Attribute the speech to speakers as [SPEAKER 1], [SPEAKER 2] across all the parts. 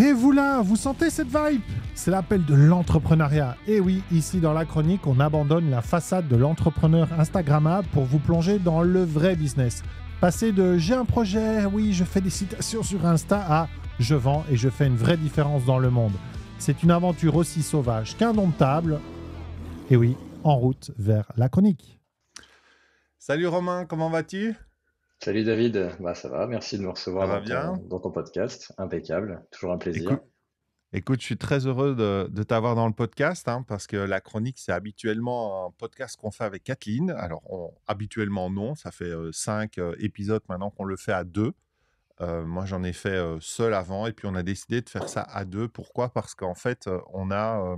[SPEAKER 1] Et vous là, vous sentez cette vibe C'est l'appel de l'entrepreneuriat. Et oui, ici dans la chronique, on abandonne la façade de l'entrepreneur Instagrammable pour vous plonger dans le vrai business. Passer de j'ai un projet, oui, je fais des citations sur Insta à je vends et je fais une vraie différence dans le monde. C'est une aventure aussi sauvage qu'indomptable. Et oui, en route vers la chronique.
[SPEAKER 2] Salut Romain, comment vas-tu Salut David, bah, ça va, merci de me recevoir dans ton, podcast, impeccable, toujours un plaisir.
[SPEAKER 1] Écoute, je suis très heureux de, de t'avoir dans le podcast hein, parce que la chronique, c'est habituellement un podcast qu'on fait avec Kathleen. Alors, on- habituellement, non. Ça fait euh, cinq euh, épisodes maintenant qu'on le fait à deux. Euh, moi, j'en ai fait seul avant et puis on a décidé de faire ça à deux. Pourquoi? Parce qu'en fait, on a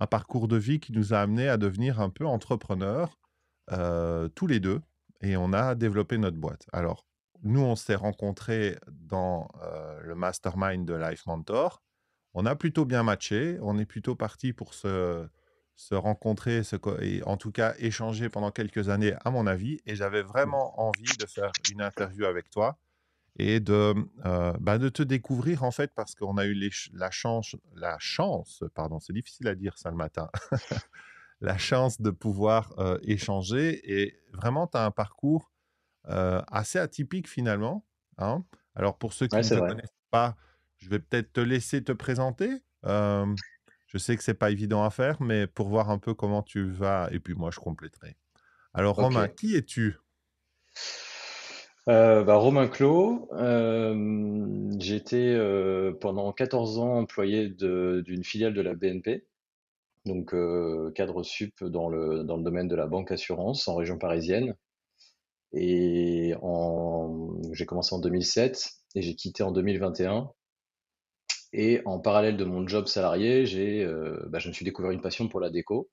[SPEAKER 1] un parcours de vie qui nous a amené à devenir un peu entrepreneurs tous les deux et on a développé notre boîte. Alors, nous, on s'est rencontrés dans euh, le mastermind de Life Mentor. On a plutôt bien matché. On est plutôt parti pour se, se rencontrer, en tout cas échanger pendant quelques années, à mon avis. Et j'avais mmh. vraiment envie de faire une interview avec toi et de, euh, bah, de te découvrir en fait parce qu'on a eu les, la chance, la chance, pardon, c'est difficile à dire ça le matin. la chance de pouvoir euh, échanger. Et vraiment, tu as un parcours euh, assez atypique finalement. Hein. Alors, pour ceux qui ne te connaissent pas, je vais peut-être te laisser te présenter. je sais que ce n'est pas évident à faire, mais pour voir un peu comment tu vas, et puis moi, je compléterai. Alors, Romain, qui es-tu
[SPEAKER 2] euh, bah, Romain Clos, euh, j'étais pendant 14 ans employé d'une filiale de la BNP donc euh, cadre sup dans le, dans le domaine de la banque assurance en région parisienne. Et j'ai commencé en 2007 et j'ai quitté en 2021. Et en parallèle de mon job salarié, j'ai, euh, bah, je me suis découvert une passion pour la déco.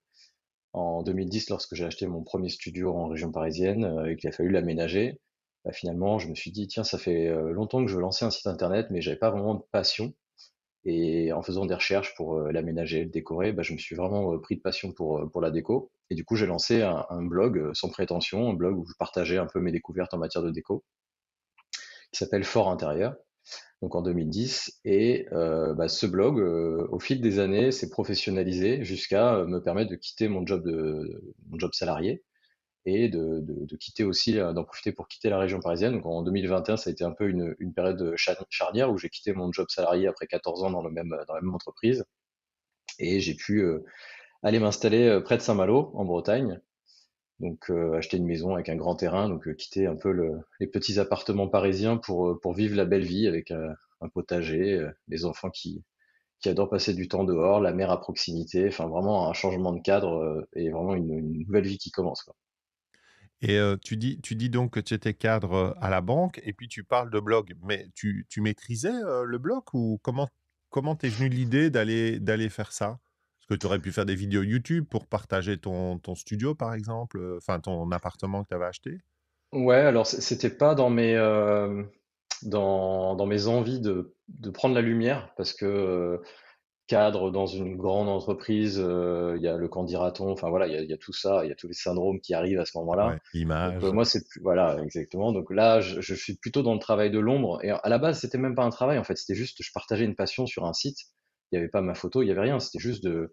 [SPEAKER 2] En 2010, lorsque j'ai acheté mon premier studio en région parisienne euh, et qu'il a fallu l'aménager, bah, finalement, je me suis dit, tiens, ça fait longtemps que je veux lancer un site internet, mais j'avais pas vraiment de passion. Et en faisant des recherches pour euh, l'aménager, le décorer, bah, je me suis vraiment euh, pris de passion pour, euh, pour la déco. Et du coup, j'ai lancé un, blog sans prétention, un blog où je partageais un peu mes découvertes en matière de déco, qui s'appelle Fort Intérieur, donc en 2010. Et bah, ce blog, au fil des années, s'est professionnalisé jusqu'à me permettre de quitter mon job, de, mon job salarié et de, de, de quitter aussi, euh, d'en profiter pour quitter la région parisienne. Donc en 2021, ça a été un peu une, une période charnière où j'ai quitté mon job salarié après 14 ans dans, le même, dans la même entreprise et j'ai pu euh, aller m'installer euh, près de Saint-Malo en Bretagne. Donc acheter une maison avec un grand terrain, donc quitter un peu le, les petits appartements parisiens pour, pour vivre la belle vie avec un potager, des enfants qui, qui adorent passer du temps dehors, la mer à proximité, enfin vraiment un changement de cadre et vraiment une, une nouvelle vie qui commence. Quoi.
[SPEAKER 1] Et tu, dis, tu dis donc que tu étais cadre à la banque et puis tu parles de blog. Mais tu, tu maîtrisais le blog ou comment comment t'es venu l'idée d'aller d'aller faire ça Est-ce que tu aurais pu faire des vidéos YouTube pour partager ton, ton studio par exemple, enfin ton appartement que tu avais acheté.
[SPEAKER 2] Ouais, alors c'était pas dans mes dans, dans, mes envies de, de, prendre la lumière parce que cadre dans une grande entreprise, euh, il y a le candidaton, enfin voilà, il y, a tout ça, il y a tous les syndromes qui arrivent à ce moment-là. Euh, moi, c'est voilà, exactement. Donc là, je, suis plutôt dans le travail de l'ombre. Et à la base, c'était même pas un travail en fait, c'était juste, je partageais une passion sur un site. Il n'y avait pas ma photo, il n'y avait rien. C'était juste de,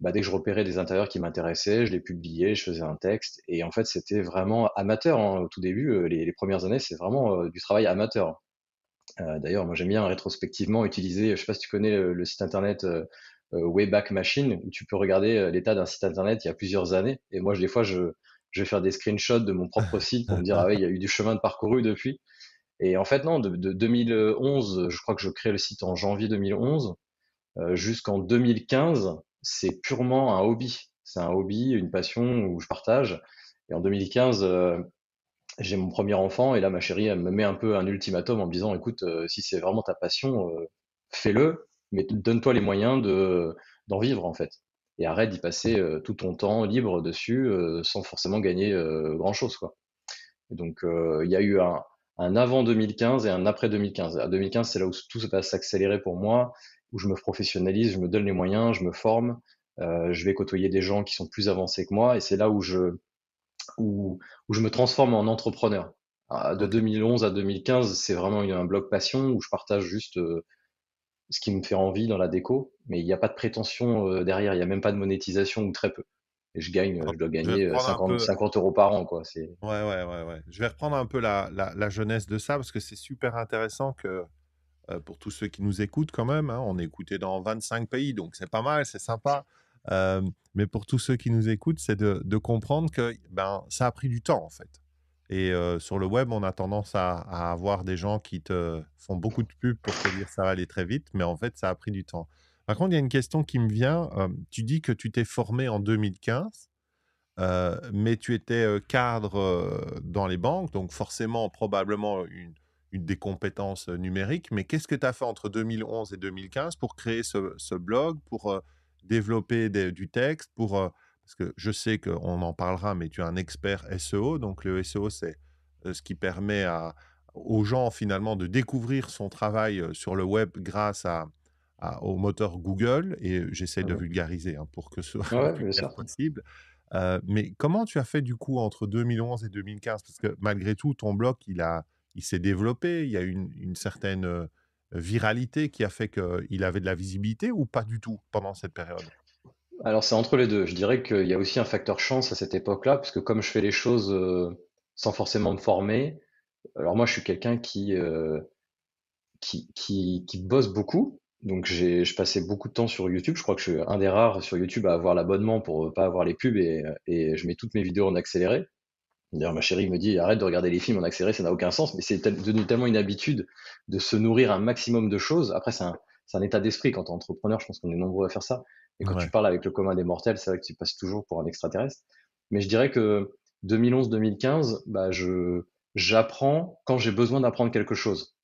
[SPEAKER 2] bah, dès que je repérais des intérieurs qui m'intéressaient, je les publiais, je faisais un texte. Et en fait, c'était vraiment amateur hein, au tout début. Euh, les, premières années, c'est vraiment du travail amateur. Euh, d'ailleurs, moi j'aime bien rétrospectivement utiliser, je ne sais pas si tu connais le, site internet euh, euh, Wayback Machine, où tu peux regarder l'état d'un site internet il y a plusieurs années. Et moi, des fois, je, je vais faire des screenshots de mon propre site pour me dire, ah oui, il y a eu du chemin de parcouru depuis. Et en fait, non, de, 2011, je crois que je crée le site en janvier 2011, jusqu'en 2015, c'est purement un hobby. C'est un hobby, une passion où je partage. Et en 2015, j'ai mon premier enfant et là ma chérie elle me met un peu un ultimatum en me disant écoute euh, si c'est vraiment ta passion euh, fais-le mais donne-toi les moyens de d'en vivre en fait et arrête d'y passer euh, tout ton temps libre dessus sans forcément gagner grand chose quoi donc il y a eu un, un avant 2015 et un après 2015 à 2015 c'est là où tout va s'accélérer pour moi où je me professionnalise je me donne les moyens je me forme je vais côtoyer des gens qui sont plus avancés que moi et c'est là où je où, je me transforme en entrepreneur. Ah, de 2011 à 2015, c'est vraiment un blog passion où je partage juste euh, ce qui me fait envie dans la déco, mais il n'y a pas de prétention euh, derrière, il n'y a même pas de monétisation ou très peu. Et je gagne, euh, je dois gagner 50, euros par an. Quoi. Ouais,
[SPEAKER 1] ouais, ouais, ouais, Je vais reprendre un peu la, jeunesse de ça parce que c'est super intéressant que pour tous ceux qui nous écoutent quand même, hein, on est écouté dans 25 pays, donc c'est pas mal, c'est sympa. Euh, mais pour tous ceux qui nous écoutent, c'est de, comprendre que ben, ça a pris du temps, en fait. Et euh, sur le web, on a tendance à, avoir des gens qui te font beaucoup de pubs pour te dire ça va aller très vite, mais en fait, ça a pris du temps. Par contre, il y a une question qui me vient. Euh, tu dis que tu t'es formé en 2015, mais tu étais cadre dans les banques, donc forcément, probablement une, des compétences numériques. Mais qu'est-ce que tu as fait entre 2011 et 2015 pour créer ce, ce blog, pour développer du texte pour euh, parce que je sais qu'on en parlera, mais tu es un expert SEO, donc le SEO c'est euh, ce qui permet à, aux gens finalement de découvrir son travail euh, sur le web grâce à, au moteur Google et j'essaie de mmh vulgariser hein, pour que ce soit possible. mais comment tu as fait du coup entre 2011 et 2015 Parce que malgré tout, ton blog, il, a, il s'est développé, il y a une, une certaine viralité qui a fait qu'il avait de la visibilité ou pas du tout pendant cette période
[SPEAKER 2] Alors c'est entre les deux. Je dirais qu'il y a aussi un facteur chance à cette époque-là, puisque comme je fais les choses sans forcément me former, alors moi je suis quelqu'un qui, qui, bosse beaucoup. Donc j'ai, je passais beaucoup de temps sur YouTube. Je crois que je suis un des rares sur YouTube à avoir l'abonnement pour euh, pas avoir les pubs et je mets toutes mes vidéos en accéléré. D'ailleurs, ma chérie me dit arrête de regarder les films en accéléré, ça n'a aucun sens, mais c'est devenu tellement une habitude de se nourrir un maximum de choses. Après, c'est un, état d'esprit quand tu es entrepreneur, je pense qu'on est nombreux à faire ça. Et quand tu parles avec le commun des mortels, c'est vrai que tu passes toujours pour un extraterrestre. Mais je dirais que 2011-2015, bah, je, j'apprends quand j'ai besoin d'apprendre quelque chose.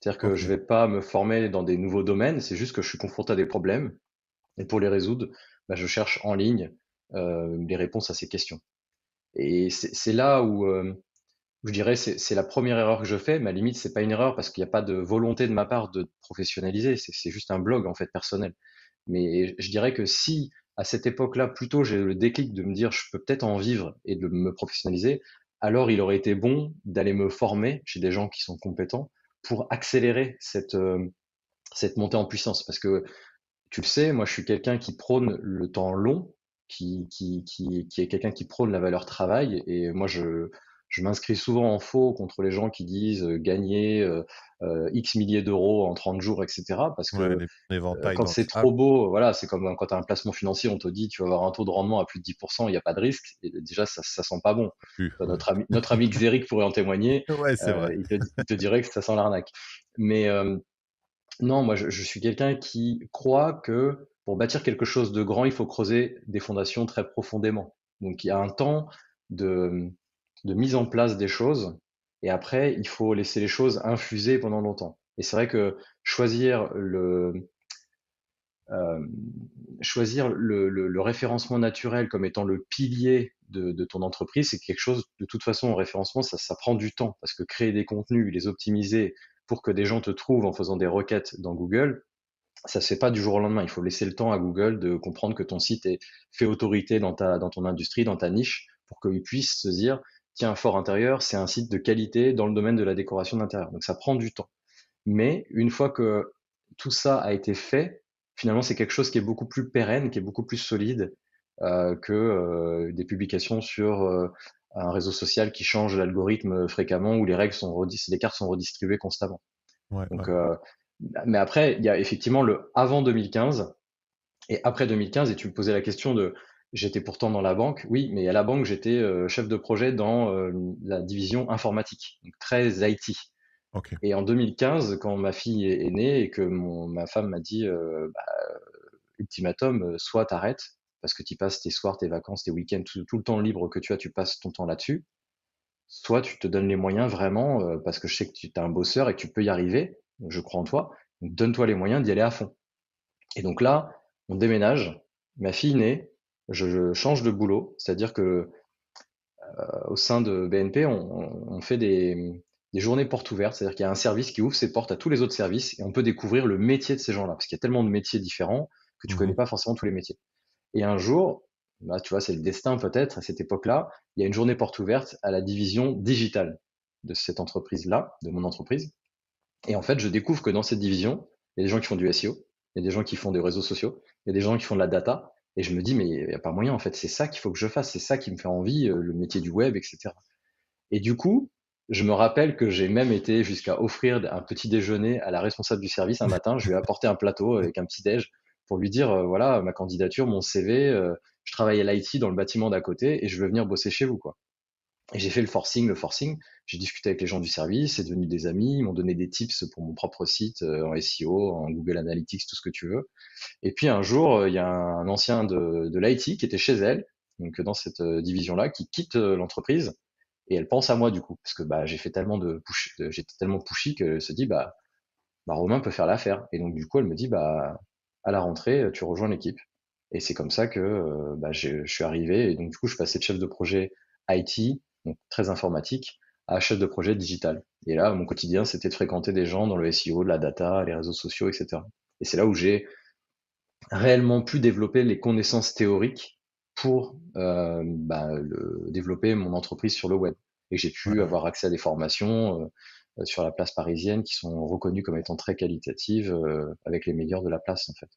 [SPEAKER 2] C'est-à-dire que je vais pas me former dans des nouveaux domaines, c'est juste que je suis confronté à des problèmes. Et pour les résoudre, bah, je cherche en ligne euh, les réponses à ces questions. Et c'est là où euh, je dirais c'est la première erreur que je fais. Ma limite, c'est pas une erreur parce qu'il n'y a pas de volonté de ma part de professionnaliser. C'est juste un blog en fait personnel. Mais je dirais que si à cette époque-là, plutôt j'ai le déclic de me dire je peux peut-être en vivre et de me professionnaliser, alors il aurait été bon d'aller me former chez des gens qui sont compétents pour accélérer cette, euh, cette montée en puissance. Parce que tu le sais, moi je suis quelqu'un qui prône le temps long qui, qui, qui, est quelqu'un qui prône la valeur travail. Et moi, je, je m'inscris souvent en faux contre les gens qui disent euh, gagner euh, euh, X milliers d'euros en 30 jours, etc. Parce que quand c'est trop beau, voilà, c'est comme quand tu as un placement financier, on te dit tu vas avoir un taux de rendement à plus de 10%, il n'y a pas de risque. Et déjà, ça, ne sent pas bon. notre, ami, notre ami Xeric pourrait en témoigner. Il te, dirait que ça sent l'arnaque. Mais non, moi, je suis quelqu'un qui croit que pour bâtir quelque chose de grand, il faut creuser des fondations très profondément. Donc il y a un temps de, mise en place des choses, et après, il faut laisser les choses infuser pendant longtemps. Et c'est vrai que choisir le, euh, référencement naturel comme étant le pilier de, ton entreprise, c'est quelque chose, de toute façon, en référencement, ça, ça prend du temps, parce que créer des contenus, les optimiser pour que des gens te trouvent en faisant des requêtes dans Google, ça se fait pas du jour au lendemain. Il faut laisser le temps à Google de comprendre que ton site est fait autorité dans ta dans ton industrie, dans ta niche, pour qu'il puisse se dire tiens, Fort Intérieur, c'est un site de qualité dans le domaine de la décoration d'intérieur. Donc ça prend du temps. Mais une fois que tout ça a été fait, finalement c'est quelque chose qui est beaucoup plus pérenne, qui est beaucoup plus solide euh, que euh, des publications sur euh, un réseau social qui change l'algorithme fréquemment où les règles sont les cartes sont redistribuées constamment. Ouais, Donc mais après, il y a effectivement le avant 2015 et après 2015. Et tu me posais la question de j'étais pourtant dans la banque. Oui, mais à la banque, j'étais euh, chef de projet dans euh, la division informatique, donc très IT. Et en 2015, quand ma fille est, née et que ma femme m'a dit euh, bah, ultimatum, soit t'arrêtes, parce que tu passes tes soirs, tes vacances, tes week-ends, tout, tout, le temps libre que tu as, tu passes ton temps là-dessus. Soit tu te donnes les moyens vraiment, parce que je sais que tu es un bosseur et que tu peux y arriver, je crois en toi, donne-toi les moyens d'y aller à fond. Et donc là, on déménage, ma fille naît, je, change de boulot, c'est-à-dire que euh, au sein de BNP, on, fait des, des, journées portes ouvertes, c'est-à-dire qu'il y a un service qui ouvre ses portes à tous les autres services et on peut découvrir le métier de ces gens-là, parce qu'il y a tellement de métiers différents que tu mmh. connais pas forcément tous les métiers. Et un jour, bah, tu vois, c'est le destin peut-être, à cette époque-là, il y a une journée porte ouverte à la division digitale de cette entreprise-là, de mon entreprise. Et en fait, je découvre que dans cette division, il y a des gens qui font du SEO, il y a des gens qui font des réseaux sociaux, il y a des gens qui font de la data. Et je me dis, mais il n'y a pas moyen, en fait, c'est ça qu'il faut que je fasse, c'est ça qui me fait envie, euh, le métier du web, etc. Et du coup, je me rappelle que j'ai même été jusqu'à offrir un petit déjeuner à la responsable du service un matin. Je lui ai apporté un plateau avec un petit déj pour lui dire, euh, voilà, ma candidature, mon CV, euh, je travaille à l'IT dans le bâtiment d'à côté et je veux venir bosser chez vous, quoi. Et j'ai fait le forcing, le forcing. J'ai discuté avec les gens du service, c'est devenu des amis. Ils m'ont donné des tips pour mon propre site euh, en SEO, en Google Analytics, tout ce que tu veux. Et puis un jour, euh, il y a un ancien de, de l'IT qui était chez elle, donc euh, dans cette division-là, qui quitte l'entreprise et elle pense à moi du coup, parce que bah, j'ai fait tellement de, push, j'étais tellement pushy qu'elle se dit bah, bah Romain peut faire l'affaire. Et donc du coup, elle me dit bah à la rentrée, tu rejoins l'équipe. Et c'est comme ça que bah, je suis arrivé. Et donc du coup, je suis passé de chef de projet IT très informatique, à chef de projet digital. Et là, mon quotidien, c'était de fréquenter des gens dans le SEO, de la data, les réseaux sociaux, etc. Et c'est là où j'ai réellement pu développer les connaissances théoriques pour euh, bah, développer mon entreprise sur le web. Et j'ai pu avoir accès à des formations euh, sur la place parisienne qui sont reconnues comme étant très qualitatives euh, avec les meilleurs de la place, en fait.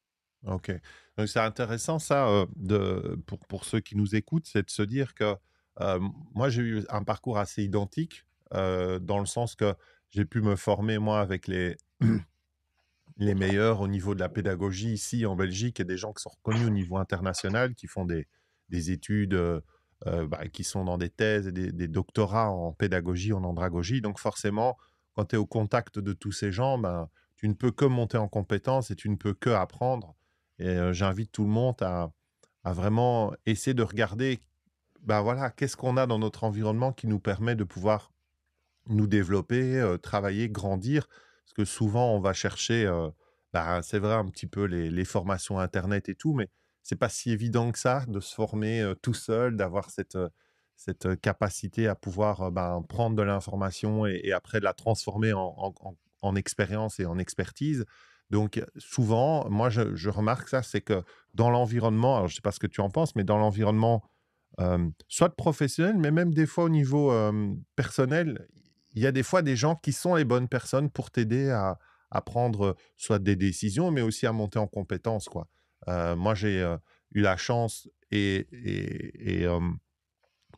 [SPEAKER 1] Ok. donc C'est intéressant, ça, de, pour ceux qui nous écoutent, c'est de se dire que euh, moi, j'ai eu un parcours assez identique euh, dans le sens que j'ai pu me former, moi, avec les, les meilleurs au niveau de la pédagogie ici en Belgique et des gens qui sont reconnus au niveau international, qui font des, des études, euh, bah, qui sont dans des thèses et des, doctorats en pédagogie, en andragogie. Donc forcément, quand tu es au contact de tous ces gens, ben, tu ne peux que monter en compétence et tu ne peux que apprendre. Et j'invite tout le monde à, à, vraiment essayer de regarder bah, voilà, qu'est-ce qu'on a dans notre environnement qui nous permet de pouvoir nous développer, euh, travailler, grandir Parce que souvent, on va chercher, euh, bah, c'est vrai, un petit peu les, formations Internet et tout, mais c'est pas si évident que ça de se former euh, tout seul, d'avoir cette, cette capacité à pouvoir bah, prendre de l'information et, après de la transformer en, expérience et en expertise. Donc souvent, moi je, remarque ça, c'est que dans l'environnement, alors je sais pas ce que tu en penses, mais dans l'environnement soit professionnel, mais même des fois au niveau personnel, il y a des fois des gens qui sont les bonnes personnes pour t'aider à, prendre soit des décisions, mais aussi à monter en compétences. moi, j'ai eu la chance et,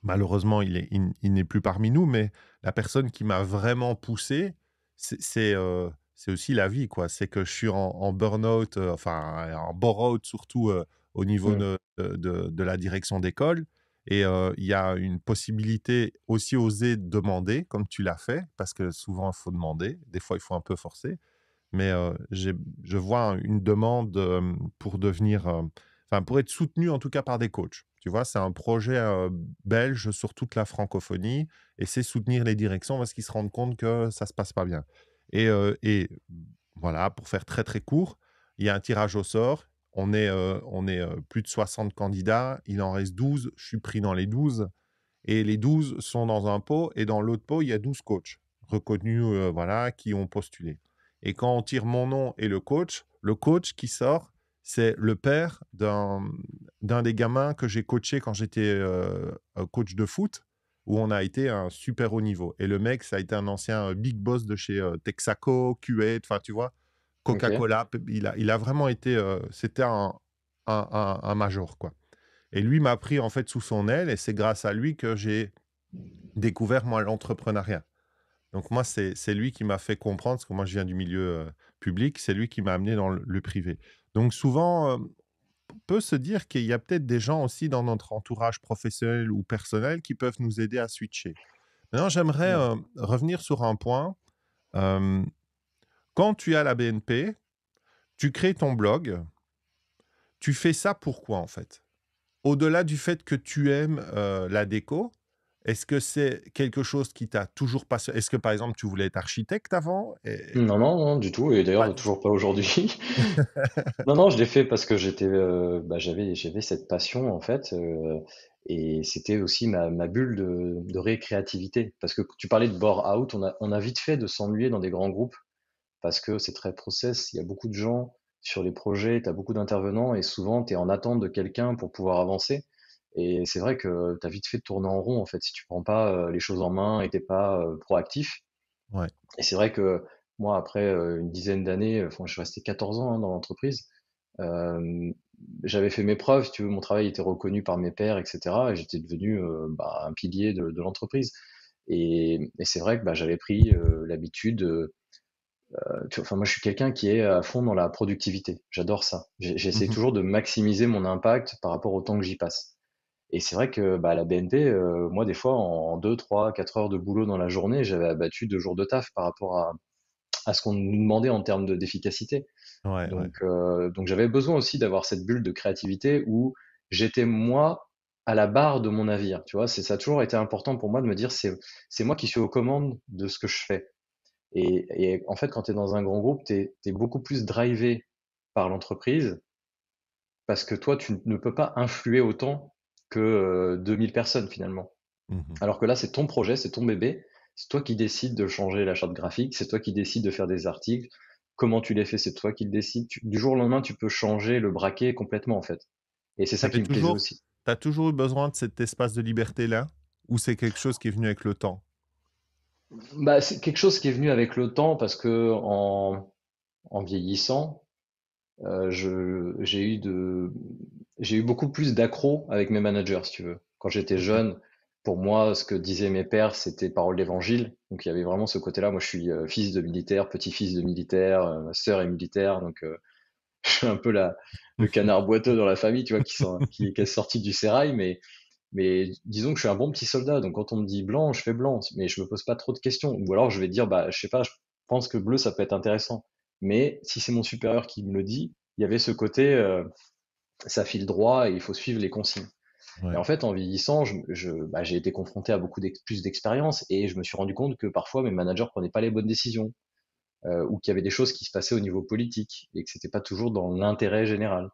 [SPEAKER 1] malheureusement, il n'est plus parmi nous, mais la personne qui m'a vraiment poussé, c'est aussi la vie, quoi. C'est que je suis en, en burn-out, enfin en bore-out surtout au niveau mmh. de, la direction d'école. Et il y a une possibilité aussi de demander, comme tu l'as fait, parce que souvent il faut demander, des fois il faut un peu forcer. Mais je vois une demande pour devenir, enfin pour être soutenu en tout cas par des coachs. Tu vois, c'est un projet belge sur toute la francophonie et c'est soutenir les directions parce qu'ils se rendent compte que ça se passe pas bien. Et, et voilà, pour faire très très court, il y a un tirage au sort on est, euh, on est euh, plus de 60 candidats, il en reste 12, je suis pris dans les 12, et les 12 sont dans un pot, et dans l'autre pot, il y a 12 coachs reconnus, euh, voilà, qui ont postulé. Et quand on tire mon nom et le coach, le coach qui sort, c'est le père d'un des gamins que j'ai coaché quand j'étais coach de foot, où on a été un super haut niveau. Et le mec, ça a été un ancien big boss de chez Texaco, Kuwait, enfin, tu vois, Coca-Cola. Il, a, vraiment été. Euh, c'était un, major, quoi. Et lui m'a pris en fait sous son aile et c'est grâce à lui que j'ai découvert moi l'entrepreneuriat. Donc moi c'est lui qui m'a fait comprendre parce que moi je viens du milieu euh, public, c'est lui qui m'a amené dans le, privé. Donc souvent on euh, peut se dire qu'il y a peut-être des gens aussi dans notre entourage professionnel ou personnel qui peuvent nous aider à switcher. Maintenant j'aimerais mmh. revenir sur un point quand tu as la BNP, tu crées ton blog. Tu fais ça pourquoi en fait Au-delà du fait que tu aimes euh, la déco, est-ce que c'est quelque chose qui t'a toujours passé Est-ce que par exemple tu voulais être architecte avant
[SPEAKER 2] non, non, non, du tout. Et d'ailleurs, toujours pas aujourd'hui. non, non, je l'ai fait parce que j'étais, euh, bah, j'avais, cette passion en fait. Euh, et c'était aussi ma, bulle de, de, récréativité. Parce que tu parlais de bore out, on a, on a vite fait de s'ennuyer dans des grands groupes parce que c'est très process, il y a beaucoup de gens sur les projets, tu as beaucoup d'intervenants et souvent tu es en attente de quelqu'un pour pouvoir avancer. Et c'est vrai que tu as vite fait de tourner en rond en fait si tu prends pas euh, les choses en main et t'es pas euh, proactif. Ouais. Et c'est vrai que moi, après euh, une dizaine d'années, enfin, je suis resté 14 ans hein, dans l'entreprise, j'avais fait mes preuves, tu veux, mon travail était reconnu par mes pairs, etc. Et j'étais devenu bah, un pilier de, l'entreprise. Et, c'est vrai que bah, j'avais pris l'habitude euh, enfin, moi, je suis quelqu'un qui est à fond dans la productivité. J'adore ça. J'essaie mmh toujours de maximiser mon impact par rapport au temps que j'y passe. Et c'est vrai que bah, la BNP, euh, moi, des fois, en 2, 3, 4 heures de boulot dans la journée, j'avais abattu deux jours de taf par rapport à, à ce qu'on nous demandait en termes d'efficacité. Euh, donc, j'avais besoin aussi d'avoir cette bulle de créativité où j'étais moi à la barre de mon navire. Tu vois, ça a toujours été important pour moi de me dire c'est moi qui suis aux commandes de ce que je fais. Et, en fait, quand tu es dans un grand groupe, tu es, beaucoup plus drivé par l'entreprise parce que toi, tu ne peux pas influer autant que 2000 euh, personnes finalement. Mmh Alors que là, c'est ton projet, c'est ton bébé, c'est toi qui décides de changer la charte graphique, c'est toi qui décides de faire des articles, comment tu les fais, c'est toi qui le décides. du jour au lendemain, tu peux changer le braquet complètement en fait. Et c'est ça, qui me plaisait aussi.
[SPEAKER 1] Tu as toujours eu besoin de cet espace de liberté là ou c'est quelque chose qui est venu avec le temps
[SPEAKER 2] bah, c'est quelque chose qui est venu avec le temps parce que en, en vieillissant, euh, j'ai eu de, j'ai eu beaucoup plus d'accro avec mes managers, si tu veux. Quand j'étais mmh. jeune, pour moi, ce que disaient mes pères, c'était parole d'évangile. Donc il y avait vraiment ce côté-là. Moi, je suis euh, fils de militaire, petit-fils de militaire, euh, ma sœur est militaire, donc je suis un peu la, le canard boiteux dans la famille, tu vois, qui, est sorti du sérail, mais mais disons que je suis un bon petit soldat, donc quand on me dit blanc, je fais blanc, mais je me pose pas trop de questions. Ou alors je vais dire, bah, je sais pas, je pense que bleu, ça peut être intéressant. Mais si c'est mon supérieur qui me le dit, il y avait ce côté, euh, ça file droit et il faut suivre les consignes. Et en fait, en vieillissant, bah, j'ai été confronté à beaucoup plus d'expériences et je me suis rendu compte que parfois mes managers prenaient pas les bonnes décisions euh, ou qu'il y avait des choses qui se passaient au niveau politique et que c'était pas toujours dans l'intérêt général.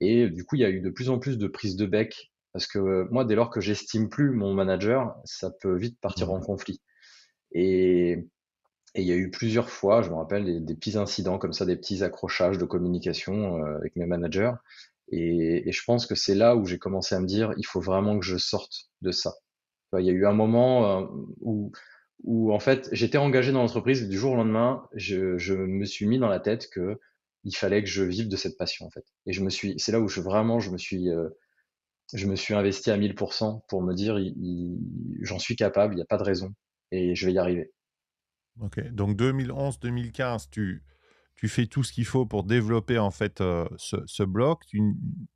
[SPEAKER 2] Et du coup, il y a eu de plus en plus de prises de bec parce que euh, moi, dès lors que j'estime plus mon manager, ça peut vite partir mmh. en conflit. Et il y a eu plusieurs fois, je me rappelle, des, petits incidents comme ça, des petits accrochages de communication euh, avec mes managers. Et, je pense que c'est là où j'ai commencé à me dire, il faut vraiment que je sorte de ça. il y a eu un moment euh, où, où, en fait, j'étais engagé dans l'entreprise et du jour au lendemain, je, me suis mis dans la tête que il fallait que je vive de cette passion, en fait. Et je me suis, c'est là où je, vraiment, je me suis je me suis investi à 1000% pour me dire j'en suis capable, il n'y a pas de raison et je vais y arriver.
[SPEAKER 1] Ok, donc 2011-2015, tu, tu fais tout ce qu'il faut pour développer en fait euh, ce, bloc. Tu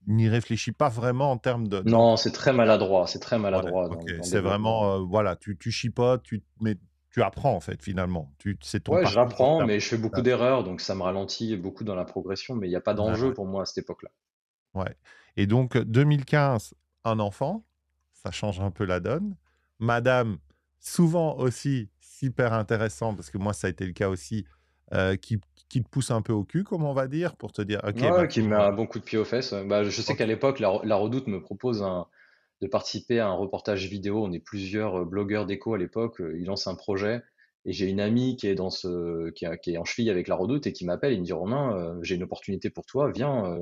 [SPEAKER 1] n'y réfléchis pas vraiment en termes de. Non, c'est très maladroit. C'est très maladroit. C'est vraiment euh, voilà, tu, tu chipotes, tu mais tu apprends en fait finalement. Tu ton. j'apprends, mais je fais beaucoup
[SPEAKER 2] d'erreurs, donc ça me ralentit beaucoup dans la progression. Mais il n'y a pas d'enjeu pour moi à cette époque-là.
[SPEAKER 1] Ouais. Et donc 2015, un enfant, ça change un peu la donne. Madame, souvent aussi super intéressant, parce que moi ça a été le cas aussi, euh, qui, te pousse un peu au cul, comme on va dire, pour te dire. ok bah, qui met un
[SPEAKER 2] bon coup de pied aux fesses. Bah, je sais qu'à l'époque, la, Redoute me propose de participer à un reportage vidéo. On est plusieurs euh, blogueurs d'écho à l'époque. Euh, ils lancent un projet. Et j'ai une amie qui est, dans ce, qui, est en cheville avec la Redoute et qui m'appelle Il me dit Romain, j'ai une opportunité pour toi, viens,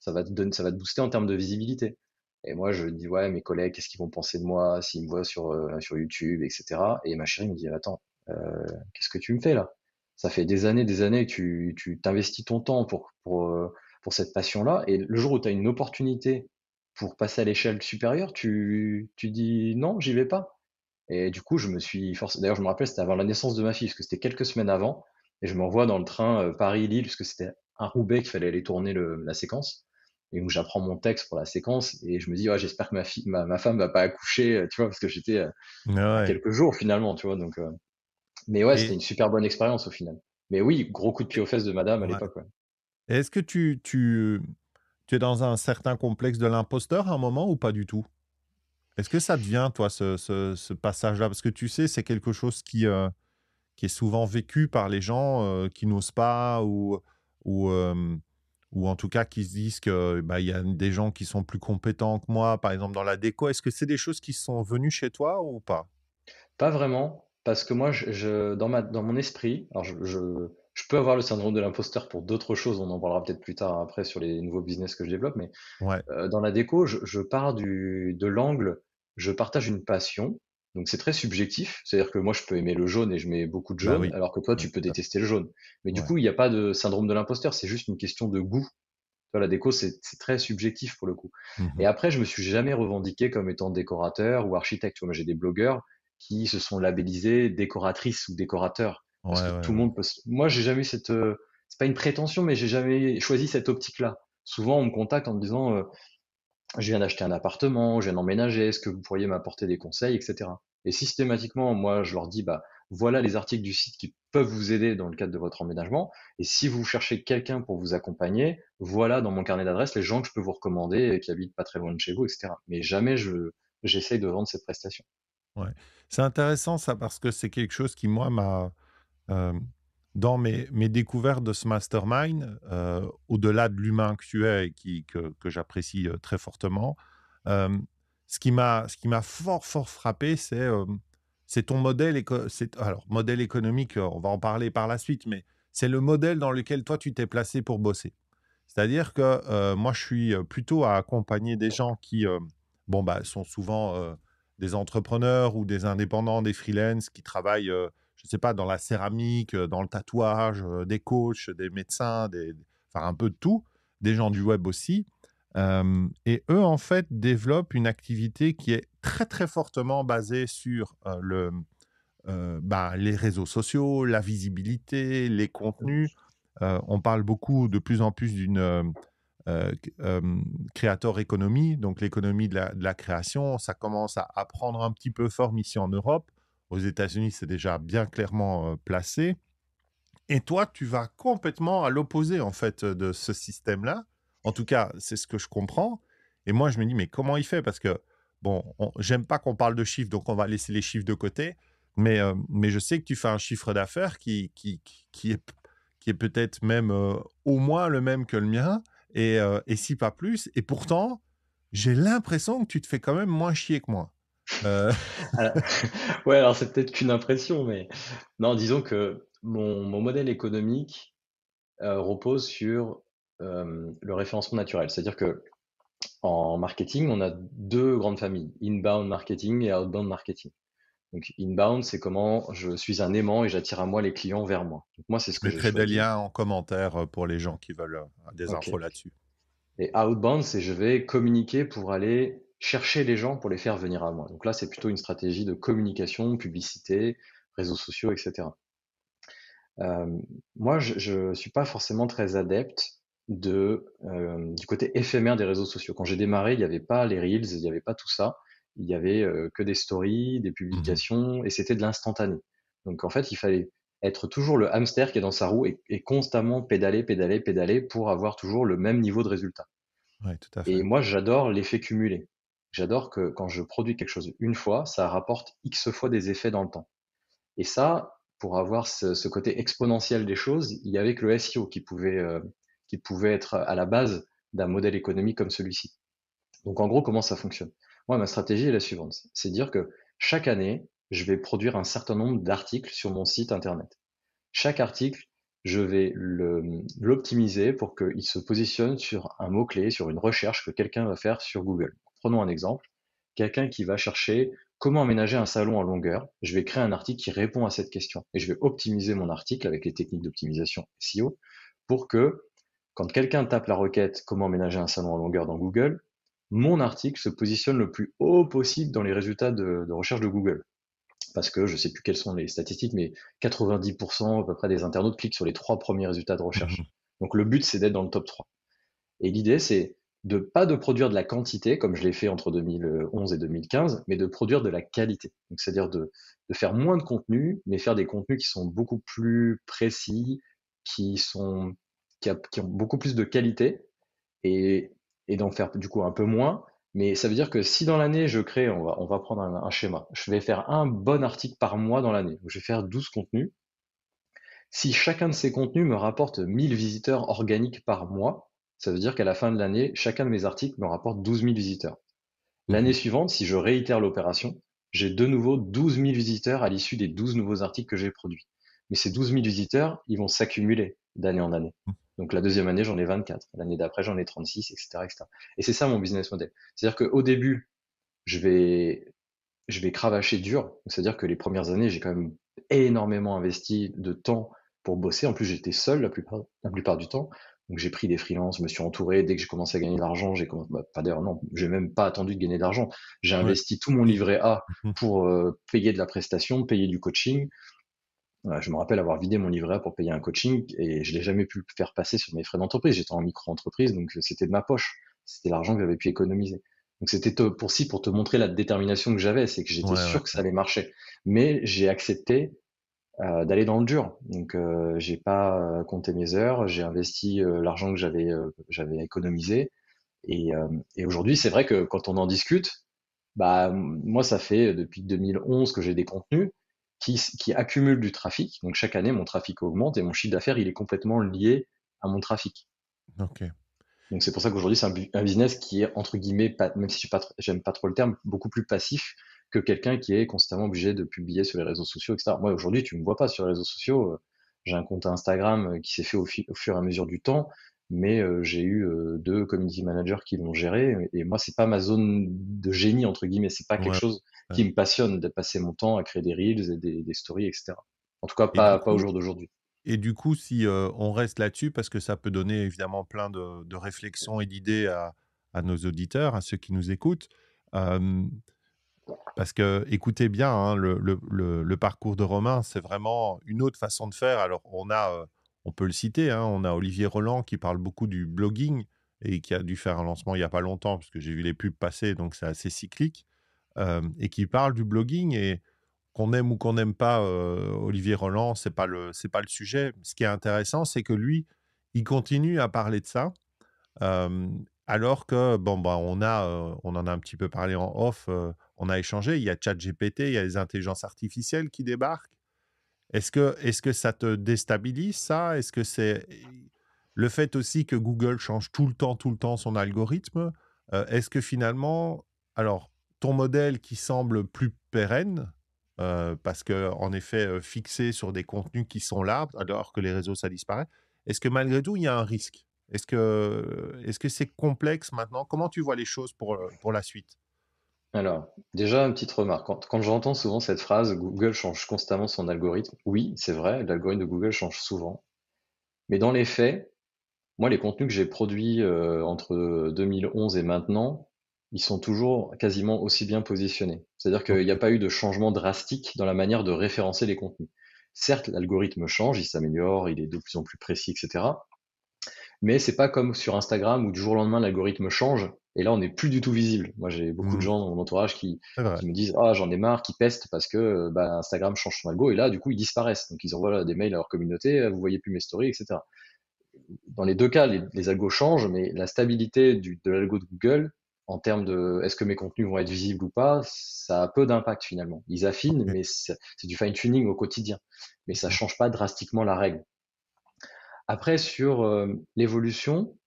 [SPEAKER 2] ça va te ça va te booster en termes de visibilité. Et moi, je dis, ouais, mes collègues, qu'est-ce qu'ils vont penser de moi s'ils me voient sur, euh, sur YouTube, etc. Et ma chérie me dit, attends, euh, qu'est-ce que tu me fais là Ça fait des années, des années que tu, t'investis ton temps pour, pour, euh, pour cette passion-là. Et le jour où tu as une opportunité pour passer à l'échelle supérieure, tu, dis, non, j'y vais pas. Et du coup, je me suis forcé. D'ailleurs, je me rappelle, c'était avant la naissance de ma fille, parce que c'était quelques semaines avant. Et je m'envoie dans le train Paris-Lille, parce que c'était à Roubaix qu'il fallait aller tourner la séquence et où j'apprends mon texte pour la séquence et je me dis ouais j'espère que ma femme ma, femme va pas accoucher euh, tu vois parce que j'étais euh, quelques jours finalement tu vois donc euh. mais ouais c'était une super bonne expérience au final mais oui gros coup de pied aux fesses de madame à l'époque
[SPEAKER 1] est-ce que tu, tu tu es dans un certain complexe de l'imposteur à un moment ou pas du tout est-ce que ça devient toi ce, passage là parce que tu sais c'est quelque chose qui est souvent vécu par les gens qui n'osent pas ou ou en tout cas qui se disent que bah, y a des gens qui sont plus compétents que moi, par
[SPEAKER 2] exemple dans la déco. Est-ce que c'est des choses qui sont venues chez toi ou pas Pas vraiment, parce que moi, je, dans, ma, dans mon esprit, alors je, peux avoir le syndrome de l'imposteur pour d'autres choses, on en parlera peut-être plus tard après sur les nouveaux business que je développe, mais euh, dans la déco, je, pars du, de l'angle, je partage une passion, donc c'est très subjectif, c'est-à-dire que moi je peux aimer le jaune et je mets beaucoup de bah jaune, alors que toi tu peux détester le jaune. Mais du coup il n'y a pas de syndrome de l'imposteur, c'est juste une question de goût. Toi, la déco c'est très subjectif pour le coup. Et mmh après je me suis jamais revendiqué comme étant décorateur ou architecte. Moi j'ai des blogueurs qui se sont labellisés décoratrices ou décorateurs. Parce que tout le monde peut. Moi j'ai jamais cette, euh, c'est pas une prétention, mais j'ai jamais choisi cette optique-là. Souvent on me contacte en me disant euh, je viens d'acheter un appartement, je viens d'emménager, est-ce que vous pourriez m'apporter des conseils, etc. Et systématiquement, moi, je leur dis, bah, voilà les articles du site qui peuvent vous aider dans le cadre de votre emménagement. Et si vous cherchez quelqu'un pour vous accompagner, voilà dans mon carnet d'adresses les gens que je peux vous recommander et qui habitent pas très loin de chez vous, etc. Mais jamais je, j'essaye de vendre cette prestation.
[SPEAKER 1] Ouais. C'est intéressant ça parce que c'est quelque chose qui, moi, m'a, euh, dans mes, découvertes de ce mastermind, euh, au-delà de l'humain que tu es et qui, que, j'apprécie euh, très fortement, euh, ce qui m'a fort, fort frappé, c'est ton modèle, c'est alors, modèle économique, on va en parler par la suite, mais c'est le modèle dans lequel toi, tu t'es placé pour bosser. C'est-à-dire que moi, je suis plutôt à accompagner des gens qui bon, bah, sont souvent des entrepreneurs ou des indépendants, des freelances qui travaillent je ne sais pas, dans la céramique, euh, dans le tatouage, euh, des coachs, des médecins, des, enfin un peu de tout, des gens du web aussi. et eux, en fait, développent une activité qui est très, très fortement basée sur euh, bah, les réseaux sociaux, la visibilité, les contenus. on parle beaucoup de plus en plus d'une créateur économie, donc l'économie de, la, création. Ça commence à, à prendre un petit peu forme ici en Europe. Aux États-Unis, c'est déjà bien clairement placé. Et toi, tu vas complètement à l'opposé, en fait, de ce système-là. En tout cas, c'est ce que je comprends. Et moi, je me dis, mais comment il fait Parce que, bon, j'aime pas qu'on parle de chiffres, donc on va laisser les chiffres de côté. Mais, mais je sais que tu fais un chiffre d'affaires qui, qui, est, qui est peut-être même au moins le même que le mien, et si pas plus. Et pourtant, j'ai l'impression que tu te fais quand même moins chier que moi.
[SPEAKER 2] Euh. ouais, alors c'est peut-être qu'une impression, mais non, disons que mon, mon modèle économique euh, repose sur euh, le référencement naturel. C'est-à-dire que en marketing, on a deux grandes familles, inbound marketing et outbound marketing. Donc inbound, c'est comment je suis un aimant et j'attire à moi les clients vers moi. Donc, moi, c'est ce je que je mettrai des liens en commentaire pour les gens qui veulent des infos là-dessus. Et outbound, c'est je vais communiquer pour aller chercher les gens pour les faire venir à moi. Donc là, c'est plutôt une stratégie de communication, publicité, réseaux sociaux, etc. Euh, moi, je ne suis pas forcément très adepte de, euh, du côté éphémère des réseaux sociaux. Quand j'ai démarré, il n'y avait pas les reels, il n'y avait pas tout ça. Il n'y avait euh, que des stories, des publications, mhm. et c'était de l'instantané. Donc en fait, il fallait être toujours le hamster qui est dans sa roue et, constamment pédaler, pédaler, pédaler pour avoir toujours le même niveau de résultat. Et moi, j'adore l'effet cumulé. J'adore que quand je produis quelque chose une fois, ça rapporte X fois des effets dans le temps. Et ça, pour avoir ce, côté exponentiel des choses, il n'y avait que le SEO qui pouvait, euh, qui pouvait être à la base d'un modèle économique comme celui-ci. Donc en gros, comment ça fonctionne Moi, ma stratégie est la suivante. C'est dire que chaque année, je vais produire un certain nombre d'articles sur mon site Internet. Chaque article, je vais l'optimiser pour qu'il se positionne sur un mot-clé, sur une recherche que quelqu'un va faire sur Google. Prenons un exemple. Quelqu'un qui va chercher comment aménager un salon en longueur. Je vais créer un article qui répond à cette question et je vais optimiser mon article avec les techniques d'optimisation SEO pour que quand quelqu'un tape la requête comment aménager un salon en longueur dans Google, mon article se positionne le plus haut possible dans les résultats de, de recherche de Google. Parce que je ne sais plus quelles sont les statistiques, mais 90% à peu près des internautes cliquent sur les trois premiers résultats de recherche. Mmh Donc le but, c'est d'être dans le top 3. Et l'idée, c'est de pas de produire de la quantité, comme je l'ai fait entre 2011 et 2015, mais de produire de la qualité. Donc, c'est-à-dire de, faire moins de contenu, mais faire des contenus qui sont beaucoup plus précis, qui, sont, qui, ont beaucoup plus de qualité, et, et d'en faire du coup un peu moins. Mais ça veut dire que si dans l'année, je crée, on va, on va prendre un, un schéma, je vais faire un bon article par mois dans l'année, je vais faire 12 contenus. Si chacun de ces contenus me rapporte 1000 visiteurs organiques par mois, ça veut dire qu'à la fin de l'année, chacun de mes articles me rapporte 12 000 visiteurs. Mmh. L'année suivante, si je réitère l'opération, j'ai de nouveau 12 000 visiteurs à l'issue des 12 nouveaux articles que j'ai produits. Mais ces 12 000 visiteurs, ils vont s'accumuler d'année en année. Mmh. Donc la deuxième année, j'en ai 24. L'année d'après, j'en ai 36, etc. Et c'est ça mon business model. C'est-à-dire qu'au début, je vais, je vais cravacher dur. C'est-à-dire que les premières années, j'ai quand même énormément investi de temps pour bosser. En plus, j'étais seul la la plupart du temps. Donc j'ai pris des freelances, je me suis entouré. Dès que j'ai commencé à gagner de l'argent, j'ai commencé. Bah, pas d'ailleurs, non, j'ai même pas attendu de gagner de l'argent. J'ai investi tout mon livret A mhm. pour euh, payer de la prestation, payer du coaching. je me rappelle avoir vidé mon livret A pour payer un coaching et je l'ai jamais pu faire passer sur mes frais d'entreprise. J'étais en micro-entreprise, donc euh, c'était de ma poche. C'était l'argent que j'avais pu économiser. Donc c'était pour si pour te montrer la détermination que j'avais, c'est que j'étais sûr que ça allait marcher. Mais j'ai accepté euh, d'aller dans le dur. Donc, euh, j'ai pas euh, compté mes heures, j'ai investi euh, l'argent que j'avais j'avais économisé. Et, et aujourd'hui, c'est vrai que quand on en discute, bah moi, ça fait depuis 2011 que j'ai des contenus qui, qui accumulent du trafic. Donc, chaque année, mon trafic augmente et mon chiffre d'affaires, il est complètement lié à mon trafic. Donc, c'est pour ça qu'aujourd'hui, c'est un, business qui est entre guillemets, pas, même si je n'aime pas trop le terme, beaucoup plus passif que quelqu'un qui est constamment obligé de publier sur les réseaux sociaux, etc. Moi, aujourd'hui, tu me vois pas sur les réseaux sociaux. Euh, j'ai un compte Instagram euh, qui s'est fait au, fur et à mesure du temps, mais euh, j'ai eu deux community managers qui l'ont géré. Et moi, c'est pas ma zone de génie entre guillemets. C'est pas quelque chose qui me passionne de passer mon temps à créer des reels et des, stories, etc. En tout cas, pas, au jour d'aujourd'hui.
[SPEAKER 1] Et du coup, si on reste là-dessus, parce que ça peut donner évidemment plein de, réflexions et d'idées à, à, nos auditeurs, à ceux qui nous écoutent. Parce que, écoutez bien, hein, le, parcours de Romain, c'est vraiment une autre façon de faire. Alors, on a, euh, on peut le citer, hein, on a Olivier Roland qui parle beaucoup du blogging et qui a dû faire un lancement il n'y a pas longtemps, parce que j'ai vu les pubs passer, donc c'est assez cyclique, euh, et qui parle du blogging. Et qu'on aime ou qu'on n'aime pas euh, Olivier Roland, c'est pas le pas le sujet. Ce qui est intéressant, c'est que lui, il continue à parler de ça. Euh, alors que, bon, bah, on, a, euh, on en a un petit peu parlé en off, euh, on a échangé, il y a ChatGPT, il y a les intelligences artificielles qui débarquent. Est-ce que, est que ça te déstabilise, ça Est-ce que c'est le fait aussi que Google change tout le temps, tout le temps son algorithme euh, Est-ce que finalement, alors, ton modèle qui semble plus pérenne, parce que en effet, fixé sur des contenus qui sont là, alors que les réseaux, ça disparaît, est-ce que malgré tout, il y a un risque est-ce que ce c'est complexe maintenant Comment tu vois les choses pour, euh, la suite
[SPEAKER 2] alors, déjà, une petite remarque. Quand, j'entends souvent cette phrase, Google change constamment son algorithme, oui, c'est vrai, l'algorithme de Google change souvent. Mais dans les faits, moi, les contenus que j'ai produits euh, entre 2011 et maintenant, ils sont toujours quasiment aussi bien positionnés. C'est-à-dire qu'il n'y a pas eu de changement drastique dans la manière de référencer les contenus. Certes, l'algorithme change, il s'améliore, il est de plus en plus précis, etc. Mais c'est pas comme sur Instagram où du jour au lendemain l'algorithme change et là on n'est plus du tout visible. Moi j'ai beaucoup de mmh. gens dans mon entourage qui, me disent ah j'en ai marre, qui pestent parce que bah, Instagram change son algo et là du coup ils disparaissent. Donc ils envoient euh, des mails à leur communauté, euh, vous voyez plus mes stories, etc. Dans les deux cas, les, algos changent, mais la stabilité de l'algo de Google en termes de est-ce que mes contenus vont être visibles ou pas, ça a peu d'impact finalement. Ils affinent, mais c'est du fine-tuning au quotidien. Mais ça mmh. change pas drastiquement la règle. Après, sur euh, l'évolution,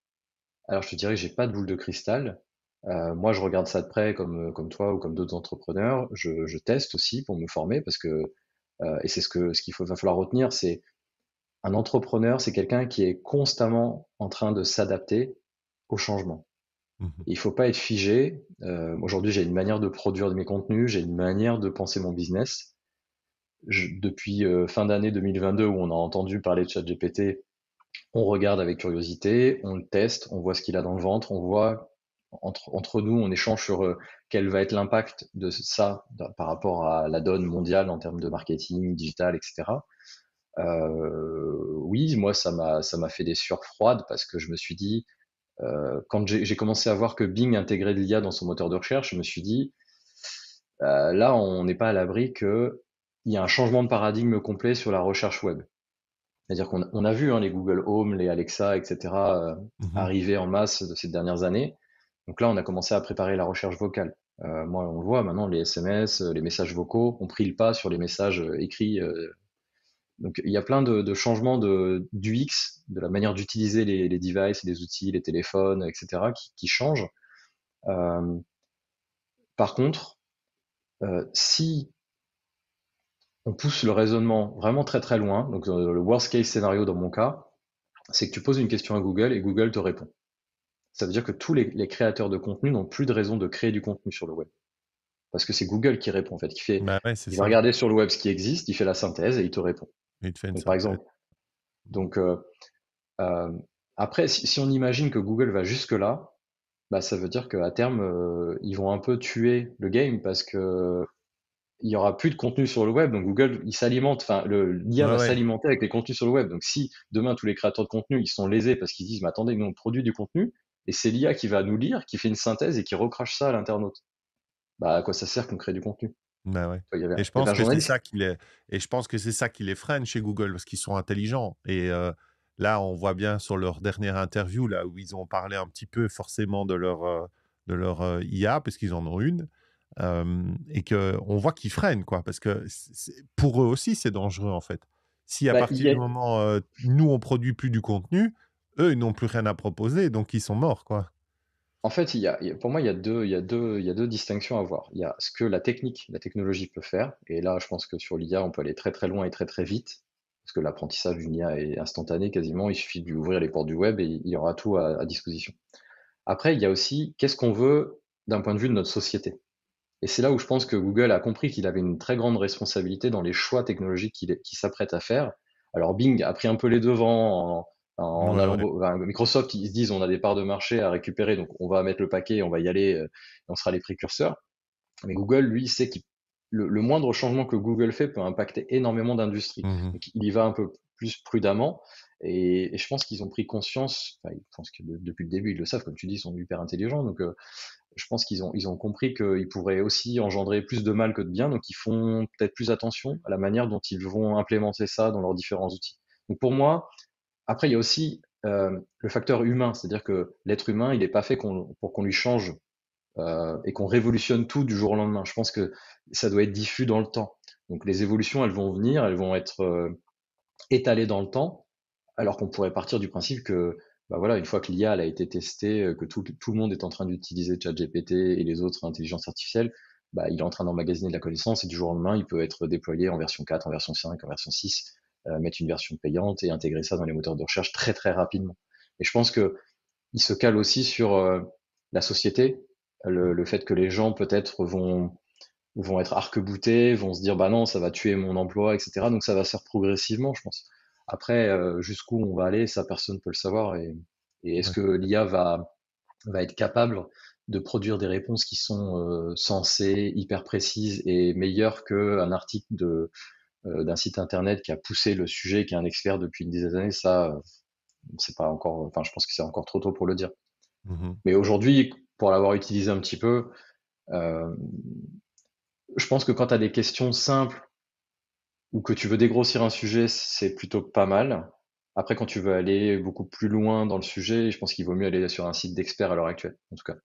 [SPEAKER 2] alors je te dirais, que j'ai pas de boule de cristal. Euh, moi, je regarde ça de près, comme, euh, comme toi ou comme d'autres entrepreneurs. Je, teste aussi pour me former parce que, et c'est ce que ce qu'il va falloir retenir, c'est un entrepreneur, c'est quelqu'un qui est constamment en train de s'adapter au changement. Il mmh Il faut pas être figé. Aujourd'hui, j'ai une manière de produire mes contenus, j'ai une manière de penser mon business. depuis fin d'année 2022, où on a entendu parler de ChatGPT, on regarde avec curiosité, on le teste, on voit ce qu'il a dans le ventre, on voit entre, entre nous, on échange sur euh, quel va être l'impact de ça par rapport à la donne mondiale en termes de marketing, digital, etc. Euh, oui, moi, ça m'a fait des sueurs froides parce que je me suis dit, euh, quand j'ai commencé à voir que Bing intégrait de l'IA dans son moteur de recherche, je me suis dit, là, on n'est pas à l'abri il y a un changement de paradigme complet sur la recherche web. C'est-à-dire qu'on on a vu hein, les Google Home, les Alexa, etc. Euh, mhm. arriver en masse de ces dernières années. Donc là, on a commencé à préparer la recherche vocale. Euh, moi, on le voit maintenant, les SMS, euh, les messages vocaux ont pris le pas sur les messages écrits. Donc il y a plein de, changements de, X, de la manière d'utiliser les, les, devices, les outils, les téléphones, etc., qui, qui changent. par contre, euh, si on pousse le raisonnement vraiment très très loin. Donc euh, le worst case scénario dans mon cas, c'est que tu poses une question à Google et Google te répond. Ça veut dire que tous les, créateurs de contenu n'ont plus de raison de créer du contenu sur le web. Parce que c'est Google qui répond en fait. Qui fait bah il va regarder sur le web ce qui existe, il fait la synthèse et il te répond. par exemple. Donc euh, euh, après, si, on imagine que Google va jusque-là, bah, ça veut dire qu'à terme, ils vont un peu tuer le game parce que il y aura plus de contenu sur le web. Donc Google, il s'alimente, enfin l'IA va s'alimenter avec les contenus sur le web. Donc si demain tous les créateurs de contenu, ils sont lésés parce qu'ils disent, mais attendez, nous on produit du contenu et c'est l'IA qui va nous lire, qui fait une synthèse et qui recrache ça à l'internaute. Bah à quoi ça sert qu'on crée du contenu Bah ouais. et, je pense que
[SPEAKER 1] c'est ça qui les... freine chez Google parce qu'ils sont intelligents et euh, là on voit bien sur leur dernière interview là où ils ont parlé un petit peu forcément de leur euh, de leur euh, IA parce qu'ils en ont une et qu'on on voit qu'ils freinent, quoi, parce que pour eux aussi, c'est dangereux, en fait. Si à bah, partir du moment où nous, on produit plus du contenu, eux, ils n'ont plus rien à proposer, donc ils sont morts, quoi.
[SPEAKER 2] En fait, il pour moi, il y, a deux, il, deux, il deux distinctions à voir. Il y a ce que la technique, la technologie peut faire, et là, je pense que sur l'IA, on peut aller très très loin et très très vite, parce que l'apprentissage d'une IA est instantané quasiment, il suffit d'ouvrir les portes du web et il y aura tout à disposition. Après, il y a aussi qu'est-ce qu'on veut d'un point de vue de notre société. Et c'est là où je pense que Google a compris qu'il avait une très grande responsabilité dans les choix technologiques qu'il s'apprête à faire. Alors Bing a pris un peu les devants en, allant Microsoft, ils se disent on a des parts de marché à récupérer, donc on va mettre le paquet, on va y aller, euh, on sera les précurseurs. Mais Google, lui, sait que le, moindre changement que Google fait peut impacter énormément d'industries. Mmh il y va un peu plus prudemment. Et, je pense qu'ils ont pris conscience, je pense que depuis le début, ils le savent, comme tu dis, ils sont hyper intelligents. Donc, euh, je pense qu'ils ont, ils ont compris qu'ils pourraient aussi engendrer plus de mal que de bien, donc ils font peut-être plus attention à la manière dont ils vont implémenter ça dans leurs différents outils. Donc pour moi, après, il y a aussi euh, le facteur humain, c'est-à-dire que l'être humain, il n'est pas fait pour qu'on lui change euh, et qu'on révolutionne tout du jour au lendemain. Je pense que ça doit être diffus dans le temps. Donc les évolutions, elles vont venir, elles vont être euh, étalées dans le temps, alors qu'on pourrait partir du principe que bah voilà, une fois que l'IA a été testée, euh, que tout, le monde est en train d'utiliser ChatGPT et les autres intelligences artificielles, bah, il est en train d'emmagasiner de la connaissance et du jour au lendemain, il peut être déployé en version 4, en version 5, en version 6, euh, mettre une version payante et intégrer ça dans les moteurs de recherche très très rapidement. Et je pense que il se cale aussi sur euh, la société, le, fait que les gens peut-être vont vont être arc vont se dire bah non, ça va tuer mon emploi, etc. Donc ça va se faire progressivement, je pense. Après, euh, jusqu'où on va aller, ça personne ne peut le savoir. Et, est-ce que l'IA va, va être capable de produire des réponses qui sont euh, sensées, hyper précises et meilleures qu'un article de euh, d'un site internet qui a poussé le sujet, qui est un expert depuis une dizaine d'années, ça, c'est pas encore. Enfin, je pense que c'est encore trop tôt pour le dire. Mmh Mais aujourd'hui, pour l'avoir utilisé un petit peu, je pense que quand tu as des questions simples ou que tu veux dégrossir un sujet, c'est plutôt pas mal. Après, quand tu veux aller beaucoup plus loin dans le sujet, je pense qu'il vaut mieux aller sur un site d'experts à l'heure actuelle, en tout cas.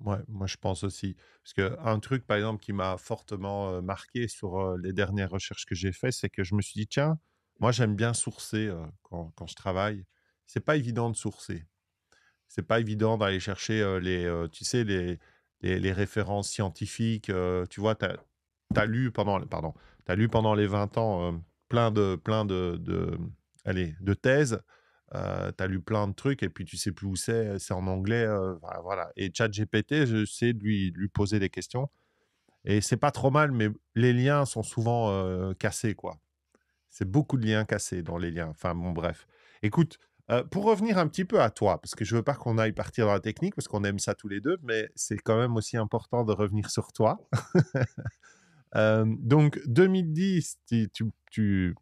[SPEAKER 1] Ouais, moi je pense aussi. Parce qu'un truc, par exemple, qui m'a fortement euh, marqué sur euh, les dernières recherches que j'ai faites, c'est que je me suis dit, tiens, moi j'aime bien sourcer euh, quand, je travaille. C'est pas évident de sourcer. C'est pas évident d'aller chercher les, tu sais, les, références scientifiques. tu vois, tu as, as, lu pendant, pardon, tu as lu pendant les 20 ans euh, plein de, plein de, de, de thèses, euh, tu as lu plein de trucs et puis tu sais plus où c'est, c'est en anglais. Et euh, voilà. Et ChatGPT, je sais lui, lui poser des questions. Et c'est pas trop mal, mais les liens sont souvent euh, cassés, quoi. C'est beaucoup de liens cassés dans les liens. Enfin, bon, bref. Écoute, pour revenir un petit peu à toi, parce que je veux pas qu'on aille partir dans la technique, parce qu'on aime ça tous les deux, mais c'est quand même aussi important de revenir sur toi. Euh, donc, 2010, tu,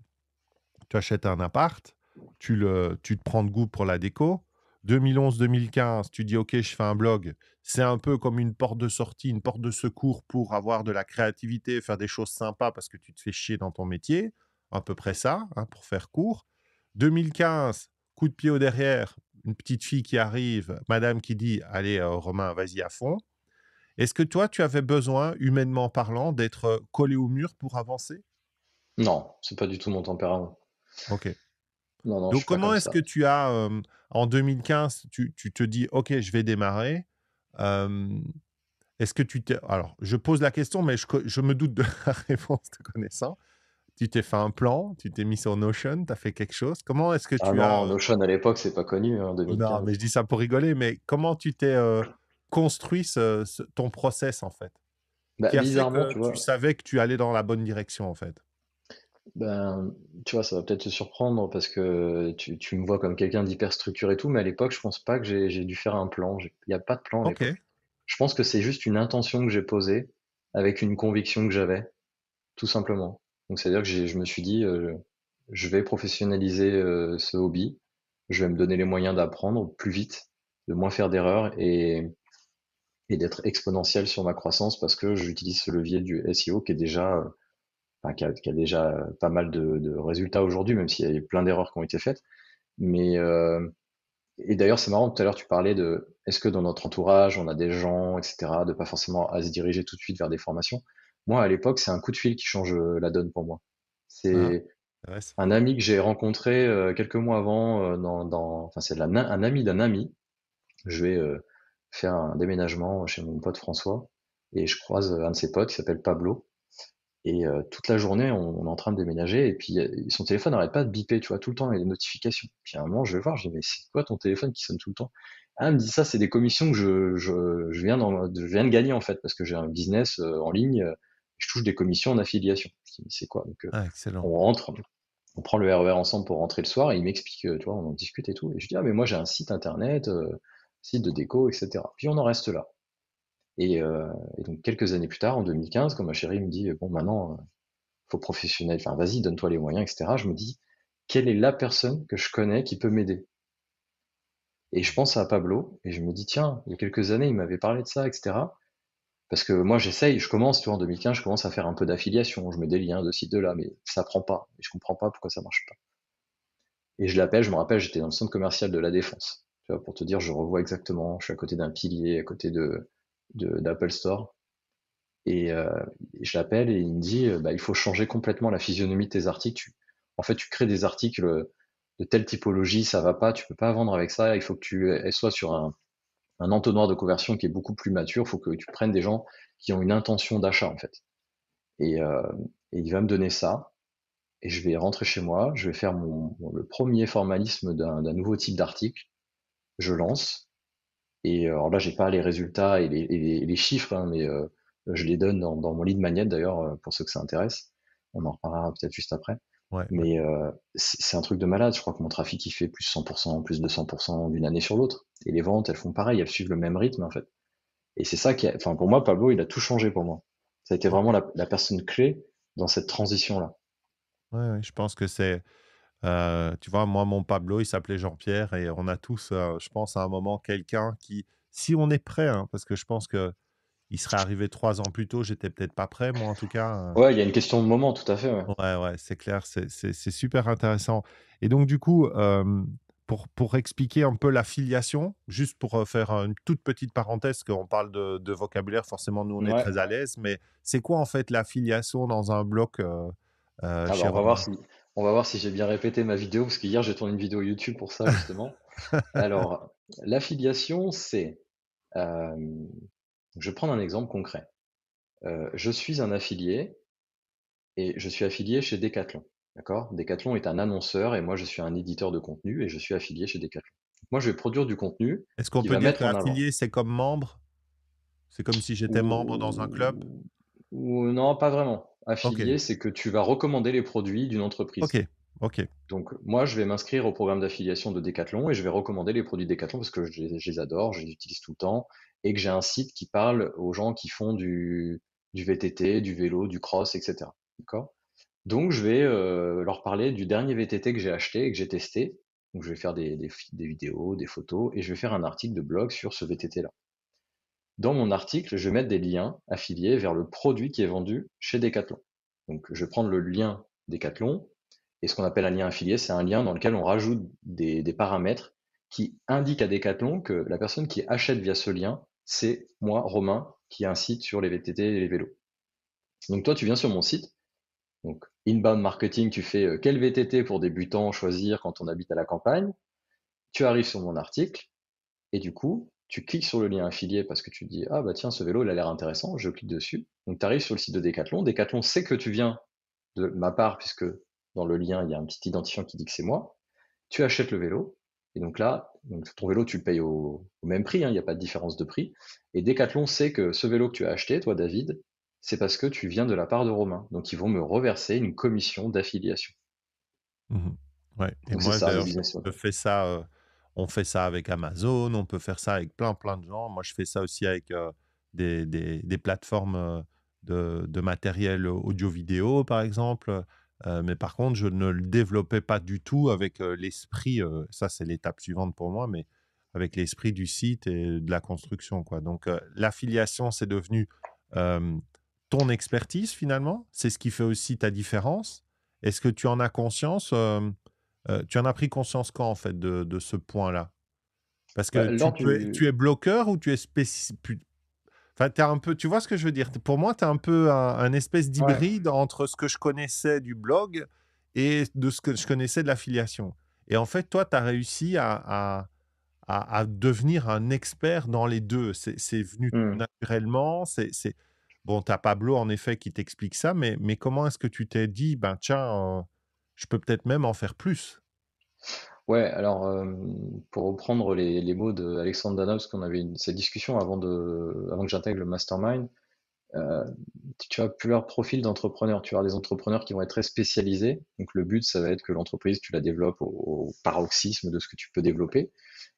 [SPEAKER 1] achètes un appart, tu, te prends de goût pour la déco. 2011-2015, tu dis OK, je fais un blog. C'est un peu comme une porte de sortie, une porte de secours pour avoir de la créativité, faire des choses sympas parce que tu te fais chier dans ton métier. À peu près ça, hein, pour faire court. 2015, coup de pied au derrière, une petite fille qui arrive, madame qui dit Allez, euh, Romain, vas-y à fond. Est-ce que toi, tu avais besoin, humainement parlant, d'être collé au mur pour avancer
[SPEAKER 2] Non, c'est pas du tout mon tempérament. Ok. Donc comment est-ce que
[SPEAKER 1] tu as, en 2015, tu, te dis, OK, je vais démarrer Est-ce que tu t'es... Alors, je pose la question, mais je, me doute de la réponse te connaissant. Tu t'es fait un plan, tu t'es mis sur Notion, tu as fait quelque chose. Comment est-ce que ah tu as... as...
[SPEAKER 2] Notion à l'époque, c'est pas connu en hein, 2015. Non, mais je
[SPEAKER 1] dis ça pour rigoler, mais comment tu t'es construit ton process, en fait
[SPEAKER 2] bah, bizarrement, tu,
[SPEAKER 1] savais que tu allais dans la bonne direction, en fait
[SPEAKER 2] ben, tu vois, ça va peut-être te surprendre parce que tu, tu me vois comme quelqu'un d'hyper structuré et tout, mais à l'époque, je pense pas que j'ai dû faire un plan. Il n'y a pas de plan. Je pense que c'est juste une intention que j'ai posée avec une conviction que j'avais, tout simplement. Donc, c'est-à-dire que je me suis dit, euh, je vais professionnaliser euh, ce hobby, je vais me donner les moyens d'apprendre plus vite, de moins faire d'erreurs et, et d'être exponentiel sur ma croissance parce que j'utilise ce levier du SEO qui est déjà, euh, enfin, qui, a, déjà euh, pas mal de, résultats aujourd'hui, même s'il y a plein d'erreurs qui ont été faites. Mais euh, et d'ailleurs, c'est marrant, tout à l'heure, tu parlais de est-ce que dans notre entourage, on a des gens, etc., de pas forcément à se diriger tout de suite vers des formations. Moi, à l'époque, c'est un coup de fil qui change la donne pour moi. Ah, c'est un ami que j'ai rencontré quelques mois avant, dans, dans... enfin, c'est un ami d'un ami. Je vais, faire un déménagement chez mon pote François et je croise un de ses potes qui s'appelle Pablo. Et euh, toute la journée, on, est en train de déménager et puis euh, son téléphone n'arrête pas de biper, tu vois, tout le temps, il y a des notifications. Puis à un moment, je vais voir, je dis, mais c'est quoi ton téléphone qui sonne tout le temps Ah, me dit ça, c'est des commissions que je, je, viens de, je viens de gagner en fait, parce que j'ai un business euh, en ligne, je touche des commissions en affiliation. c'est quoi Donc, ah, on rentre, on prend le RER e ensemble pour rentrer le soir et il m'explique, tu vois, on en discute et tout. Et je dis, ah, mais moi j'ai un site internet, sites de déco, etc. Puis on en reste là. Euh, et, donc quelques années plus tard, en 2015, quand ma chérie me dit bon maintenant euh, faut professionnel, enfin vas-y donne-toi les moyens, etc. Je me dis quelle est la personne que je connais qui peut m'aider. Et je pense à Pablo et je me dis tiens il y a quelques années il m'avait parlé de ça, etc. Parce que moi, j'essaye, je commence, tu en 2015, je commence à faire un peu d'affiliation, je mets des liens de ci, de là, mais ça prend pas. Et je comprends pas pourquoi ça marche pas. Et je l'appelle, je me rappelle, j'étais dans le centre commercial de la Défense pour te dire, je revois exactement, je suis à côté d'un pilier, à côté de d'Apple Store. Et, euh, je l'appelle et il me dit, bah, il faut changer complètement la physionomie de tes articles. en fait, tu crées des articles de telle typologie, ça va pas, tu peux pas vendre avec ça. Il faut que tu euh, sois sur un, un entonnoir de conversion qui est beaucoup plus mature. Il faut que tu prennes des gens qui ont une intention d'achat en fait. Euh, et, il va me donner ça. Et je vais rentrer chez moi, je vais faire le premier formalisme d'un nouveau type d'article je lance. Et euh, alors là, j'ai pas les résultats et les, chiffres, hein, mais euh, je les donne dans, mon lit de d'ailleurs, euh, pour ceux que ça intéresse. On en reparlera peut-être juste après. Mais c'est un truc de malade. Je crois que mon trafic, il fait plus 100%, plus de 200% d'une année sur l'autre. Et les ventes, elles font pareil, elles suivent le même rythme en fait. Et c'est ça qui, a... enfin pour moi, Pablo, il a tout changé pour moi. Ça a été vraiment la, personne clé dans cette transition là.
[SPEAKER 1] Ouais, je pense que c'est euh, tu vois, moi, mon Pablo, il s'appelait Jean-Pierre et on a tous, euh, je pense, à un moment, quelqu'un qui, si on est prêt, hein, parce que je pense que il serait arrivé trois ans plus tôt, j'étais peut-être pas prêt, moi en tout cas. Hein. Ouais, il y a une question de moment, tout à fait. Ouais, ouais, c'est clair, c'est super intéressant. Et donc, du coup, pour, pour, expliquer un peu La filiation, juste pour euh, faire une toute petite parenthèse, qu'on parle de, vocabulaire, forcément, nous, on est très à l'aise, mais c'est quoi en fait la filiation dans un bloc euh, ah bah, on va voir si,
[SPEAKER 2] on va voir si j'ai bien répété ma vidéo, parce qu'hier j'ai tourné une vidéo YouTube pour ça justement. Alors, l'affiliation, c'est. Euh, je vais prendre un exemple concret. Euh, je suis un affilié et je suis affilié chez Decathlon. D'accord Decathlon est un annonceur et moi je suis un éditeur de contenu et je suis affilié chez Decathlon. Moi je vais produire du contenu. Est-ce qu'on peut dire que affilié
[SPEAKER 1] c'est comme membre C'est comme si j'étais membre
[SPEAKER 2] dans un club ou, Non, pas vraiment affilié, c'est que tu vas recommander les produits d'une entreprise. Ok, ok. Donc moi, je vais m'inscrire au programme d'affiliation de Decathlon et je vais recommander les produits Decathlon parce que je, les adore, je les utilise tout le temps et que j'ai un site qui parle aux gens qui font du, du VTT, du vélo, du cross, etc. D'accord Donc je vais euh, leur parler du dernier VTT que j'ai acheté et que j'ai testé. Donc je vais faire des, des vidéos, des photos et je vais faire un article de blog sur ce VTT là. Dans mon article, je vais mettre des liens affiliés vers le produit qui est vendu chez Decathlon. Donc, je vais prendre le lien Decathlon, et ce qu'on appelle un lien affilié, c'est un lien dans lequel on rajoute des, paramètres qui indiquent à Decathlon que la personne qui achète via ce lien, c'est moi, Romain, qui incite sur les VTT et les vélos. Donc toi, tu viens sur mon site. Donc, inbound marketing, tu fais euh, quel VTT pour débutants choisir quand on habite à la campagne. Tu arrives sur mon article. Et du coup, tu cliques sur le lien affilié parce que tu dis Ah bah tiens, ce vélo, il a l'air intéressant, je clique dessus. Donc tu arrives sur le site de Decathlon. Decathlon sait que tu viens de ma part, puisque dans le lien, il y a un petit identifiant qui dit que c'est moi. Tu achètes le vélo. Et donc là, ton vélo, tu le payes au, même prix, hein, il n'y a pas de différence de prix. Et Decathlon sait que ce vélo que tu as acheté, toi David, c'est parce que tu viens de la part de Romain. Donc ils vont me reverser une commission d'affiliation.
[SPEAKER 1] Mmh ouais. Et moi, d'ailleurs, je fais ça. Euh, on fait ça avec Amazon, on peut faire ça avec plein, plein de gens. Moi, je fais ça aussi avec euh, des, plateformes euh, de, matériel audio-vidéo, par exemple. Euh, mais par contre, je ne le développais pas du tout avec l'esprit, ça c'est l'étape suivante pour moi, mais avec l'esprit du site et de la construction. Quoi. Donc l'affiliation, c'est devenu ton expertise finalement, c'est ce qui fait aussi ta différence. Est-ce que tu en as conscience euh, tu en as pris conscience quand, en fait, de, ce point-là Parce que bah, tu, es, bloqueur ou tu es spécifique Enfin, un peu, tu vois ce que je veux dire Pour moi, tu es un peu un, espèce d'hybride entre ce que je connaissais du blog et de ce que je connaissais de l'affiliation. Et en fait, toi, tu as réussi à, à, devenir un expert dans les deux. C'est venu mmh. naturellement. C'est Bon, tu as Pablo, en effet, qui t'explique ça, mais, mais comment est-ce que tu t'es dit, ben tiens, euh, je peux peut-être même en faire plus.
[SPEAKER 2] Ouais, alors euh, pour reprendre les, mots d'Alexandre Alexandre parce qu'on avait une, cette discussion avant, de, avant que j'intègre le mastermind, euh, tu as plusieurs profils d'entrepreneurs. Tu as des entrepreneurs qui vont être très spécialisés. Donc le but, ça va être que l'entreprise, tu la développes au, paroxysme de ce que tu peux développer.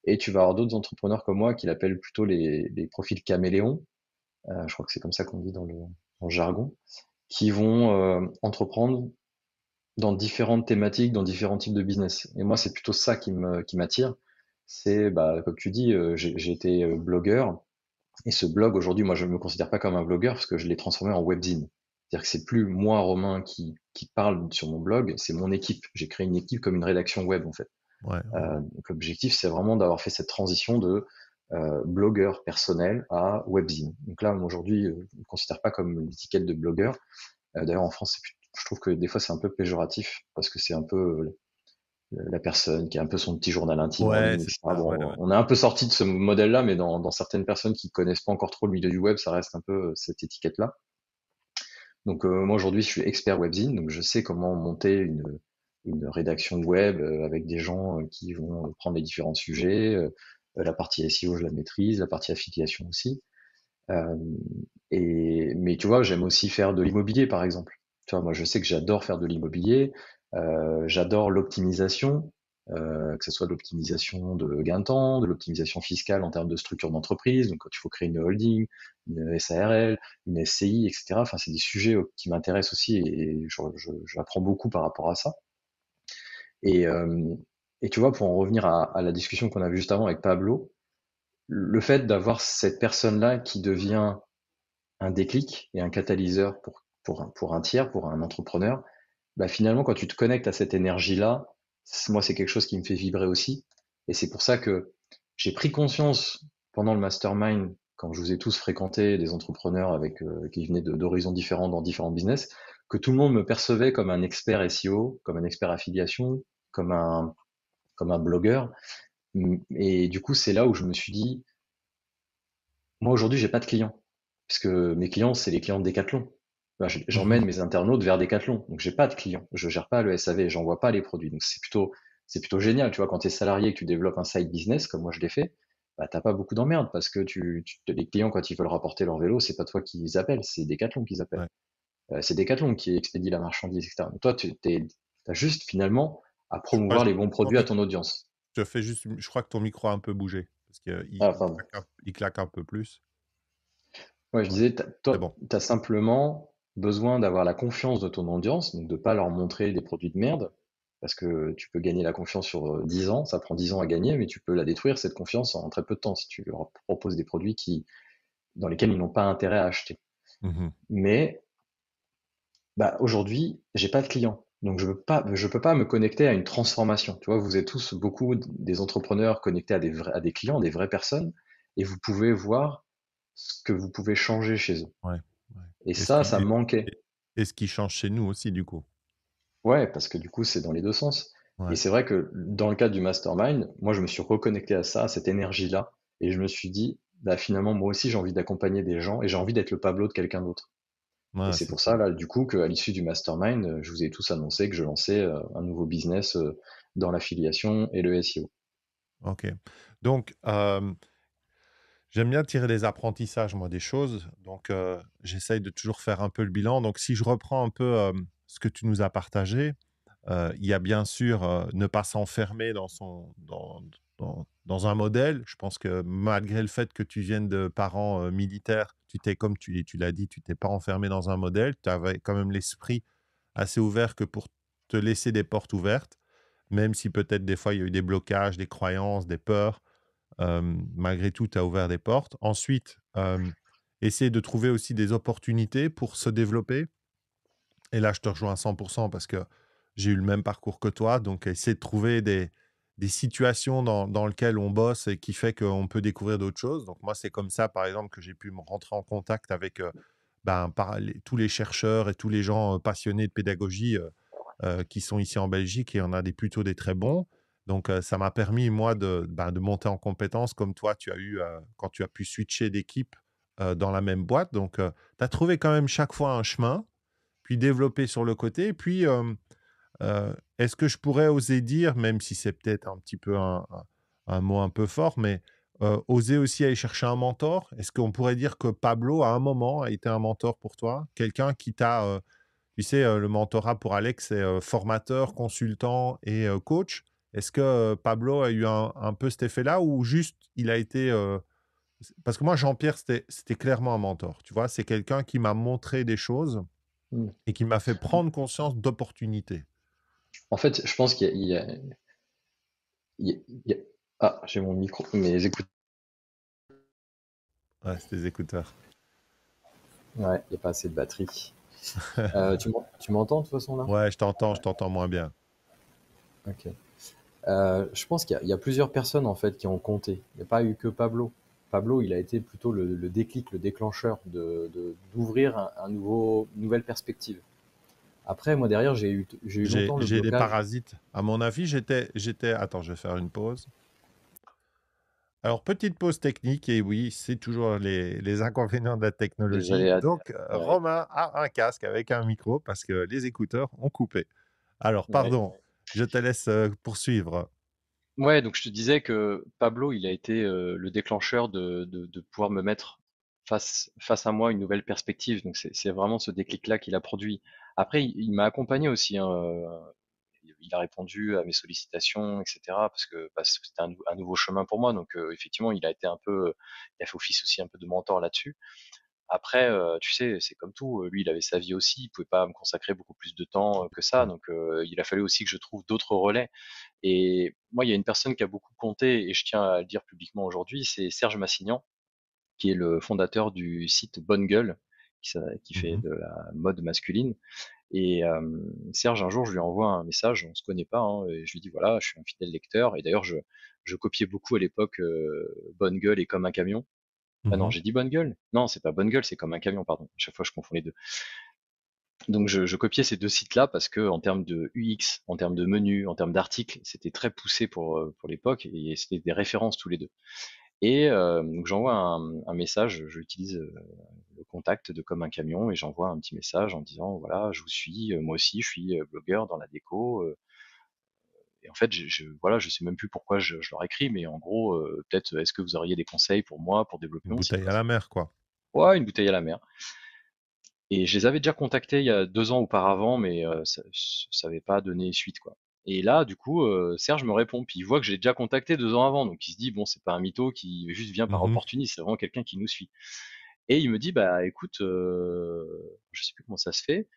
[SPEAKER 2] Et tu vas avoir d'autres entrepreneurs comme moi qui l'appellent plutôt les, profils caméléons. Euh, je crois que c'est comme ça qu'on dit dans le, jargon qui vont entreprendre dans différentes thématiques, dans différents types de business. Et moi, c'est plutôt ça qui me, Qui m'attire. c'est, bah, comme tu dis, euh, j'ai été euh, blogueur. Et ce blog, aujourd'hui, moi, je ne me considère pas comme un blogueur parce que je l'ai transformé en webzine. C'est-à-dire que c'est plus moi, Romain, qui, qui parle sur mon blog, c'est mon équipe. J'ai créé une équipe comme une rédaction web, en fait. Ouais, euh, donc l'objectif, c'est vraiment d'avoir fait cette transition de blogueur personnel à webzine. Donc là, aujourd'hui, je ne me considère pas comme l'étiquette de blogueur. D'ailleurs, en France, c'est plus je trouve que des fois c'est un peu péjoratif parce que c'est un peu euh, la personne qui a un peu son petit journal intime. On est un peu sorti de ce modèle-là, mais dans, certaines personnes qui connaissent pas encore trop le milieu du web, ça reste un peu euh, cette étiquette-là. Donc euh, moi aujourd'hui je suis expert webzine, donc je sais comment monter une, une rédaction web avec des gens qui vont prendre les différents sujets. La partie SEO je la maîtrise, la partie affiliation aussi. et, mais tu vois, j'aime aussi faire de l'immobilier, par exemple. Tu vois, moi, je sais que j'adore faire de l'immobilier, euh, j'adore l'optimisation, euh, que ce soit l'optimisation de gain de temps, de l'optimisation fiscale en termes de structure d'entreprise, donc quand il faut créer une holding, une SARL, une SCI, etc. Enfin, c'est des sujets euh, qui m'intéressent aussi et, j'apprends beaucoup par rapport à ça. Et, tu vois, pour en revenir à, la discussion qu'on a juste avant avec Pablo, le fait d'avoir cette personne-là qui devient un déclic et un catalyseur pour pour un, pour un tiers, pour un entrepreneur, bah finalement, quand tu te connectes à cette énergie-là, moi, c'est quelque chose qui me fait vibrer aussi. Et c'est pour ça que j'ai pris conscience pendant le mastermind, quand je vous ai tous fréquenté, des entrepreneurs avec, euh, qui venaient d'horizons différents dans différents business, que tout le monde me percevait comme un expert SEO, comme un expert affiliation, comme un, comme un blogueur. Mm, et du coup, c'est là où je me suis dit, moi aujourd'hui, j'ai pas de clients. Parce que mes clients, c'est les clients de Decathlon. Mhm. j'emmène mes internautes vers Decathlon. Donc, j'ai pas de clients. Je gère pas le SAV, j'envoie pas les produits. Donc, c'est plutôt, c'est plutôt génial. Tu vois, quand tu es salarié et que tu développes un side business, comme moi je l'ai fait, bah, t'as pas beaucoup d'emmerdes parce que tu, les clients, quand ils veulent rapporter leur vélo, c'est pas toi qui les appellent, c'est Decathlon qui les appellent. Euh, c'est Decathlon qui expédie la marchandise, etc. Donc, toi, tu as juste finalement à promouvoir les bons produits à ton audience.
[SPEAKER 1] Je fais juste, je crois que ton micro a un peu bougé parce qu'il ah, claque, un peu plus.
[SPEAKER 2] Ouais, je disais, tu as simplement besoin d'avoir la confiance de ton audience, donc de pas leur montrer des produits de merde, parce que tu peux gagner la confiance sur 10 euh, ans, ça prend 10 ans à gagner, mais tu peux la détruire, cette confiance, en très peu de temps, si tu leur proposes des produits qui, dans lesquels ils n'ont pas intérêt à acheter. Mmh mais bah, aujourd'hui, j'ai pas de clients. Donc je ne peux, peux, pas me connecter à une transformation. Tu vois, vous êtes tous beaucoup des entrepreneurs connectés à des, vrais, à des clients, des vraies personnes, et vous pouvez voir ce que vous pouvez changer chez eux. Ouais. Et ça, ça me manquait. Et ce qui change chez nous aussi, du coup. Ouais, parce que du coup, c'est dans les deux sens. Et c'est vrai que dans le cadre du mastermind, moi, je me suis reconnecté à ça, à cette énergie-là. Et je me suis dit, bah, finalement, moi aussi, j'ai envie d'accompagner des gens et j'ai envie d'être le Pablo de quelqu'un d'autre. c'est pour ça, là, du coup, qu'à l'issue du mastermind, je vous ai tous annoncé que je lançais euh, un nouveau business euh, dans l'affiliation et le SEO. Ok.
[SPEAKER 1] Donc, euh, J'aime bien tirer des apprentissages, moi, des choses. Donc, euh, j'essaye de toujours faire un peu le bilan. Donc, si je reprends un peu euh, ce que tu nous as partagé, euh, il y a bien sûr ne pas s'enfermer dans, son, dans, dans, un modèle. Je pense que malgré le fait que tu viennes de parents militaires, tu t'es, comme tu, tu l'as dit, tu t'es pas enfermé dans un modèle. Tu avais quand même l'esprit assez ouvert que pour te laisser des portes ouvertes, même si peut-être des fois il y a eu des blocages, des croyances, des peurs malgré tout, tu as ouvert des portes. Ensuite, essayer de trouver aussi des opportunités pour se développer. Et là, je te rejoins à 100% parce que j'ai eu le même parcours que toi. Donc, essayer de trouver des, situations dans, lesquelles on bosse et qui fait qu'on peut découvrir d'autres choses. Donc, moi, c'est comme ça, par exemple, que j'ai pu me rentrer en contact avec ben, tous les chercheurs et tous les gens passionnés de pédagogie euh, qui sont ici en Belgique et on a des, plutôt des très bons. Donc, ça m'a permis, moi, ben, de, monter en compétence comme toi, tu as eu quand tu as pu switcher d'équipe dans la même boîte. Donc, tu as trouvé quand même chaque fois un chemin, puis développé sur le côté. Et puis, est-ce que je pourrais oser dire, même si c'est peut-être un petit peu un, un, mot un peu fort, mais oser aussi aller chercher un mentor Est-ce qu'on pourrait dire que Pablo, à un moment, a été un mentor pour toi Quelqu'un qui t'a. tu sais, le mentorat pour Alex, c'est formateur, consultant et coach est-ce que Pablo a eu un, peu cet effet-là ou juste il a été. Parce que moi, Jean-Pierre, c'était clairement un mentor. Tu vois, c'est quelqu'un qui m'a montré des choses mmh. et qui m'a fait mmh. prendre conscience d'opportunités.
[SPEAKER 2] En fait, je pense qu'il y, a... Ah, j'ai mon micro, mes écouteurs. Ouais, c'est des écouteurs. Ouais, il n'y a pas assez de batterie. Euh, tu m'entends de toute façon là Ouais, je t'entends, je t'entends moins bien. Ok. Euh, je pense qu'il y, a plusieurs personnes en fait qui ont compté. Il n'y a pas eu que Pablo. Pablo, il a été plutôt le, déclic, le déclencheur d'ouvrir de, d'ouvrir un, nouveau, une nouvelle perspective. Après, moi derrière, j'ai eu, eu longtemps J'ai des parasites.
[SPEAKER 1] À mon avis, j'étais, j'étais. Attends, je vais faire une pause. Alors, petite pause technique, et oui, c'est toujours les, les, inconvénients de la technologie. Donc, Romain a un casque avec un micro parce que les écouteurs ont coupé. Alors, pardon, je te laisse euh, poursuivre.
[SPEAKER 2] Ouais, donc je te disais que Pablo, il a été euh, le déclencheur de, de, pouvoir me mettre face, face à moi une nouvelle perspective. Donc c'est vraiment ce déclic-là qu'il a produit. Après, il, m'a accompagné aussi. Hein, euh, il a répondu à mes sollicitations, etc. Parce que bah, c'était un, nouveau chemin pour moi. Donc effectivement, il a été un peu, il a fait office aussi un peu de mentor là-dessus. Après, euh, tu sais, c'est comme tout. Euh, lui, il avait sa vie aussi. Il pouvait pas me consacrer beaucoup plus de temps euh, que ça. Donc, il a fallu aussi que je trouve d'autres relais. Et moi, il y a une personne qui a beaucoup compté, et je tiens à le dire publiquement aujourd'hui, c'est Serge Massignan, qui est le fondateur du site Bonne Gueule, qui, mmh fait de la mode masculine. Et Serge, un jour, je lui envoie un message, on se connaît pas, hein, et je lui dis voilà, je suis un fidèle lecteur, et d'ailleurs, je, copiais beaucoup à l'époque Bonne Gueule et Comme un camion. Ah non, mmh j'ai dit bonne gueule. Non, c'est pas bonne gueule, c'est comme un camion, pardon. À chaque fois, je confonds les deux. Donc, je, je copiais ces deux sites-là parce que, en termes de UX, en termes de menu, en termes d'articles, c'était très poussé pour, euh, pour l'époque et c'était des références tous les deux. Et euh, donc, j'envoie un, message, j'utilise euh, le contact de Comme un camion et j'envoie un petit message en disant voilà, je vous suis, moi aussi, je suis blogueur dans la déco et en fait, je, je, voilà, je sais même plus pourquoi je, je leur écris, mais en gros, euh, peut-être, est-ce que vous auriez des conseils pour moi pour développer une bouteille à la mer, quoi. Ouais, une bouteille à la mer. Et je les avais déjà contactés il y a deux ans auparavant, mais euh, ça n'avait pas donné suite, quoi. Et là, du coup, euh, Serge me répond, puis il voit que j'ai déjà contacté deux ans avant, donc il se dit bon, c'est pas un mytho qui juste vient par mmh opportunité. c'est vraiment quelqu'un qui nous suit. Et il me dit bah écoute, je sais plus comment ça se fait,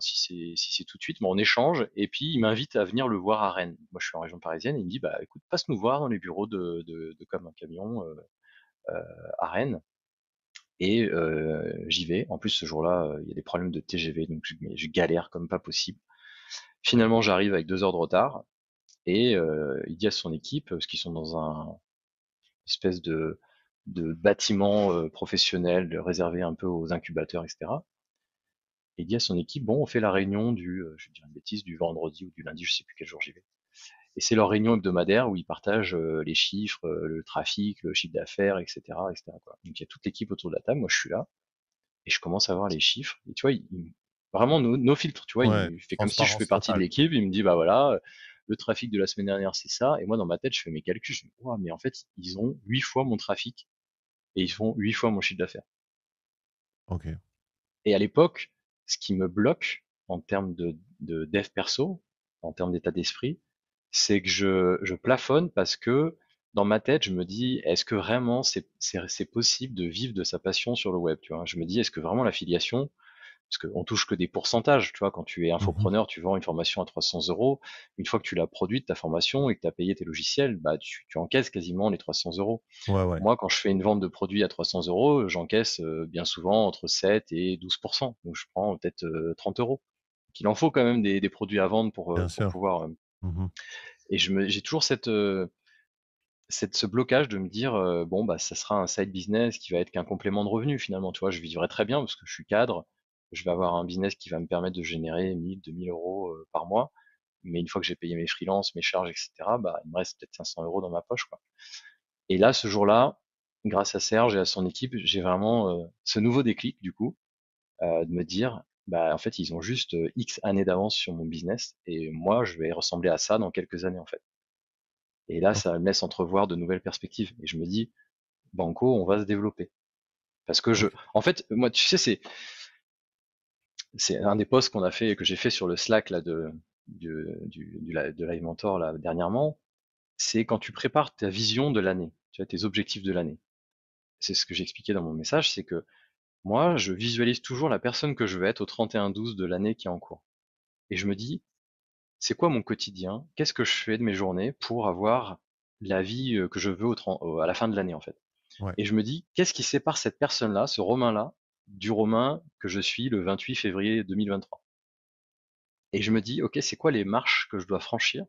[SPEAKER 2] si c'est tout de suite, mais on échange. Et puis, il m'invite à venir le voir à Rennes. Moi, je suis en région parisienne. Et il me dit, bah, écoute, passe nous voir dans les bureaux de, Comme un camion euh, euh, à Rennes. Et euh, j'y vais. En plus, ce jour-là, il y a des problèmes de TGV, donc je, galère comme pas possible. Finalement, j'arrive avec deux heures de retard. Et il dit à son équipe, parce qu'ils sont dans un espèce de bâtiment professionnel réservé un peu aux incubateurs, etc il dit à son équipe, bon, on fait la réunion du, euh, je une bêtise, du vendredi ou du lundi, je sais plus quel jour j'y vais. Et c'est leur réunion hebdomadaire où ils partagent euh, les chiffres, euh, le trafic, le chiffre d'affaires, etc., Donc il y a toute l'équipe autour de la table. Moi, je suis là et je commence à voir les chiffres. Et tu vois, vraiment nos filtres, tu vois, il fait comme si je fais partie de l'équipe. Il me dit, bah voilà, le trafic de la semaine dernière, c'est ça. Et moi, dans ma tête, je fais mes calculs. Je dis, mais en fait, ils ont huit fois mon trafic et ils font huit fois mon chiffre d'affaires. Ok. Et à l'époque, ce qui me bloque en termes de, de dev perso, en termes d'état d'esprit, c'est que je, plafonne parce que dans ma tête, je me dis, est-ce que vraiment c'est possible de vivre de sa passion sur le web Je me dis, est-ce que vraiment l'affiliation, parce qu'on touche que des pourcentages, tu vois, quand tu es mmh infopreneur, tu vends une formation à 300 euros, une fois que tu l'as produite, ta formation, et que tu as payé tes logiciels, bah, tu, encaisses quasiment les 300 euros. Moi, quand je fais une vente de produits à 300 euros, j'encaisse euh, bien souvent entre 7 et 12 donc je prends peut-être 30 euh, euros. Qu'il en faut quand même des, produits à vendre pour, euh, pouvoir. Mmh et j'ai toujours cette, ce blocage de me dire bon bah ça sera un side business qui va être qu'un complément de revenu finalement. Tu vois, je vivrai très bien parce que je suis cadre, je vais avoir un business qui va me permettre de générer 1000, 2000 euros par mois. Mais une fois que j'ai payé mes freelances, mes charges, etc., bah, il me reste peut-être 500 euros dans ma poche. Quoi. Et là, ce jour-là, grâce à Serge et à son équipe, j'ai vraiment ce nouveau déclic, du coup, de me dire, bah, en fait, ils ont juste X années d'avance sur mon business et moi, je vais ressembler à ça dans quelques années, en fait. Et là, ça me laisse entrevoir de nouvelles perspectives. Et je me dis, Banco, on va se développer. Parce que je, en fait, moi, tu sais, c'est, c'est un des posts qu'on a fait, que j'ai fait sur le Slack là, de, du, de Live là, dernièrement. C'est quand tu prépares ta vision de l'année, tu as tes objectifs de l'année. C'est ce que j'expliquais dans mon message, c'est que moi, je visualise toujours la personne que je veux être au 31-12 de l'année qui est en cours. Et je me dis, c'est quoi mon quotidien Qu'est-ce que je fais de mes journées pour avoir la vie euh, que je veux au, à la fin de l'année, en fait Et je me dis, qu'est-ce qui sépare cette personne-là, ce Romain-là, du Romain que je suis le 28 février 2023. Et je me dis, OK, c'est quoi les marches que je dois franchir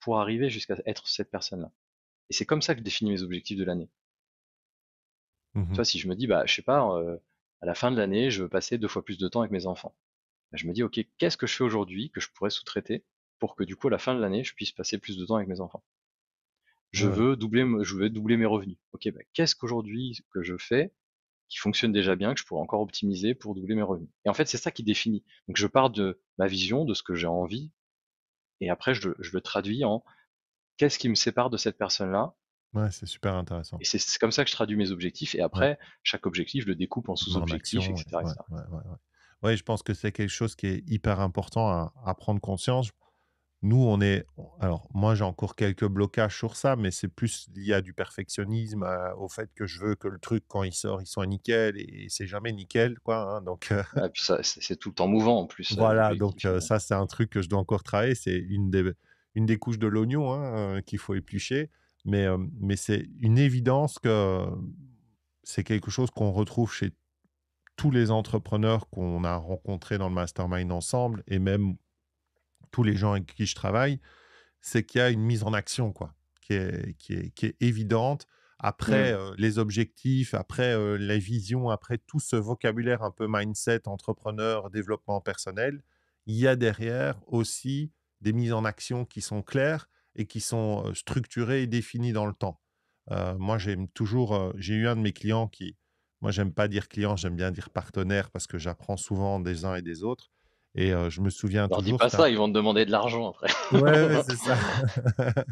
[SPEAKER 2] pour arriver jusqu'à être cette personne-là Et c'est comme ça que je définis mes objectifs de l'année. Mmh tu vois, si je me dis, bah, je sais pas, euh, à la fin de l'année, je veux passer deux fois plus de temps avec mes enfants. Bah, je me dis, OK, qu'est-ce que je fais aujourd'hui que je pourrais sous-traiter pour que du coup, à la fin de l'année, je puisse passer plus de temps avec mes enfants je, veux doubler, je veux doubler mes revenus. OK, bah, qu'est-ce qu'aujourd'hui que je fais qui fonctionne déjà bien, que je pourrais encore optimiser pour doubler mes revenus. Et en fait, c'est ça qui définit. Donc je pars de ma vision, de ce que j'ai envie, et après je, le traduis en qu'est-ce qui me sépare de cette personne-là. Ouais, c'est super intéressant. Et c'est comme ça que je traduis mes objectifs, et après, chaque objectif, je le découpe en sous-objectifs, etc.
[SPEAKER 1] Ouais, je pense que c'est quelque chose qui est hyper important à, à prendre conscience. Nous, on est. Alors, moi, j'ai encore quelques blocages sur ça, mais c'est plus lié à du perfectionnisme, au fait que je veux que le truc, quand il sort, il soit nickel, et, c'est jamais nickel, quoi. Hein, donc, euh, c'est tout le temps mouvant, en plus. Euh, voilà, donc euh, ça, c'est un truc que je dois encore travailler. C'est une des, une des couches de l'oignon hein, qu'il faut éplucher. Mais, mais c'est une évidence que c'est quelque chose qu'on retrouve chez tous les entrepreneurs qu'on a rencontrés dans le mastermind ensemble, et même tous les gens avec qui je travaille, c'est qu'il y a une mise en action, quoi, qui est, évidente. Après mmh. euh, les objectifs, après euh, les visions, après tout ce vocabulaire un peu mindset, entrepreneur, développement personnel, il y a derrière aussi des mises en action qui sont claires et qui sont euh, structurées et définies dans le temps. moi, j'aime toujours, j'ai eu un de mes clients qui, moi, j'aime pas dire client, j'aime bien dire partenaire parce que j'apprends souvent des uns et des autres. Et je me souviens Alors toujours. dis pas ça, ils
[SPEAKER 2] vont te demander de l'argent après. ouais, c'est ça.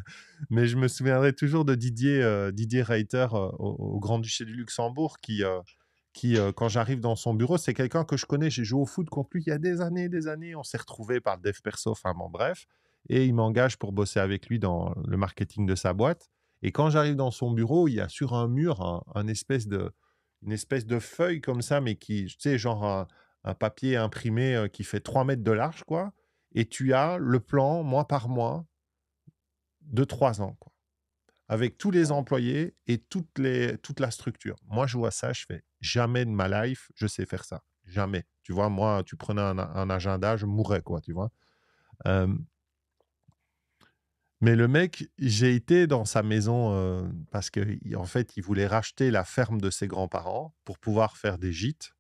[SPEAKER 1] Mais je me souviendrai toujours de Didier, Didier Reiter au, Grand-Duché du Luxembourg qui, qui quand j'arrive dans son bureau, c'est quelqu'un que je connais. J'ai joué au foot contre lui il y a des années, des années. On s'est retrouvés par dev perso, enfin bon, bref. Et il m'engage pour bosser avec lui dans le marketing de sa boîte. Et quand j'arrive dans son bureau, il y a sur un mur un, espèce de une espèce de feuille comme ça, mais qui, tu sais, genre un papier imprimé qui fait 3 mètres de large, quoi. Et tu as le plan, mois par mois, de 3 ans, quoi. Avec tous les employés et toutes les, toute la structure. Moi, je vois ça, je fais jamais de ma life, je sais faire ça. Jamais. Tu vois, moi, tu prenais un, agenda, je mourrais, quoi, tu vois. mais le mec, j'ai été dans sa maison parce qu'en en fait, il voulait racheter la ferme de ses grands-parents pour pouvoir faire des gîtes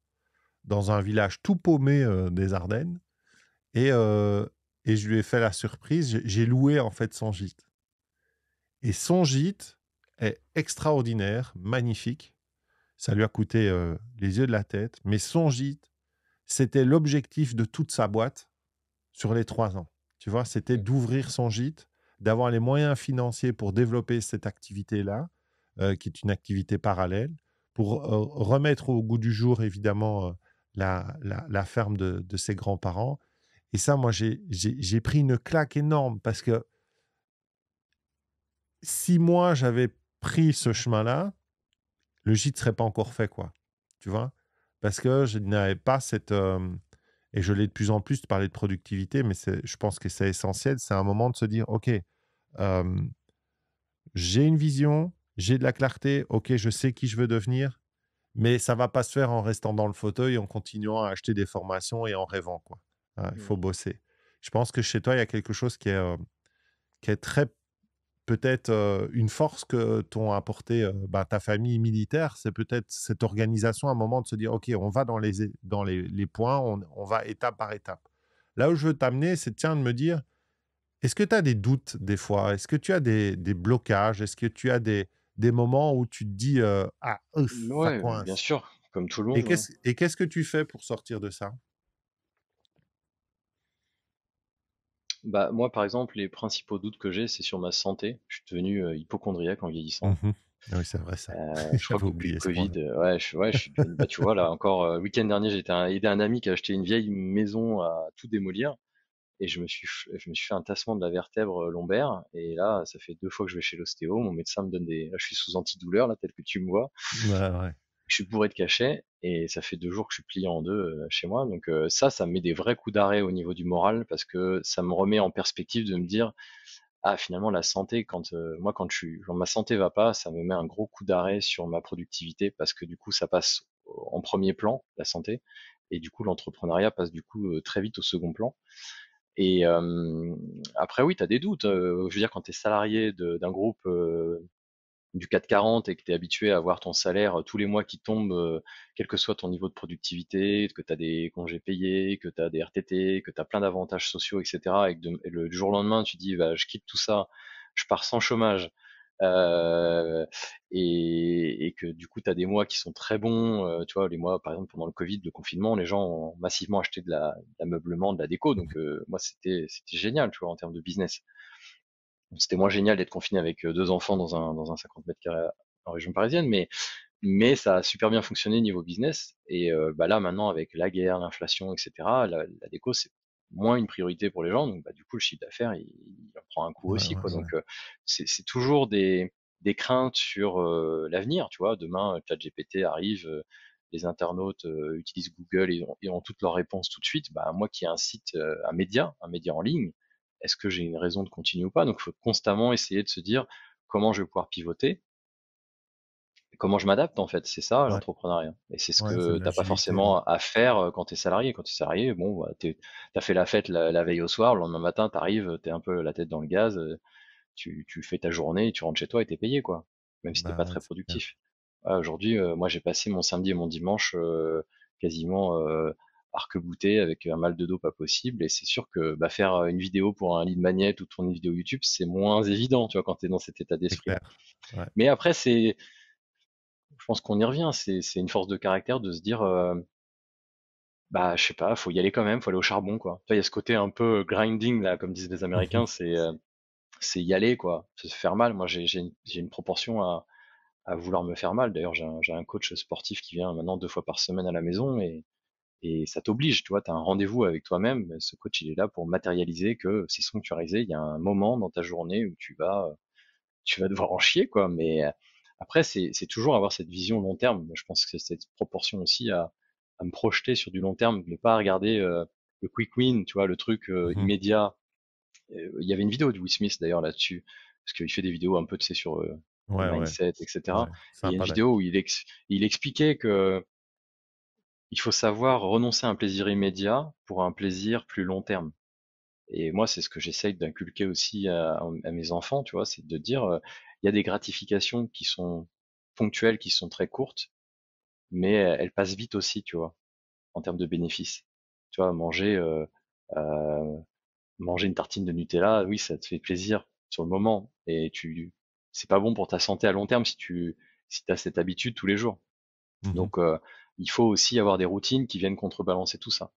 [SPEAKER 1] dans un village tout paumé euh, des Ardennes. Et, euh, et je lui ai fait la surprise, j'ai loué en fait son gîte. Et son gîte est extraordinaire, magnifique. Ça lui a coûté euh, les yeux de la tête, mais son gîte, c'était l'objectif de toute sa boîte sur les trois ans. Tu vois, c'était d'ouvrir son gîte, d'avoir les moyens financiers pour développer cette activité-là, qui est une activité parallèle, pour remettre au goût du jour, évidemment, la, ferme de, ses grands-parents. Et ça, moi, j'ai pris une claque énorme parce que si moi, j'avais pris ce chemin-là, le gîte serait pas encore fait, quoi. Tu vois Parce que je n'avais pas cette... et je l'ai de plus en plus, parlé parler de productivité, mais je pense que c'est essentiel. C'est un moment de se dire, OK, j'ai une vision, j'ai de la clarté, OK, je sais qui je veux devenir, mais ça va pas se faire en restant dans le fauteuil, en continuant à acheter des formations et en rêvant. Quoi. Ah, il faut mmh. bosser. Je pense que chez toi, il y a quelque chose qui est, euh, qui est très peut-être euh, une force que t'ont apporté euh, bah, ta famille militaire. C'est peut-être cette organisation à un moment de se dire, OK, on va dans les, dans les, points, on, va étape par étape. Là où je veux t'amener, c'est tiens de me dire, est-ce que tu as des doutes des fois Est-ce que tu as des, des blocages Est-ce que tu as des, des moments où tu te dis euh, Ah, ouf, Bien sûr, comme tout le monde. Hein. Et qu'est-ce que tu fais pour sortir de ça
[SPEAKER 2] bah, Moi, par exemple, les principaux doutes que j'ai, c'est sur ma santé. Je suis devenu hypochondriac euh, hypochondriaque en vieillissant. Mmh ah oui, c'est vrai ça. Euh, je crois que oublié Covid, ouais, bah, tu vois, là encore, le week-end dernier, j'étais aidé un ami qui a acheté une vieille maison à tout démolir et je me suis je me suis fait un tassement de la vertèbre lombaire et là ça fait deux fois que je vais chez l'ostéo mon médecin me donne des là, je suis sous antidouleur là tel que tu me vois je suis bourré de cachets et ça fait deux jours que je suis plié en deux chez moi donc ça ça me met des vrais coups d'arrêt au niveau du moral parce que ça me remet en perspective de me dire ah finalement la santé quand moi quand je ma santé va pas ça me met un gros coup d'arrêt sur ma productivité parce que du coup ça passe en premier plan la santé et du coup l'entrepreneuriat passe du coup très vite au second plan et après, oui, tu as des doutes. je veux dire, quand tu es salarié d'un groupe du 440 et que tu es habitué à avoir ton salaire tous les mois qui tombe, quel que soit ton niveau de productivité, que tu as des congés payés, que tu as des RTT, que tu as plein d'avantages sociaux, etc., et que le, jour au lendemain, tu dis, «Bah, je quitte tout ça, je pars sans chômage, euh, et, que du coup, tu as des mois qui sont très bons. Euh, tu vois, les mois, par exemple, pendant le Covid, le confinement, les gens ont massivement acheté de l'ameublement, la, de, de la déco. Donc, euh, moi, c'était génial, tu vois, en termes de business. C'était moins génial d'être confiné avec deux enfants dans un, dans un 50 mètres carrés en région parisienne, mais, mais ça a super bien fonctionné niveau business. Et bah là, maintenant, avec la guerre, l'inflation, etc., la déco, c'est moins une priorité pour les gens. Donc, bah, du coup, le chiffre d'affaires, il, en prend un coup aussi. quoi. Donc, c'est toujours des, des, craintes sur l'avenir. Tu vois, demain, ChatGPT arrive, les internautes utilisent Google et ont, et ont, toutes leurs réponses tout de suite. Bah, moi qui ai un site, un média, un média en ligne, est-ce que j'ai une raison de continuer ou pas Donc, il faut constamment essayer de se dire comment je vais pouvoir pivoter comment je m'adapte en fait, c'est ça l'entrepreneuriat. Et c'est ce que que t'as pas forcément à faire euh, quand es salarié. Quand t'es salarié, bon, bah, tu t'as fait la fête la, veille au soir, le lendemain matin t'arrives, t'es un peu la tête dans le gaz, euh, tu, fais ta journée, tu rentres chez toi et t'es payé quoi, même si t'es pas bah, très productif. Aujourd'hui, euh, moi j'ai passé mon samedi et mon dimanche quasiment euh, avec un mal de dos pas possible. Et c'est sûr que bah, faire une vidéo pour un lit de magnet ou tourner une vidéo YouTube, c'est moins évident, tu vois, quand tu es dans cet état d'esprit. Mais après, c'est pense qu'on y revient. C'est une force de caractère de se dire, euh, bah, je sais pas, faut y aller quand même, faut aller au charbon, quoi. Il y a ce côté un peu euh, grinding, là, comme disent les mmh Américains, c'est euh, c'est y aller, quoi. Se faire mal. Moi, j'ai une, proportion à, vouloir me faire mal. D'ailleurs, j'ai un, coach sportif qui vient maintenant deux fois par semaine à la maison et, et ça t'oblige, tu vois, tu as un rendez-vous avec toi-même. Ce coach, il est là pour matérialiser que c'est réalisé Il y a un moment dans ta journée où tu vas, tu vas devoir en chier, quoi. Mais après, c'est toujours avoir cette vision long terme. Je pense que c'est cette proportion aussi à, me projeter sur du long terme, ne pas regarder le quick win, tu vois, le truc mmh immédiat. Il y avait une vidéo de Will Smith d'ailleurs là-dessus, parce qu'il fait des vidéos un peu, tu sais, sur mindset, etc. il y a une vidéo où il, il expliquait que il faut savoir renoncer à un plaisir immédiat pour un plaisir plus long terme. Et moi, c'est ce que j'essaye d'inculquer aussi à, mes enfants, tu vois, c'est de dire, euh, il y a des gratifications qui sont ponctuelles, qui sont très courtes, mais euh, elles passent vite aussi, tu vois, en termes de bénéfices. Tu vois, manger, euh, euh, manger une tartine de Nutella, oui, ça te fait plaisir sur le moment, et tu, c'est pas bon pour ta santé à long terme si tu, si as cette habitude tous les jours. Mmh Donc, il faut aussi avoir des routines qui viennent contrebalancer tout ça.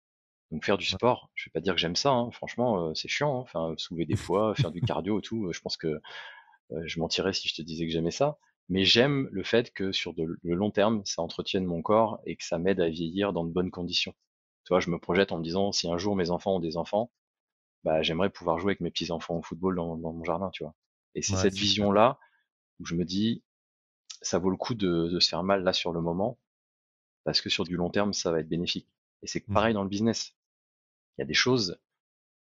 [SPEAKER 2] Donc faire du sport, je vais pas dire que j'aime ça, hein. franchement, euh, c'est chiant. Hein. Enfin, soulever des poids, faire du cardio et tout, euh, je pense que euh, je mentirais si je te disais que j'aimais ça. Mais j'aime le fait que sur le long terme, ça entretienne mon corps et que ça m'aide à vieillir dans de bonnes conditions. Tu vois, je me projette en me disant, si un jour mes enfants ont des enfants, bah, j'aimerais pouvoir jouer avec mes petits-enfants au football dans, mon jardin, tu vois. Et c'est cette vision-là où je me dis, ça vaut le coup de se faire mal là sur le moment, parce que sur du long terme, ça va être bénéfique. Et c'est mmh pareil dans le business il y a des choses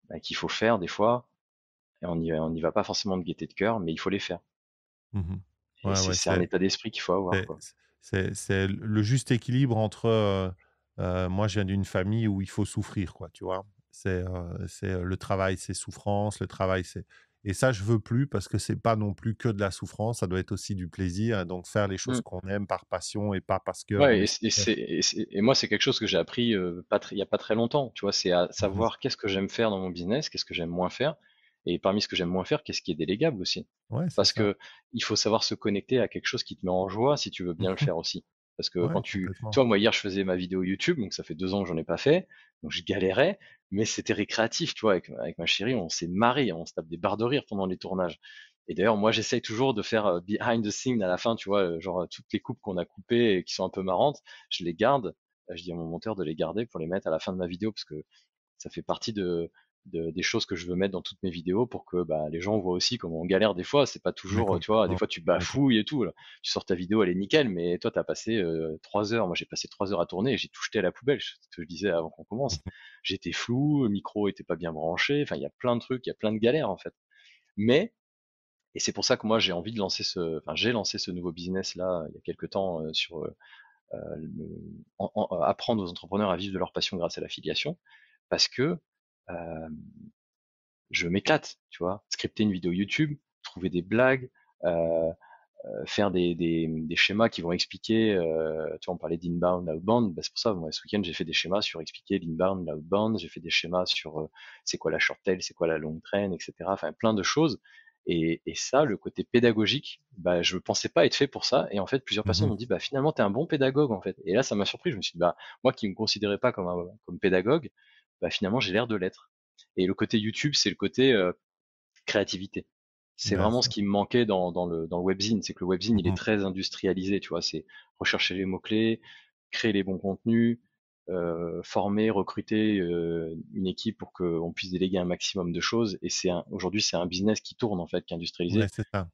[SPEAKER 2] bah, qu'il faut faire des fois, et on n'y on y va pas forcément de gaieté de cœur, mais il faut les faire.
[SPEAKER 1] Mmh c'est un état
[SPEAKER 2] d'esprit qu'il faut avoir.
[SPEAKER 1] C'est le juste équilibre entre euh, euh, moi, je viens d'une famille où il faut souffrir, quoi, tu vois. C'est euh, euh le travail, c'est souffrance, le travail, c'est et ça, je veux plus parce que c'est pas non plus que de la souffrance, ça doit être aussi du plaisir. Hein, donc faire les choses mmh. qu'on aime
[SPEAKER 2] par passion et pas parce que. Ouais, et, et, moi, c'est quelque chose que j'ai appris il y a pas très longtemps. Tu vois, c'est à mmh savoir qu'est-ce que j'aime faire dans mon business, qu'est-ce que j'aime moins faire, et parmi ce que j'aime moins faire, qu'est-ce qui est délégable aussi. parce que il faut savoir se connecter à quelque chose qui te met en joie si tu veux bien le faire aussi. Parce que quand tu, toi, moi, hier, je faisais ma vidéo YouTube, donc ça fait deux ans que j'en ai pas fait, donc je galérais, mais c'était récréatif, tu vois, avec, avec ma chérie, on s'est marré, on se tape des barres de rire pendant les tournages. Et d'ailleurs, moi, j'essaye toujours de faire euh, behind the scene à la fin, tu vois, euh, genre euh, toutes les coupes qu'on a coupées et qui sont un peu marrantes, je les garde. Je dis à mon monteur de les garder pour les mettre à la fin de ma vidéo parce que ça fait partie de, de, des choses que je veux mettre dans toutes mes vidéos pour que bah, les gens voient aussi comment on galère des fois. C'est pas toujours, euh, tu vois, des fois tu bafouilles et tout. Là. Tu sors ta vidéo, elle est nickel, mais toi, tu as passé euh, trois heures. Moi, j'ai passé trois heures à tourner et j'ai tout jeté à la poubelle. Je te le disais avant qu'on commence. J'étais flou, le micro était pas bien branché. Enfin, il y a plein de trucs, il y a plein de galères en fait. Mais et c'est pour ça que moi j'ai envie de lancer ce, enfin j'ai lancé ce nouveau business là il y a quelques temps euh, sur apprendre aux entrepreneurs à vivre de leur passion grâce à l'affiliation, parce que je m'éclate, tu vois. Scripter une vidéo YouTube, trouver des blagues, faire des, schémas qui vont expliquer, tu vois, on parlait d'inbound, outbound, bah, c'est pour ça, ce week-end, j'ai fait des schémas sur expliquer l'inbound, l'outbound, j'ai fait des schémas sur c'est quoi la short tail, c'est quoi la long train, etc. Enfin, plein de choses. Et, ça, le côté pédagogique, bah, je ne pensais pas être fait pour ça. Et en fait, plusieurs mmh personnes m'ont dit, bah, finalement, tu es un bon pédagogue, en fait. Et là, ça m'a surpris. Je me suis dit, bah, moi qui ne me considérais pas comme, un, comme pédagogue, bah, finalement j'ai l'air de l'être. Et le côté YouTube, c'est le côté euh, créativité. C'est bah, vraiment ce qui me manquait dans, dans, le, dans le webzine, c'est que le webzine il est très industrialisé, tu vois, c'est rechercher les mots clés, créer les bons contenus, euh, former, recruter euh, une équipe pour qu'on puisse déléguer un maximum de choses. Et c'est aujourd'hui c'est un business qui tourne en fait, qui est industrialisé. ça.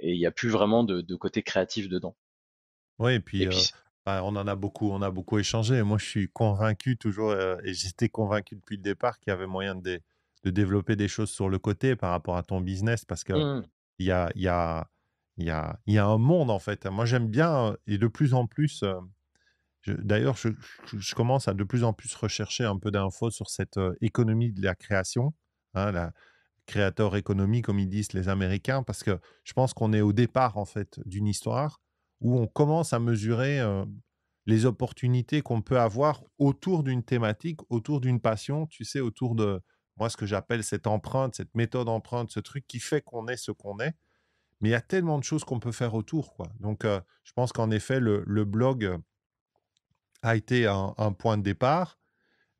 [SPEAKER 2] Et il n'y a plus vraiment de, de côté créatif dedans.
[SPEAKER 1] Oui, et puis, et euh, puis bah, on en a beaucoup, on a beaucoup échangé. Moi, je suis convaincu toujours, euh, et j'étais convaincu depuis le départ qu'il y avait moyen de, développer des choses sur le côté par rapport à ton business, parce que il y, a, un monde en fait. Moi, j'aime bien euh, et de plus en plus. Euh, d'ailleurs, je, commence à de plus en plus rechercher un peu d'infos sur cette économie de la création, hein, la créateur économie, comme ils disent les Américains, parce que je pense qu'on est au départ en fait d'une histoire où on commence à mesurer euh, les opportunités qu'on peut avoir autour d'une thématique, autour d'une passion, tu sais, autour de, moi, ce que j'appelle cette empreinte, cette méthode empreinte, ce truc qui fait qu'on est ce qu'on est. Mais il y a tellement de choses qu'on peut faire autour, quoi. Donc, euh, je pense qu'en effet, le, blog a été un, point de départ,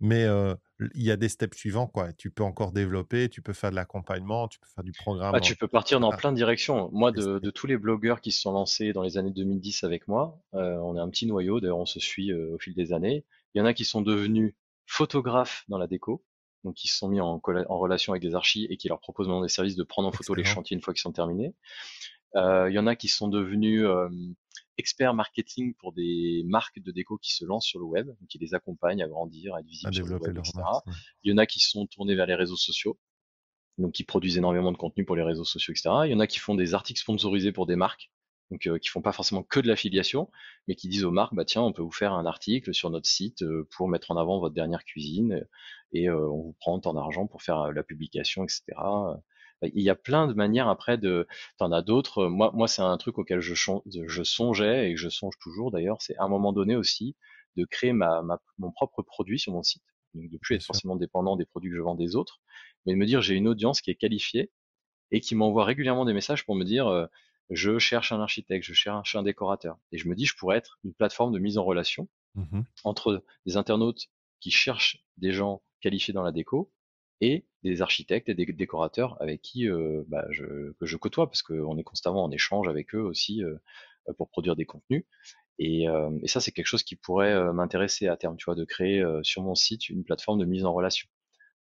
[SPEAKER 1] mais euh, il y a des steps suivants. Quoi. Tu peux encore développer, tu peux faire de l'accompagnement, tu peux faire du programme. Bah, tu peux partir dans plein
[SPEAKER 2] de directions. Moi, de, tous les blogueurs qui se sont lancés dans les années 2010 avec moi, euh, on est un petit noyau, d'ailleurs on se suit euh, au fil des années. Il y en a qui sont devenus photographes dans la déco, donc ils se sont mis en, relation avec des archives et qui leur proposent maintenant des services de prendre en photo les chantiers une fois qu'ils sont terminés. Euh, il y en a qui sont devenus experts marketing pour des marques de déco qui se lancent sur le web, qui les accompagnent à grandir, à être visibles sur le web, etc. Il y en a qui sont tournés vers les réseaux sociaux, donc qui produisent énormément de contenu pour les réseaux sociaux, etc. Il y en a qui font des articles sponsorisés pour des marques, donc euh, qui font pas forcément que de l'affiliation, mais qui disent aux marques, bah tiens, on peut vous faire un article sur notre site pour mettre en avant votre dernière cuisine, et on vous prend tant d'argent pour faire la publication, etc. Bah, il y a plein de manières après de. T'en as d'autres. Euh, moi, moi, c'est un truc auquel je, je songeais et que je songe toujours d'ailleurs. C'est à un moment donné aussi de créer ma, mon propre produit sur mon site. Donc de plus être forcément dépendant des produits que je vends des autres, mais de me dire j'ai une audience qui est qualifiée et qui m'envoie régulièrement des messages pour me dire euh, je cherche un architecte, je cherche un décorateur. Et je me dis je pourrais être une plateforme de mise en relation mmh entre des internautes qui cherchent des gens qualifiés dans la déco et des architectes et des décorateurs avec qui euh, bah, je, que je côtoie parce qu'on est constamment en échange avec eux aussi euh, euh, pour produire des contenus. Et, ça, c'est quelque chose qui pourrait m'intéresser à terme, tu vois, de créer sur mon site une plateforme de mise en relation.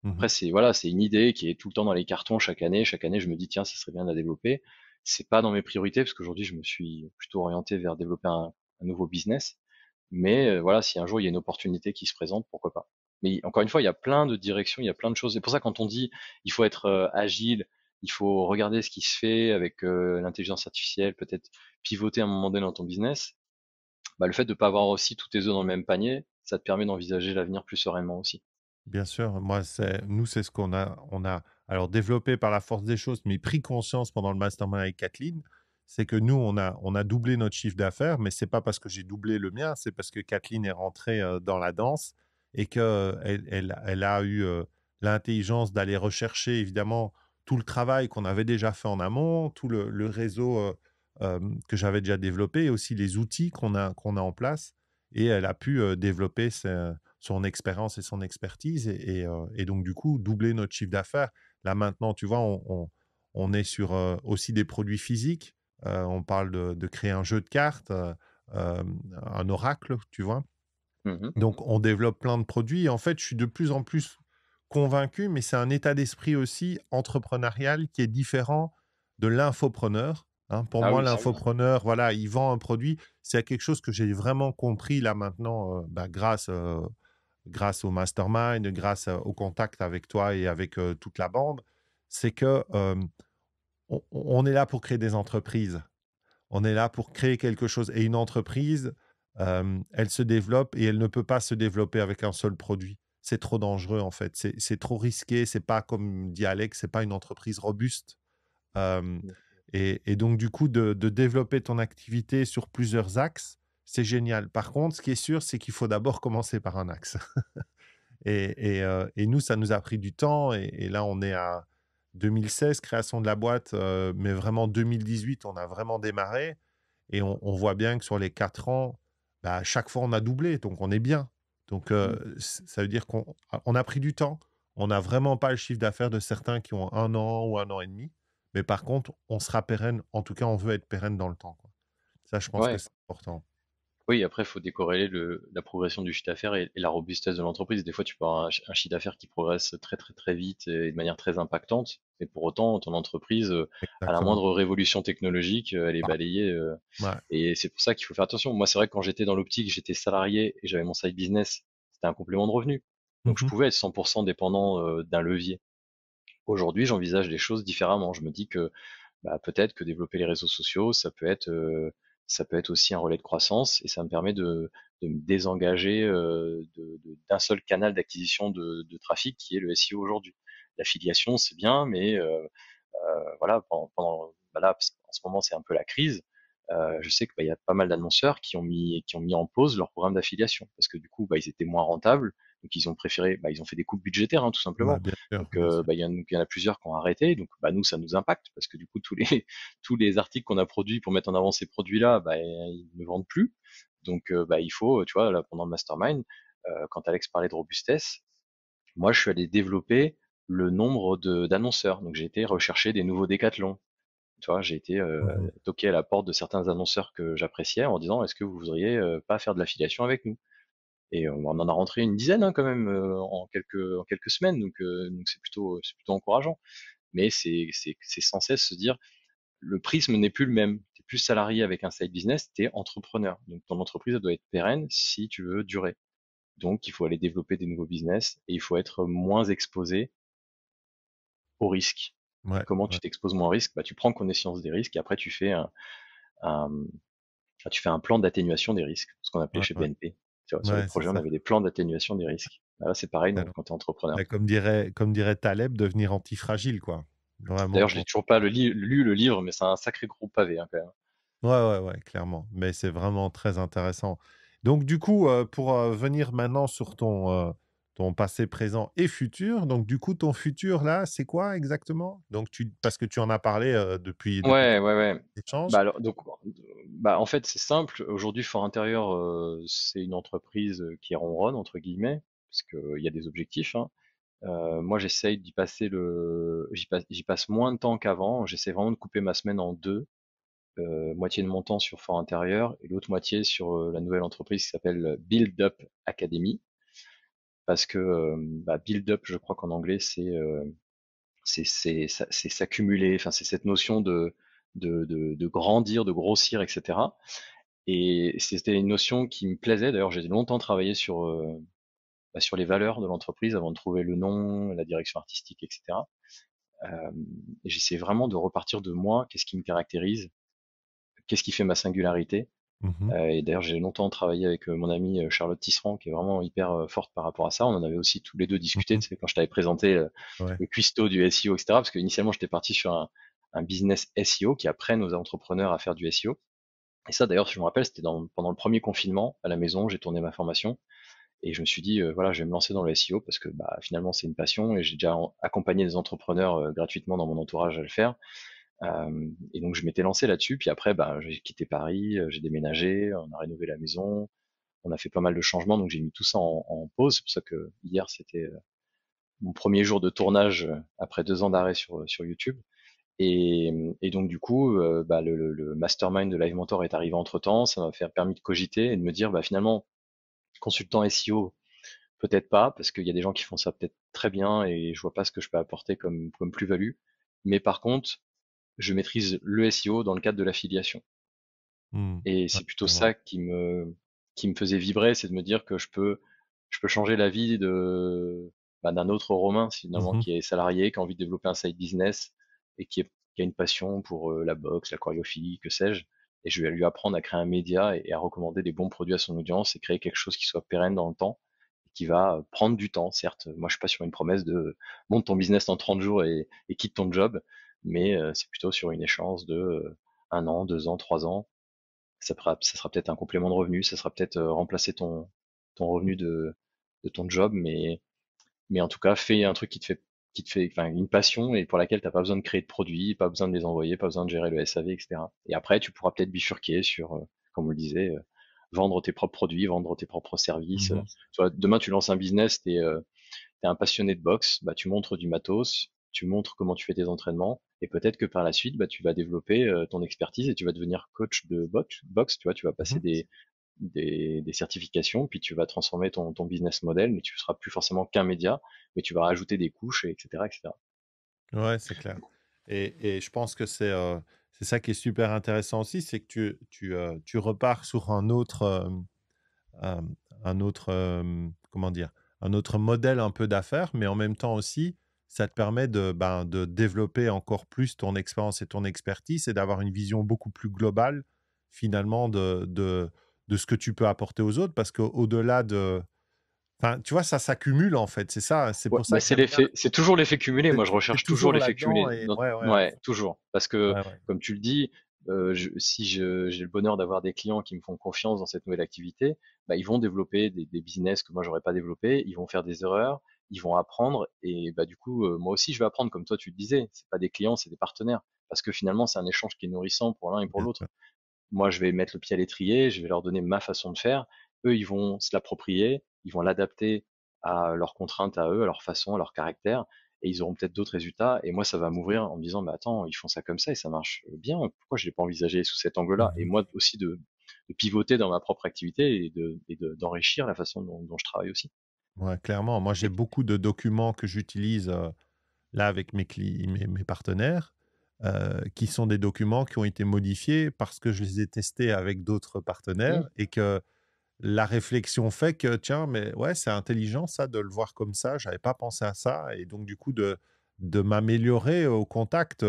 [SPEAKER 2] Mmh Après, c'est voilà, c'est une idée qui est tout le temps dans les cartons chaque année. Chaque année, je me dis tiens, ça serait bien de la développer. C'est pas dans mes priorités parce qu'aujourd'hui, je me suis plutôt orienté vers développer un, un nouveau business. Mais voilà, si un jour il y a une opportunité qui se présente, pourquoi pas. Mais encore une fois, il y a plein de directions, il y a plein de choses. Et pour ça quand on dit il faut être euh, agile, il faut regarder ce qui se fait avec euh, l'intelligence artificielle, peut-être pivoter à un moment donné dans ton business. Bah, le fait de ne pas avoir aussi tous tes œufs dans le même panier, ça te permet d'envisager l'avenir plus sereinement aussi.
[SPEAKER 1] Bien sûr, moi, c'est, nous, c'est ce qu'on a, on a alors développé par la force des choses, mais pris conscience pendant le mastermind avec Kathleen, c'est que nous, on a, on a doublé notre chiffre d'affaires, mais c'est pas parce que j'ai doublé le mien, c'est parce que Kathleen est rentrée euh, dans la danse et qu'elle elle, a eu l'intelligence d'aller rechercher évidemment tout le travail qu'on avait déjà fait en amont, tout le, réseau que j'avais déjà développé et aussi les outils qu'on a, a en place. Et elle a pu développer son expérience et son expertise et, donc du coup doubler notre chiffre d'affaires. Là maintenant, tu vois, on, est sur aussi des produits physiques. on parle de, créer un jeu de cartes, un oracle, tu vois. Mmh Donc, on développe plein de produits. en fait, je suis de plus en plus convaincu, mais c'est un état d'esprit aussi entrepreneurial qui est différent de l'infopreneur. Hein. pour ah moi, l'infopreneur, voilà, il vend un produit. C'est quelque chose que j'ai vraiment compris là maintenant, euh, bah, grâce, euh, grâce au mastermind, grâce euh, au contact avec toi et avec toute la bande. C'est que on, est là pour créer des entreprises. On est là pour créer quelque chose. Et une entreprise, elle se développe et elle ne peut pas se développer avec un seul produit. C'est trop dangereux en fait, c'est trop risqué, c'est pas comme dit Alex, c'est pas une entreprise robuste. et, donc du coup, de, développer ton activité sur plusieurs axes, c'est génial. Par contre, ce qui est sûr, c'est qu'il faut d'abord commencer par un axe. et, nous, ça nous a pris du temps et, là, on est à 2016, création de la boîte, mais vraiment 2018, on a vraiment démarré. Et on, on voit bien que sur les quatre ans, bah, à chaque fois on a doublé, donc on est bien. Donc euh, mmh. ça veut dire qu'on ah, a pris du temps. On n'a vraiment pas le chiffre d'affaires de certains qui ont un an ou un an et demi. Mais par contre, on sera pérenne. En tout cas, on veut être pérenne dans le temps. Ça, je pense que c'est
[SPEAKER 2] important. Oui, après, il faut décorréler le, la progression du chiffre d'affaires et, la robustesse de l'entreprise. Des fois, tu peux avoir un, chiffre d'affaires qui progresse très, très, très vite et de manière très impactante. Mais pour autant, ton entreprise, euh, à la moindre révolution technologique, euh, elle est bah. balayée. Euh, et c'est pour ça qu'il faut faire attention. Moi, c'est vrai que quand j'étais dans l'optique, j'étais salarié et j'avais mon side business. C'était un complément de revenu. Donc, je mmh pouvais être 100% dépendant d'un levier. Aujourd'hui, j'envisage les choses différemment. Je me dis que bah, peut-être que développer les réseaux sociaux, ça peut être ça peut être aussi un relais de croissance et ça me permet de, de me désengager d'un seul canal d'acquisition de, de, trafic qui est le SEO aujourd'hui. L'affiliation, c'est bien, mais euh, euh, voilà, pendant, bah en ce moment, c'est un peu la crise. je sais qu'il bah, y a pas mal d'annonceurs qui ont mis qui ont mis en pause leur programme d'affiliation parce que du coup, bah, ils étaient moins rentables donc ils ont préféré, bah, ils ont fait des coupes budgétaires hein, tout simplement. Euh, bah, donc il y, en a plusieurs qui ont arrêté. Donc bah, nous ça nous impacte parce que du coup tous les tous les articles qu'on a produits pour mettre en avant ces produits-là, bah, ils ne vendent plus. Donc euh, bah, il faut, tu vois, là, pendant le mastermind, euh, quand Alex parlait de robustesse, moi je suis allé développer le nombre d'annonceurs. Donc j'ai été rechercher des nouveaux décathlons. Tu vois, j'ai été toqué à la porte de certains annonceurs que j'appréciais en disant est-ce que vous voudriez pas faire de l'affiliation avec nous et on en a rentré une dizaine hein, quand même en quelques en quelques semaines donc donc c'est plutôt c'est plutôt encourageant mais c'est c'est sans cesse se dire le prisme n'est plus le même tu es plus salarié avec un side business t'es entrepreneur donc ton entreprise doit être pérenne si tu veux durer donc il faut aller développer des nouveaux business et il faut être moins exposé au risque comment tu t'exposes moins au risque bah, tu prends connaissance des risques et après tu fais un, tu fais un plan d'atténuation des risques, ce qu'on appelle chez BNP. Sur, le projet, on avait des plans d'atténuation des risques. Ah c'est pareil quand tu es entrepreneur.
[SPEAKER 1] Comme dirait, comme dirait Taleb, devenir antifragile, quoi.
[SPEAKER 2] D'ailleurs, je n'ai toujours pas lu le livre, mais c'est un sacré gros pavé, hein,
[SPEAKER 1] Ouais, clairement. Mais c'est vraiment très intéressant. Donc, du coup, euh, pour euh, venir maintenant sur ton, euh, ton passé, présent et futur. Donc, du coup, ton futur, là, c'est quoi exactement Donc, tu, Parce que tu en as parlé
[SPEAKER 2] depuis, ouais, ouais, ouais. Bah, donc, bah, en fait, c'est simple. Aujourd'hui, Fort Intérieur, c'est une entreprise qui ronronne, entre guillemets, parce qu'il y a des objectifs. Hein. moi, j'essaye d'y passer le. J'y passe, passe, moins de temps qu'avant. J'essaie vraiment de couper ma semaine en deux. moitié de mon temps sur Fort Intérieur et l'autre moitié sur la nouvelle entreprise qui s'appelle Build Up Academy parce que bah, build up, je crois qu'en anglais, c'est s'accumuler, enfin c'est cette notion de grandir, de grossir, etc. Et c'était une notion qui me plaisait. D'ailleurs, j'ai longtemps travaillé bah, sur, les valeurs de l'entreprise avant de trouver le nom, la direction artistique, etc. Euh, J'essaie vraiment de repartir de moi, qu'est-ce qui me caractérise, qu'est-ce qui fait ma singularité, Mmh euh, et d'ailleurs, j'ai longtemps travaillé avec euh, mon amie euh, Charlotte Tisserand, qui est vraiment hyper forte par rapport à ça. On en avait aussi tous les deux discuté, mmh quand je t'avais présenté le cuistot du SEO, etc. Parce qu'initialement, j'étais parti sur un, business SEO qui apprenne aux entrepreneurs à faire du SEO. Et ça, d'ailleurs, si je me rappelle, c'était pendant le premier confinement à la maison, j'ai tourné ma formation. Et je me suis dit, voilà, je vais me lancer dans le SEO parce que bah, finalement, c'est une passion et j'ai déjà accompagné des entrepreneurs gratuitement dans mon entourage à le faire et donc je m'étais lancé là-dessus. Puis après, bah, j'ai quitté Paris, j'ai déménagé, on a rénové la maison, on a fait pas mal de changements. Donc j'ai mis tout ça en, pause. C'est pour ça que hier c'était mon premier jour de tournage après deux ans d'arrêt sur, sur YouTube. Et, donc du coup, bah, le, mastermind de Live Mentor est arrivé entre temps. Ça m'a permis de cogiter et de me dire, bah, finalement, consultant SEO, peut-être pas, parce qu'il y a des gens qui font ça peut-être très bien et je vois pas ce que je peux apporter comme, comme plus-value. Mais par contre, je maîtrise le SEO dans le cadre de l'affiliation. Hmm, et c'est plutôt ça qui me, qui me faisait vibrer, c'est de me dire que je peux, je peux changer la vie de, bah, d'un autre Romain, finalement, mhm. qui est salarié, qui a envie de développer un side business et qui, a une passion pour euh, la boxe, la choréophilie, que sais-je. Et je vais lui apprendre à créer un média et, à recommander des bons produits à son audience et créer quelque chose qui soit pérenne dans le temps et qui va euh, prendre du temps, certes. Moi, je suis pas sur une promesse de monte ton business dans 30 jours et quitte ton job mais c'est plutôt sur une échéance de un an, deux ans, trois ans. Ça, sera, peut-être un complément de revenu, ça sera peut-être remplacer ton, ton revenu de, de ton job, mais, mais en tout cas, fais un truc qui te fait, qui te fait, une passion et pour laquelle t'as pas besoin de créer de produits, pas besoin de les envoyer, pas besoin de gérer le SAV, etc. Et après, tu pourras peut-être bifurquer sur, comme on le disait, vendre tes propres produits, vendre tes propres services. Mmh demain, tu lances un business, tu es, es, un passionné de boxe, bah, tu montres du matos, tu montres comment tu fais tes entraînements, et peut-être que par la suite, bah, tu vas développer euh, ton expertise et tu vas devenir coach de boxe, tu vois, tu vas passer mhm. des, des, certifications, puis tu vas transformer ton, business model, mais tu ne seras plus forcément qu'un média, mais tu vas rajouter des couches, etc. etc.
[SPEAKER 1] Ouais, c'est clair. Et, et, je pense que euh, c'est ça qui est super intéressant aussi, c'est que tu, tu, euh, repars sur un autre, un autre comment dire, un autre modèle un peu d'affaires, mais en même temps aussi, ça te permet ben, de, développer encore plus ton expérience et ton expertise et d'avoir une vision beaucoup plus globale finalement de, de, ce que tu peux apporter aux autres parce qu'au-delà de... Enfin, tu vois, ça s'accumule en fait, c'est ça. C'est
[SPEAKER 2] pour ça. Bah, c'est toujours l'effet cumulé. Moi, je recherche toujours, l'effet cumulé. Oui, toujours, parce que comme tu le dis, si j'ai le bonheur d'avoir des clients qui me font confiance dans cette nouvelle activité, bah, ils vont développer des, des business que moi j'aurais pas développé, ils vont faire des erreurs, ils vont apprendre et bah, du coup, moi aussi, je vais apprendre, comme toi, tu le disais. C'est pas des clients, c'est des partenaires. Parce que finalement, c'est un échange qui est nourrissant pour l'un et pour l'autre. Moi, je vais mettre le pied à l'étrier, je vais leur donner ma façon de faire. Eux, ils vont se l'approprier, ils vont l'adapter à leurs contraintes, à eux, à leur façon, à leur caractère. Et ils auront peut-être d'autres résultats. Et moi, ça va m'ouvrir en me disant, mais attends, ils font ça comme ça et ça marche bien. Pourquoi je l'ai pas envisagé sous cet angle-là? Mmh et moi aussi de, pivoter dans ma propre activité et d'enrichir de, la façon dont je travaille aussi
[SPEAKER 1] clairement. Moi, j'ai beaucoup de documents que j'utilise là avec mes, mes, partenaires, qui sont des documents qui ont été modifiés parce que je les ai testés avec d'autres mmh. partenaires et que la réflexion fait que, tiens, mais ouais, c'est intelligent ça de le voir comme ça, j'avais pas pensé à ça, et donc du coup de, de m'améliorer au contact.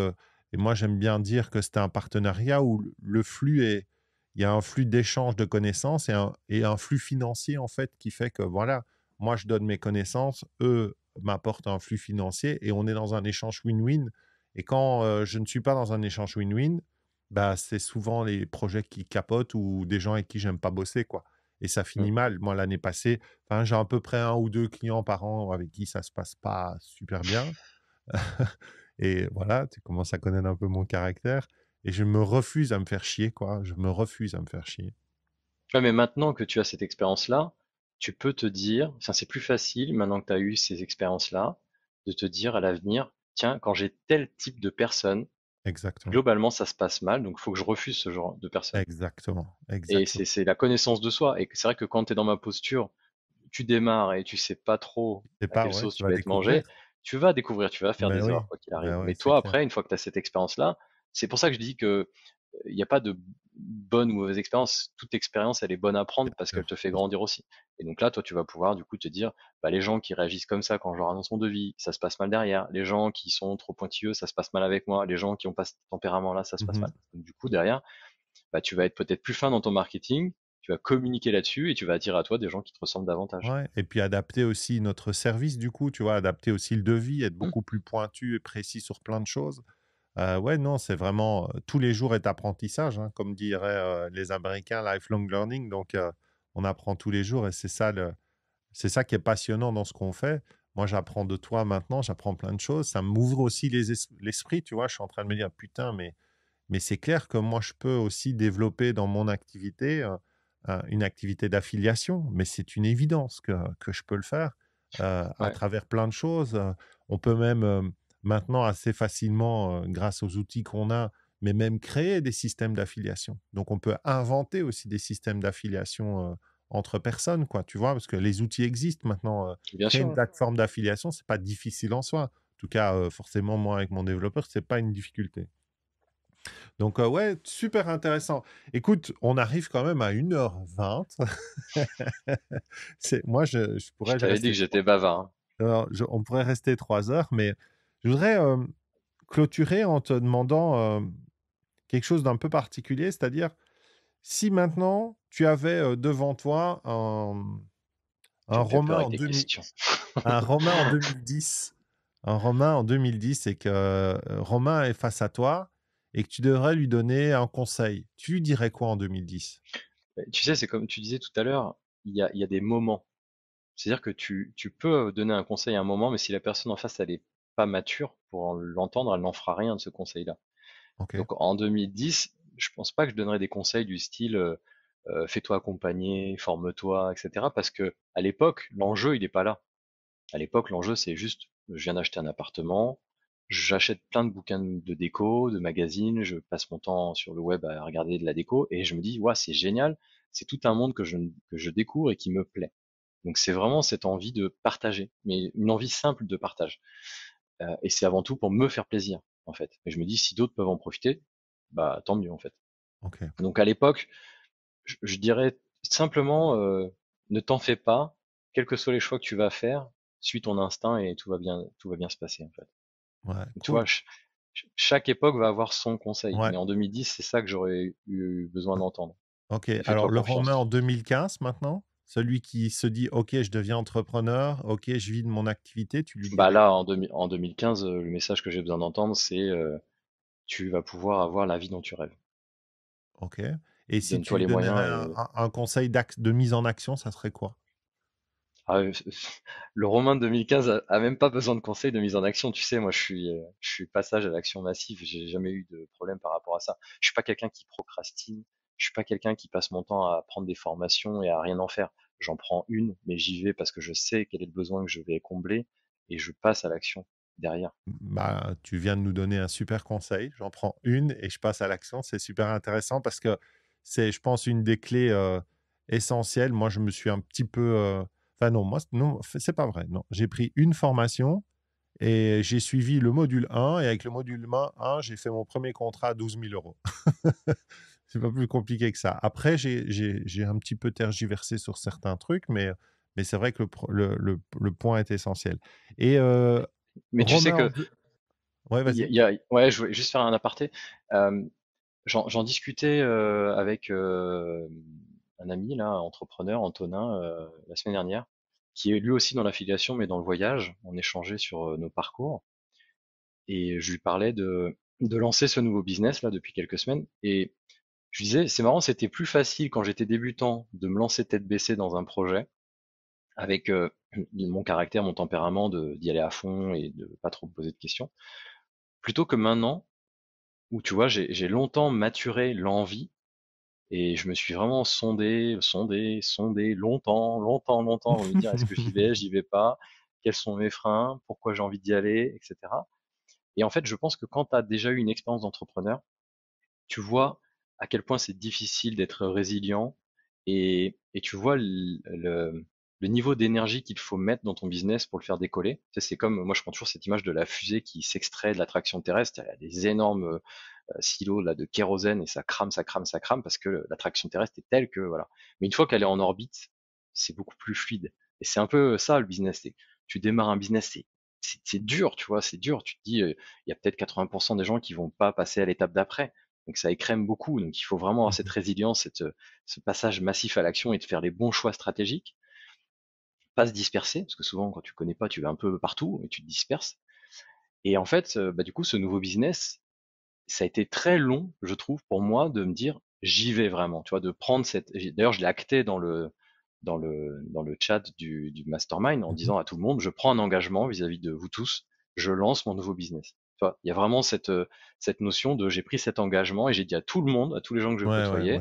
[SPEAKER 1] Et moi, j'aime bien dire que c'est un partenariat où le flux est, il y a un flux d'échange de connaissances et un, et un flux financier en fait qui fait que voilà, moi, je donne mes connaissances, eux m'apportent un flux financier et on est dans un échange win-win. Et quand euh, je ne suis pas dans un échange win-win, bah, c'est souvent les projets qui capotent ou des gens avec qui j'aime pas bosser. quoi. Et ça mmh. finit mal. Moi, l'année passée, j'ai à peu près un ou deux clients par an avec qui ça se passe pas super bien. et voilà, tu commences à connaître un peu mon caractère. Et je me refuse à me faire chier, quoi. Je me refuse à me faire chier.
[SPEAKER 2] mais maintenant que tu as cette expérience-là, tu peux te dire, c'est plus facile maintenant que tu as eu ces expériences-là, de te dire à l'avenir, tiens, quand j'ai tel type de personne, globalement, ça se passe mal, donc il faut que je refuse ce genre de personne. Exactement. Exactement. Et c'est la connaissance de soi. Et c'est vrai que quand tu es dans ma posture, tu démarres et tu sais pas trop à quelle tu vas, être tu vas découvrir, tu vas faire bah des erreurs, quoi qu'il bah arrive. Mais toi, après, une fois que tu as cette expérience-là, c'est pour ça que je dis que il n'y a pas de bonne ou mauvaise expérience. Toute expérience, elle est bonne à prendre parce qu'elle te fait grandir aussi. Et donc là, toi, tu vas pouvoir du coup te dire, bah, les gens qui réagissent comme ça quand je leur annonce mon devis, ça se passe mal derrière. Les gens qui sont trop pointilleux, ça se passe mal avec moi. Les gens qui ont pas ce tempérament-là, ça se mmh passe mal. du coup, derrière, bah, tu vas être peut-être plus fin dans ton marketing. Tu vas communiquer là-dessus et tu vas attirer à toi des gens qui te ressemblent davantage.
[SPEAKER 1] et puis adapter aussi notre service, du coup, tu vois, adapter aussi le devis, être mmh. beaucoup plus pointu et précis sur plein de choses. Euh, ouais, non, c'est vraiment tous les jours est apprentissage, hein, comme diraient les Américains, lifelong learning. Donc, on apprend tous les jours et c'est ça, c'est ça qui est passionnant dans ce qu'on fait. Moi, j'apprends de toi maintenant, j'apprends plein de choses. Ça m'ouvre aussi l'esprit, tu vois. Je suis en train de me dire, putain, mais, mais c'est clair que moi, je peux aussi développer dans mon activité une activité d'affiliation, mais c'est une évidence que, je peux le faire à travers plein de choses. On peut même maintenant assez facilement grâce aux outils qu'on a, mais même créer des systèmes d'affiliation. Donc on peut inventer aussi des systèmes d'affiliation entre personnes, quoi, tu vois, parce que les outils existent maintenant. Bien une plateforme d'affiliation, c'est pas difficile en soi. En tout cas, forcément, moi avec mon développeur, c'est pas une difficulté. Donc, ouais, super intéressant. Écoute, on arrive quand même à 1h20. moi, je, pourrais. J'avais dit que j'étais bavard. Alors, hein. on pourrait rester 3 heures, mais je voudrais clôturer en te demandant quelque chose d'un peu particulier, c'est-à-dire si maintenant tu avais devant toi un, un Romain, en
[SPEAKER 2] 2010,
[SPEAKER 1] un Romain en 2010 et que Romain est face à toi et que tu devrais lui donner un conseil, tu lui dirais quoi en 2010
[SPEAKER 2] bah, Tu sais, c'est comme tu disais tout à l'heure, il y a, des moments. C'est-à-dire que tu, tu, peux donner un conseil à un moment, mais si la personne en face, elle est mature pour l'entendre, elle n'en fera rien de ce conseil-là. Donc en 2010, je pense pas que je donnerais des conseils du style euh, euh, fais-toi accompagner, forme-toi, etc. Parce que à l'époque, l'enjeu il n'est pas là. À l'époque, l'enjeu c'est juste je viens d'acheter un appartement, j'achète plein de bouquins de déco, de magazines, je passe mon temps sur le web à regarder de la déco et je me dis, ouais, c'est génial, c'est tout un monde que je, que je découvre et qui me plaît. Donc c'est vraiment cette envie de partager, mais une envie simple de partage. Euh, et c'est avant tout pour me faire plaisir, en fait. Et je me dis, si d'autres peuvent en profiter, bah tant mieux, en fait. Donc à l'époque, je, dirais simplement, euh, ne t'en fais pas, quels que soient les choix que tu vas faire, suis ton instinct et tout va bien, tout va bien se passer, en fait. chaque époque va avoir son conseil. Et Mais en 2010, c'est ça que j'aurais eu besoin d'entendre. Ok, alors le en
[SPEAKER 1] 2015 maintenant celui qui se dit OK, je deviens entrepreneur, OK, je vis de mon activité, tu
[SPEAKER 2] lui dis... bah là en, en 2015, euh, le message que j'ai besoin d'entendre c'est tu vas pouvoir avoir la vie dont tu rêves. OK. Et si tu les moyens,
[SPEAKER 1] un, conseil de mise en action, ça serait quoi
[SPEAKER 2] ah, le Romain de 2015 a, même pas besoin de conseil de mise en action. Tu sais, moi, je suis, je suis passage à l'action massive. J'ai jamais eu de problème par rapport à ça. Je suis pas quelqu'un qui procrastine. Je suis pas quelqu'un qui passe mon temps à prendre des formations et à rien en faire. J'en prends une, mais j'y vais parce que je sais quel est le besoin que je vais combler et je passe à l'action derrière.
[SPEAKER 1] Bah, tu viens de nous donner un super conseil. J'en prends une et je passe à l'action. C'est super intéressant parce que c'est, je pense, une des clés euh, essentielles. Moi, je me suis un petit peu. Euh, enfin, non, moi, non, c'est pas vrai. Non, j'ai pris une formation et j'ai suivi le module 1. Et avec le module 1, j'ai fait mon premier contrat à 12 000 euros. c'est pas plus compliqué que ça. Après, j'ai un petit peu tergiversé sur certains trucs, mais, c'est vrai que le, point est essentiel. Et, euh, mais tu sais que.
[SPEAKER 2] Ouais, vas-y. je voulais juste faire un aparté. J'en discutais avec un ami, là, entrepreneur, Antonin, la semaine dernière, qui est lui aussi dans l'affiliation, mais dans le voyage. On échangeait sur nos parcours. Et je lui parlais de, de lancer ce nouveau business, là, depuis quelques semaines. Et je disais, c'est marrant, c'était plus facile quand j'étais débutant de me lancer tête baissée dans un projet avec euh, mon caractère, mon tempérament, de, d'y aller à fond et de pas trop me poser de questions, plutôt que maintenant où tu vois, j'ai, longtemps maturé l'envie et je me suis vraiment sondé, sondé, sondé longtemps, longtemps, longtemps pour me dire est-ce que j'y vais, j'y vais pas, quels sont mes freins, pourquoi j'ai envie d'y aller, etc. Et en fait, je pense que quand tu as déjà eu une expérience d'entrepreneur, tu vois à quel point c'est difficile d'être résilient et, tu vois le, niveau d'énergie qu'il faut mettre dans ton business pour le faire décoller. c'est comme, moi je prends toujours cette image de la fusée qui s'extrait de l'attraction terrestre, Il y a des énormes euh, silos là de kérosène et ça crame, ça crame, ça crame parce que l'attraction terrestre est telle que voilà. Mais une fois qu'elle est en orbite, c'est beaucoup plus fluide. Et c'est un peu ça le business. Tu démarres un business, c'est c'est dur, tu vois, c'est dur. Tu te dis, euh, il y a peut-être 80% des gens qui vont pas passer à l'étape d'après. Donc ça écrème beaucoup. Donc il faut vraiment avoir cette mmh résilience, cette, euh, ce passage massif à l'action et de faire les bons choix stratégiques. Pas se disperser, parce que souvent quand tu connais pas, tu vas un peu partout et tu te disperses. Et en fait, euh, bah, du coup, ce nouveau business, ça a été très long, je trouve, pour moi, de me dire j'y vais vraiment. Tu vois, de prendre cette. D'ailleurs, je l'ai acté dans le dans le chat du, mastermind en mmh disant à tout le monde je prends un engagement vis à -vis de vous tous, je lance mon nouveau business il y a vraiment cette, cette notion de j'ai pris cet engagement et j'ai dit à tout le monde, à tous les gens que je côtoyais,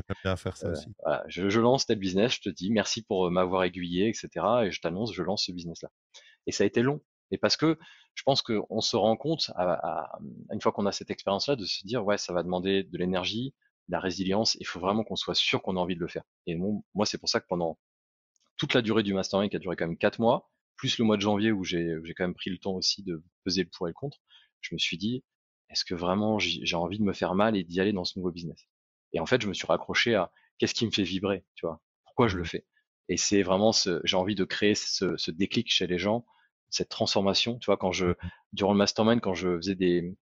[SPEAKER 2] je, lance tel business, je te dis merci pour m'avoir aiguillé, etc. Et je t'annonce, je lance ce business-là. Et ça a été long. Et parce que je pense qu'on se rend compte, une fois qu'on a cette expérience-là, de se dire, ouais, ça va demander de l'énergie, de la résilience, il faut vraiment qu'on soit sûr qu'on a envie de le faire. Et moi, c'est pour ça que pendant toute la durée du mastermind, qui a duré quand même 4 mois, plus le mois de janvier où j'ai quand même pris le temps aussi de peser le pour et le contre, je me suis dit, est-ce que vraiment j'ai envie de me faire mal et d'y aller dans ce nouveau business Et en fait, je me suis raccroché à qu'est-ce qui me fait vibrer, tu vois Pourquoi je le mmh. fais Et c'est vraiment ce, j'ai envie de créer ce, ce, déclic chez les gens, cette transformation, tu vois Quand je, mmh. durant le mastermind, quand je faisais des,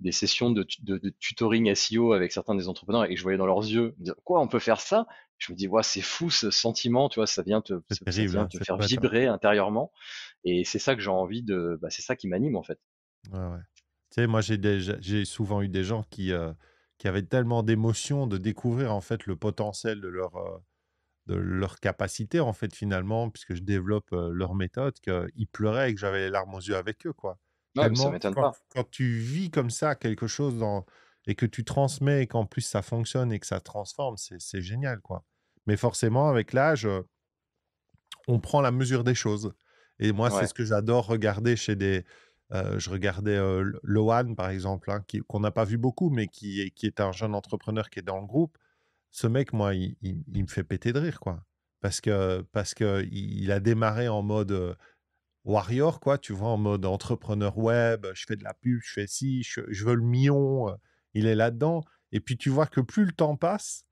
[SPEAKER 2] des sessions de, de, de, tutoring SEO avec certains des entrepreneurs et que je voyais dans leurs yeux quoi on peut faire ça je me dis ouais, c'est fou ce sentiment tu vois ça vient te, hein, te faire vibrer intérieurement et c'est ça que j'ai envie de bah, c'est ça qui m'anime en fait
[SPEAKER 1] moi, j'ai, souvent eu des gens qui, euh, qui avaient tellement d'émotions de découvrir en fait le potentiel de leur, euh, de leur capacité, en fait, finalement, puisque je développe euh, leur méthode, qu'ils pleuraient et que j'avais les larmes aux yeux avec eux, quoi. ça m'étonne quand, pas. quand tu vis comme ça quelque chose dans, et que tu transmets et qu'en plus ça fonctionne et que ça transforme, c'est, génial, quoi. Mais forcément, avec l'âge, on prend la mesure des choses. Et moi, c'est ce que j'adore regarder chez des, euh, je regardais Lohan, par exemple, hein, qu'on n'a pas vu beaucoup, mais qui est, un jeune entrepreneur qui est dans le groupe. Ce mec, moi, il, me fait péter de rire, quoi. Parce que parce que il a démarré en mode warrior, quoi, tu vois, en mode entrepreneur web, je fais de la pub, je fais ci, je, veux le million, il est là-dedans. Et puis tu vois que plus le temps passe,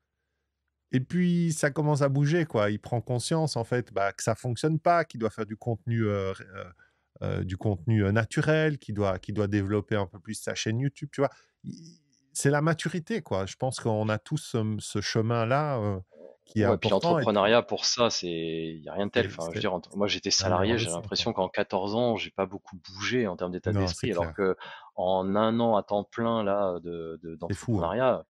[SPEAKER 1] et puis ça commence à bouger, quoi. Il prend conscience, en fait, bah, que ça fonctionne pas, qu'il doit faire du contenu euh, du contenu euh, naturel, qui doit, qui doit développer un peu plus sa chaîne YouTube, tu vois. C'est la maturité, quoi. Je pense qu'on a tous ce, chemin-là euh,
[SPEAKER 2] qui est important. Puis l'entrepreneuriat, pour ça, c'est il n'y a rien de tel. je veux dire, moi, j'étais ah, salarié, j'ai l'impression qu'en 14 ans, j'ai pas beaucoup bougé en termes d'état d'esprit, alors que en un an à temps plein là d'entrepreneuriat,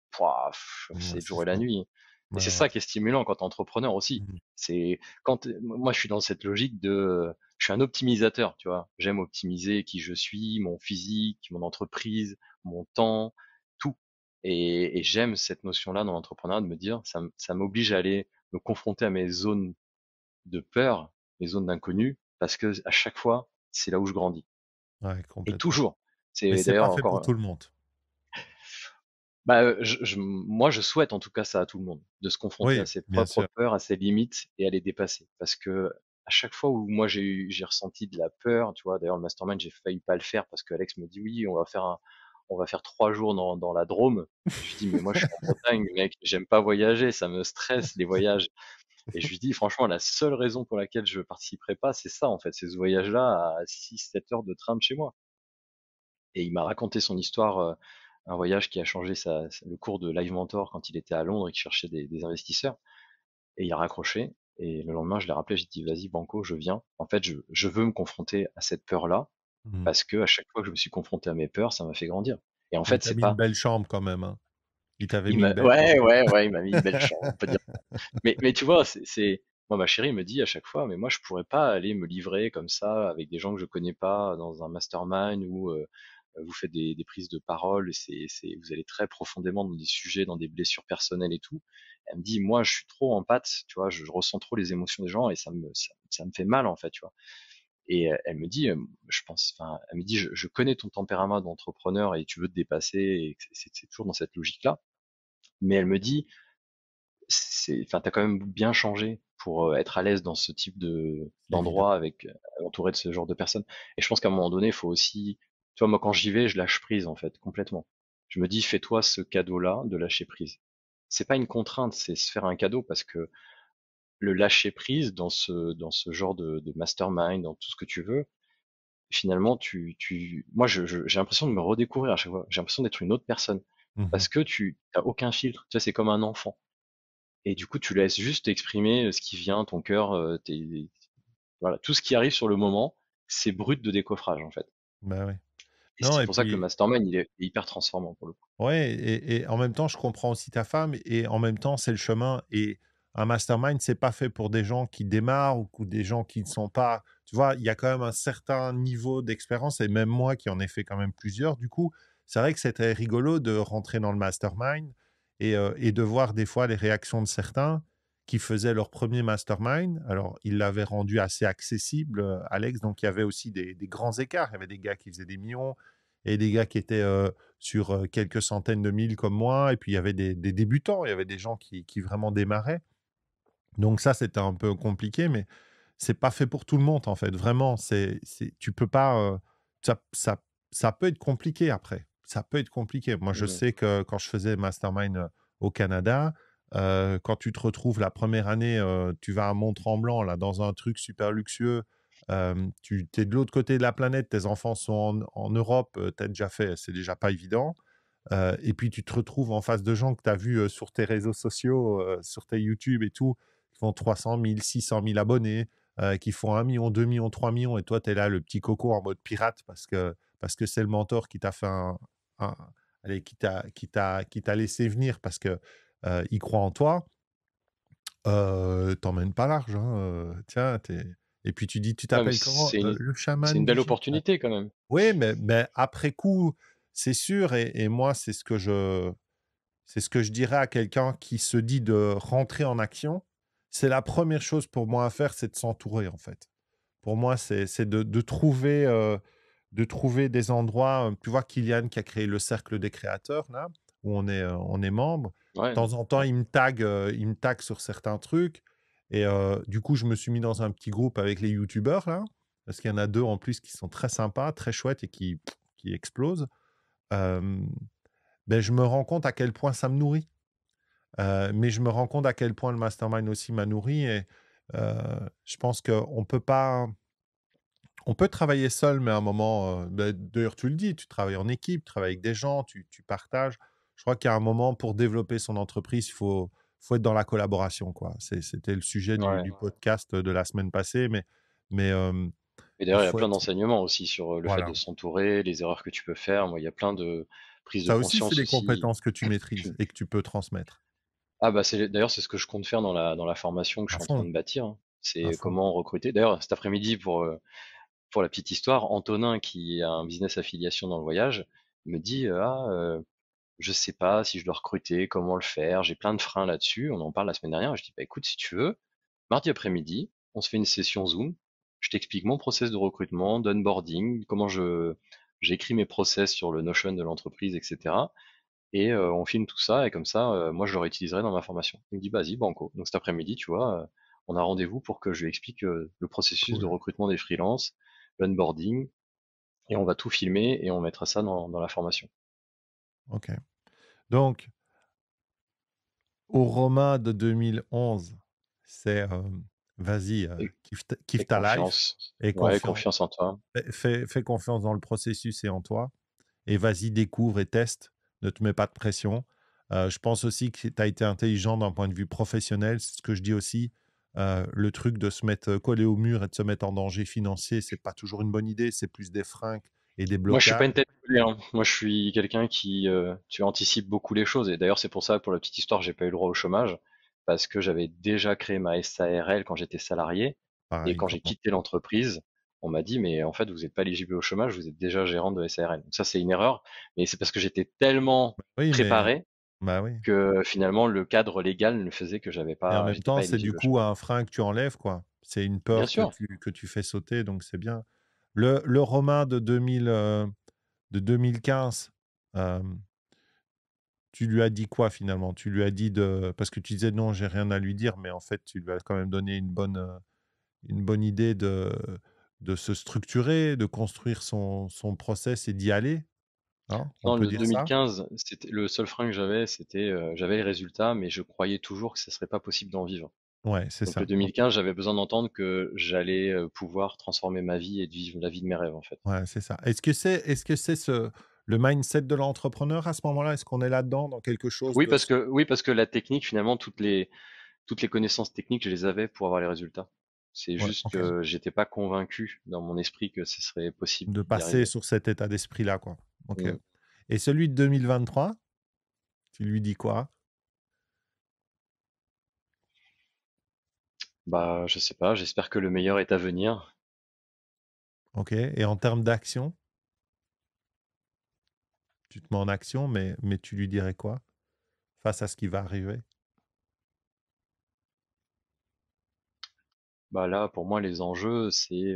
[SPEAKER 2] c'est jour et la nuit. Et c'est ça qui est stimulant quand entrepreneur aussi. Mmh. C'est quand moi je suis dans cette logique de je suis un optimisateur, tu vois. J'aime optimiser qui je suis, mon physique, mon entreprise, mon temps, tout. Et, et j'aime cette notion-là dans l'entrepreneuriat de me dire, ça, ça m'oblige à aller me confronter à mes zones de peur, mes zones d'inconnu, parce que à chaque fois, c'est là où je grandis. Ouais, et toujours. C'est d'ailleurs pas pour euh tout le monde. Bah, je, moi, je souhaite en tout cas ça à tout le monde, de se confronter à ses propres peurs, à ses limites et à les dépasser. Parce que à chaque fois où moi j'ai j'ai ressenti de la peur, tu vois, d'ailleurs le mastermind, j'ai failli pas le faire parce que Alex me dit oui, on va faire un, on va faire trois jours dans, dans la Drôme. Je dis mais moi je suis en Bretagne, mec, j'aime pas voyager, ça me stresse les voyages. Et je lui dis franchement la seule raison pour laquelle je participerai pas, c'est ça en fait, c'est ce voyage-là à 6-7 heures de train de chez moi. Et il m'a raconté son histoire, euh, un voyage qui a changé le cours de Live Mentor quand il était à Londres et qu'il cherchait des, des investisseurs. Et il a raccroché. Et le lendemain, je l'ai rappelé, j'ai dit, vas-y, Banco, je viens. En fait, je, veux me confronter à cette peur-là, mmh. parce que à chaque fois que je me suis confronté à mes peurs, ça m'a fait grandir. Et en fait, c'est pas. une belle chambre quand même. Hein. Il t'avait mis. belle ouais, ouais, ouais, il m'a mis une belle chambre. Mais, mais tu vois, c'est. Moi, ma chérie me dit à chaque fois, mais moi, je pourrais pas aller me livrer comme ça avec des gens que je connais pas dans un mastermind ou vous faites des, prises de parole, c'est, c'est, vous allez très profondément dans des sujets, dans des blessures personnelles et tout. Elle me dit, moi, je suis trop en pâte, tu vois, je, ressens trop les émotions des gens et ça me, ça, me fait mal, en fait, tu vois. Et elle me dit, je pense, enfin, elle me dit, je, connais ton tempérament d'entrepreneur et tu veux te dépasser, et c'est, toujours dans cette logique-là. Mais elle me dit, c'est, enfin, t'as quand même bien changé pour être à l'aise dans ce type de, d'endroit avec, entouré de ce genre de personnes. Et je pense qu'à un moment donné, il faut aussi tu vois, moi, quand j'y vais, je lâche prise, en fait, complètement. Je me dis, fais-toi ce cadeau-là de lâcher prise. C'est pas une contrainte, c'est se faire un cadeau parce que le lâcher prise dans ce, dans ce genre de, de mastermind, dans tout ce que tu veux, finalement, tu, tu, moi, je, j'ai l'impression de me redécouvrir à chaque fois. J'ai l'impression d'être une autre personne mmh parce que tu n'as aucun filtre. Tu vois, c'est comme un enfant. Et du coup, tu laisses juste exprimer euh, ce qui vient, ton cœur, euh, tes, voilà, tout ce qui arrive sur le moment, c'est brut de décoffrage, en fait. Bah ouais c'est pour ça que le mastermind, il est hyper transformant pour le coup.
[SPEAKER 1] ouais, et, en même temps, je comprends aussi ta femme, et en même temps, c'est le chemin. Et un mastermind, c'est pas fait pour des gens qui démarrent ou des gens qui ne sont pas. Tu vois, il y a quand même un certain niveau d'expérience, et même moi qui en ai fait quand même plusieurs, du coup, c'est vrai que c'était rigolo de rentrer dans le mastermind et euh, de voir des fois les réactions de certains qui faisaient leur premier mastermind. Alors, ils l'avaient rendu assez accessible, euh, Alex. Donc, il y avait aussi des, grands écarts. Il y avait des gars qui faisaient des millions et des gars qui étaient euh, sur euh, quelques centaines de milles comme moi. Et puis, il y avait des, débutants. Il y avait des gens qui, vraiment démarraient. Donc, ça, c'était un peu compliqué, mais c'est pas fait pour tout le monde, en fait. Vraiment, c'est, c'est tu peux pas. ça, ça, peut être compliqué après. Ça peut être compliqué. Moi, je mmh sais que quand je faisais mastermind au Canada, quand tu te retrouves la première année, tu vas à Mont-Tremblant, là, dans un truc super luxueux. tu es de l'autre côté de la planète, tes enfants sont en, Europe, tu as déjà fait, c'est déjà pas évident. et puis tu te retrouves en face de gens que tu as vus sur tes réseaux sociaux, sur tes YouTube et tout, qui font 300 000, 600 000 abonnés, qui font 1 million, 2 millions, 3 millions, et toi tu es là le petit coco en mode pirate parce que parce que c'est le mentor qui t'a fait un, qui allez, qui t'a laissé venir parce que euh, Il croit en toi, euh, t'emmènes pas large. Hein, euh, tiens, Et puis tu dis, tu t'appelles comment Le chaman. C'est une euh, belle
[SPEAKER 2] opportunité quand
[SPEAKER 1] même. Oui, mais, mais après coup, c'est sûr. Et, moi, c'est ce que je, c'est ce que je dirais à quelqu'un qui se dit de rentrer en action. C'est la première chose pour moi à faire, c'est de s'entourer en fait. Pour moi, c'est, c'est de, de, trouver, de trouver des endroits. Tu vois, Kylian qui a créé le cercle des créateurs là où on est, on est membre. De temps en temps, il me tag, il sur certains trucs. Et du coup, je me suis mis dans un petit groupe avec les youtubeurs, là, parce qu'il y en a deux en plus qui sont très sympas, très chouettes et qui, qui explosent. Ben, je me rends compte à quel point ça me nourrit. mais je me rends compte à quel point le mastermind aussi m'a nourri et je pense qu'on peut pas. On peut travailler seul, mais à un moment, ben, d'ailleurs, tu le dis, tu travailles en équipe, tu travailles avec des gens, tu partages je crois qu'à un moment, pour développer son entreprise, il faut, faut être dans la collaboration. quoi. C'était le sujet du, podcast de la semaine passée, mais. mais et d'ailleurs, il y a plein
[SPEAKER 2] d'enseignements aussi sur euh, le fait de s'entourer, les erreurs que tu peux faire. il y a plein de prises de conscience. Ça aussi, c'est des compétences
[SPEAKER 1] que tu maîtrises et que tu peux transmettre.
[SPEAKER 2] Ah bah c'est d'ailleurs c'est ce que je compte faire dans la dans la formation que je suis en train de bâtir. Hein. C'est comment recruter. D'ailleurs cet après-midi pour euh, pour la petite histoire, Antonin qui a un business affiliation dans le voyage me dit ah euh, je sais pas si je dois recruter, comment le faire, j'ai plein de freins là-dessus. On en parle la semaine dernière. je dis, bah, écoute, si tu veux, mardi après-midi, on se fait une session Zoom. Je t'explique mon process de recrutement, d'onboarding, comment je, j'écris mes process sur le Notion de l'entreprise, etc. Et euh, on filme tout ça. Et comme ça, euh, moi, je le réutiliserai dans ma formation. Il me dit, vas-y, banco. Donc cet après-midi, tu vois, euh, on a rendez-vous pour que je lui explique le processus de recrutement des freelances, l'onboarding. Et on va tout filmer et on mettra ça dans, dans la formation.
[SPEAKER 1] Ok. Donc, au Romain de 2011, c'est vas-y, kiffe ta life. Et confiance. en toi. Fais, confiance dans le processus et en toi. Et vas-y, découvre et teste. Ne te mets pas de pression. je pense aussi que tu as été intelligent d'un point de vue professionnel. C'est ce que je dis aussi. le truc de se mettre collé au mur et de se mettre en danger financier, c'est pas toujours une bonne idée. C'est plus des fringues moi, je suis pas une tête
[SPEAKER 2] brûlée. Hein. Moi, je suis quelqu'un qui euh, tu anticipes beaucoup les choses. Et d'ailleurs, c'est pour ça, pour la petite histoire, j'ai pas eu le droit au chômage parce que j'avais déjà créé ma SARL quand j'étais salarié. et quand j'ai quitté l'entreprise, on m'a dit mais en fait vous n'êtes pas éligible au chômage, vous êtes déjà gérant de SARL. Donc ça c'est une erreur, mais c'est parce que j'étais tellement bah préparé bah, oui. que finalement le cadre légal ne faisait que j'avais pas. Et en même temps c'est du coup
[SPEAKER 1] un frein que tu enlèves quoi. C'est une peur que tu, fais sauter donc c'est bien. Le, le romain de, 2000, euh, de 2015, euh, tu lui as dit quoi finalement Tu lui as dit de. Parce que tu disais non, j'ai rien à lui dire, mais en fait, tu lui as quand même donné une bonne, euh, une bonne idée de, de se structurer, de construire son, son process et d'y aller. Hein le 2015,
[SPEAKER 2] c'était le seul frein que j'avais, c'était j'avais les résultats, mais je croyais toujours que ce serait pas possible d'en vivre. Ouais, c'est ça. 2015, j'avais besoin d'entendre que j'allais pouvoir transformer ma vie et vivre la vie de mes rêves, en fait.
[SPEAKER 1] Ouais, c'est ça. Est-ce que c'est, est-ce que c'est ce, le mindset de l'entrepreneur à ce moment-là Est-ce qu'on est là-dedans dans quelque
[SPEAKER 2] chose Oui, parce que oui, parce que la technique, finalement, toutes les toutes les connaissances techniques, je les avais pour avoir les résultats. C'est juste que je que j'étais pas convaincu dans mon esprit que ce serait possible de passer
[SPEAKER 1] sur cet état d'esprit-là, quoi. Mmh. Et celui de 2023, tu lui dis quoi
[SPEAKER 2] Bah, je sais pas, j'espère que le meilleur est à venir.
[SPEAKER 1] OK et en termes d'action? Tu te mets en action, mais mais tu lui dirais quoi? Face à ce qui va arriver?
[SPEAKER 2] Bah, là, pour moi, les enjeux, c'est,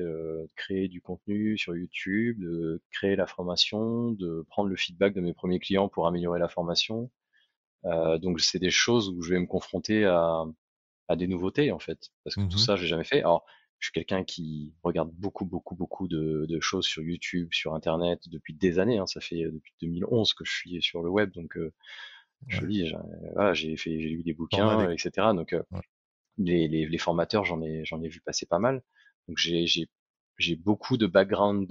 [SPEAKER 2] créer du contenu sur YouTube, de créer la formation, de prendre le feedback de mes premiers clients pour améliorer la formation. donc c'est des choses où je vais me confronter à à des nouveautés en fait, parce que mmh tout ça j'ai jamais fait. Alors je suis quelqu'un qui regarde beaucoup beaucoup beaucoup de, de, choses sur YouTube, sur Internet depuis des années. Hein. Ça fait euh, depuis 2011 que je suis sur le web, donc euh, je lis, j'ai fait, j'ai lu des bouquins, etc. Donc euh, les, les, les, formateurs j'en ai j'en ai vu passer pas mal. Donc j'ai beaucoup de background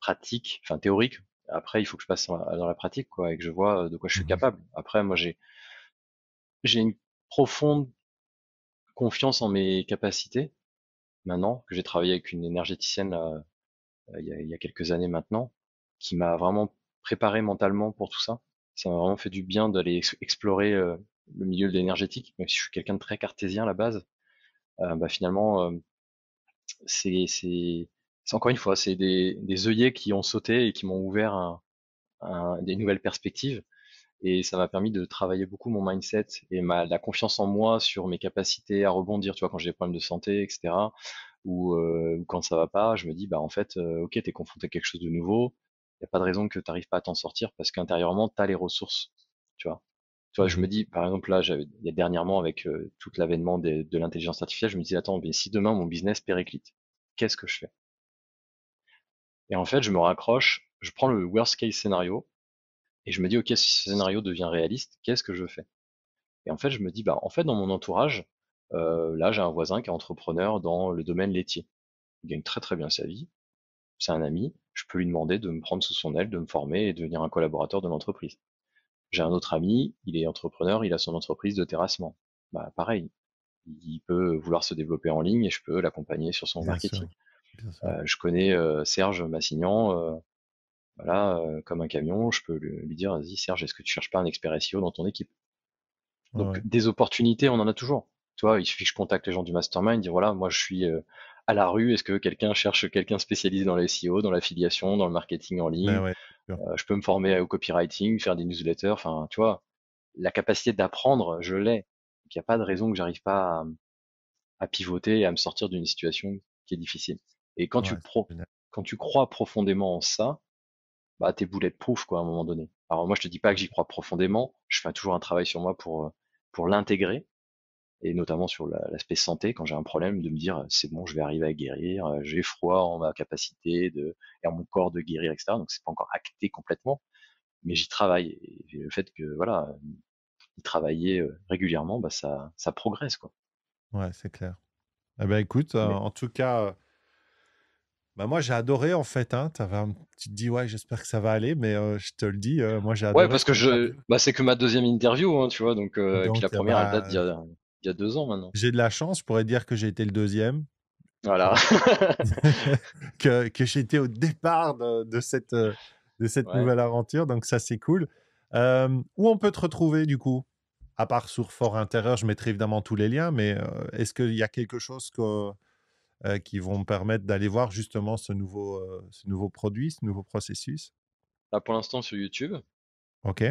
[SPEAKER 2] pratique, enfin théorique. Après il faut que je passe dans la pratique quoi et que je vois de quoi je suis mmh capable. Après moi j'ai j'ai une profonde confiance en mes capacités maintenant que j'ai travaillé avec une énergéticienne euh, il, y a, quelques années maintenant, qui m'a vraiment préparé mentalement pour tout ça. Ça m'a vraiment fait du bien d'aller explorer euh, le milieu de l'énergétique, même si je suis quelqu'un de très cartésien à la base. Euh, bah, finalement, c'est encore une fois, c'est des, des œillets qui ont sauté et qui m'ont ouvert des nouvelles perspectives et ça m'a permis de travailler beaucoup mon mindset et ma la confiance en moi sur mes capacités à rebondir tu vois quand j'ai des problèmes de santé etc euh, ou quand ça va pas je me dis bah en fait ok, euh, ok t'es confronté à quelque chose de nouveau Il y a pas de raison que tu t'arrives pas à t'en sortir parce qu'intérieurement t'as les ressources tu vois tu vois je me mmh dis par exemple là il y a dernièrement avec euh, tout l'avènement de, l'intelligence artificielle je me dis attends mais si demain mon business périclite qu'est-ce que je fais et en fait je me raccroche je prends le worst case scénario et je me dis, ok, si ce scénario devient réaliste, qu'est-ce que je fais Et en fait, je me dis, bah, en fait, dans mon entourage, euh, là, j'ai un voisin qui est entrepreneur dans le domaine laitier. Il gagne très très bien sa vie. C'est un ami. Je peux lui demander de me prendre sous son aile, de me former et devenir un collaborateur de l'entreprise. J'ai un autre ami, il est entrepreneur, il a son entreprise de terrassement. Bah, pareil, il peut vouloir se développer en ligne et je peux l'accompagner sur son marketing. Euh, je connais euh, Serge Massignan, euh, voilà, comme un camion, je peux lui, dire, vas-y Serge, est-ce que tu cherches pas un expert SEO dans ton équipe Donc des opportunités, on en a toujours. Tu vois, il suffit que je contacte les gens du mastermind, dire voilà, moi je suis à la rue, est-ce que quelqu'un cherche quelqu'un spécialisé dans le SEO, dans l'affiliation, dans le marketing en ben ligne euh, Je peux me former au copywriting, faire des newsletters, enfin, tu vois, la capacité d'apprendre, je l'ai. Il n'y a pas de raison que j'arrive pas à, mmh, à, pivoter et à me sortir d'une situation qui est difficile. Et quand tu quand tu crois profondément en ça, bah, t'es bulletproof, quoi, à un moment donné. Alors, moi, je te dis pas que j'y crois profondément. Je fais toujours un travail sur moi pour, euh, pour l'intégrer. Et notamment sur l'aspect santé, quand j'ai un problème, de me dire, c'est bon, je vais arriver à guérir, j'ai froid en ma capacité de, et en mon corps de guérir, etc. Donc, c'est pas encore acté complètement. Mais j'y travaille. Et le fait que, voilà, y travailler régulièrement, bah, ça, ça progresse, quoi.
[SPEAKER 1] Ouais, c'est clair.
[SPEAKER 2] Eh ben, écoute, en
[SPEAKER 1] tout cas, bah, moi j'ai adoré en fait, hein, tu te dis ouais j'espère que ça va aller, mais je te le dis, moi j'ai adoré. Ouais parce que
[SPEAKER 2] je, bah, c'est que ma deuxième interview, hein, tu vois, donc, et puis la eh première elle date d'il bah, y, a deux ans maintenant.
[SPEAKER 1] J'ai de la chance, je pourrais dire que j'ai été le deuxième. Voilà. Hein? que, que j'étais au départ de, cette, de cette nouvelle aventure, donc ça c'est cool. où on peut te retrouver du coup À part sur Fort Intérieur, je mettrai évidemment tous les liens, mais est-ce qu'il y a quelque chose que euh, qui vont me permettre d'aller voir justement ce nouveau, euh, ce nouveau produit, ce nouveau processus
[SPEAKER 2] bah, pour l'instant, sur YouTube. Ok.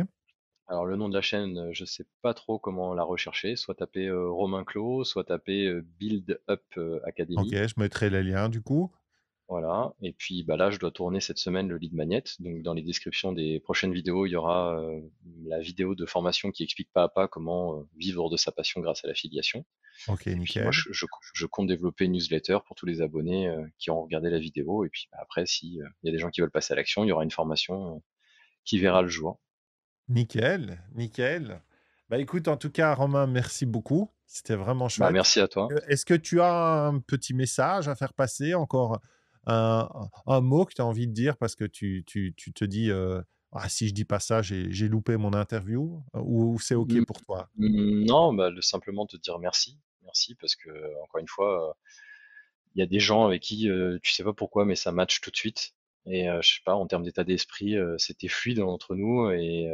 [SPEAKER 2] Alors, le nom de la chaîne, euh, je ne sais pas trop comment la rechercher. Soit taper Romain Clos, soit taper Build Up Academy. Ok, je
[SPEAKER 1] mettrai les liens
[SPEAKER 2] du coup. Voilà. Et puis bah là, je dois tourner cette semaine le lead magnet. Donc dans les descriptions des prochaines vidéos, il y aura euh, la vidéo de formation qui explique pas à pas comment euh, vivre de sa passion grâce à l'affiliation. Ok, nickel. moi, je, compte développer une newsletter pour tous les abonnés euh, qui ont regardé la vidéo. Et puis bah, après, s'il y a des gens qui veulent passer à l'action, il y aura une formation qui verra le jour.
[SPEAKER 1] Nickel, nickel. Bah écoute, en tout cas, Romain, merci beaucoup. C'était vraiment bah, chouette. merci à toi. Est-ce que tu as un petit message à faire passer encore un, mot que tu as envie de dire parce que tu, te dis euh, ah, si je dis pas ça, j'ai loupé mon interview euh, ou, c'est OK pour
[SPEAKER 2] toi Non, bah, simplement te dire merci. Merci parce que, euh, encore une fois, il y a des gens avec qui tu sais pas pourquoi, mais ça match tout de suite. Et je sais pas, en termes d'état d'esprit, c'était fluide entre nous et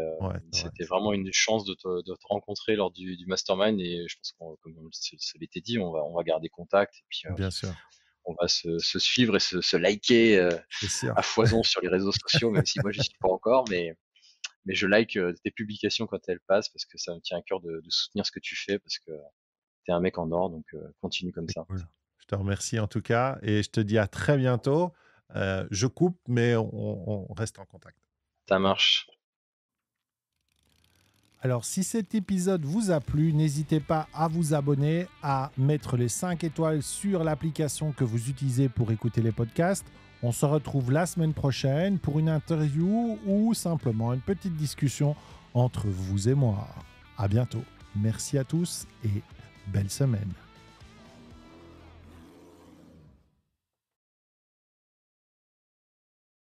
[SPEAKER 2] c'était vraiment une chance de te, rencontrer lors du, mastermind. Et je pense qu'on, comme ça l'était dit, on va, on va garder contact. Et puis, Bien sûr on va se, suivre et se, liker euh, à foison sur les réseaux sociaux, même si moi je suis pas encore, mais mais je like euh, tes publications quand elles passent parce que ça me tient à cœur de, soutenir ce que tu fais parce que tu es un mec en or, donc euh, continue comme
[SPEAKER 1] ça. Je te remercie en tout cas et je te dis à très bientôt. je coupe, mais on reste en
[SPEAKER 2] contact. Ça marche.
[SPEAKER 1] Alors si cet épisode vous a plu, n'hésitez pas à vous abonner, à mettre les 5 étoiles sur l'application que vous utilisez pour écouter les podcasts. On se retrouve la semaine prochaine pour une interview ou simplement une petite discussion entre vous et moi. À bientôt. Merci à tous et belle semaine.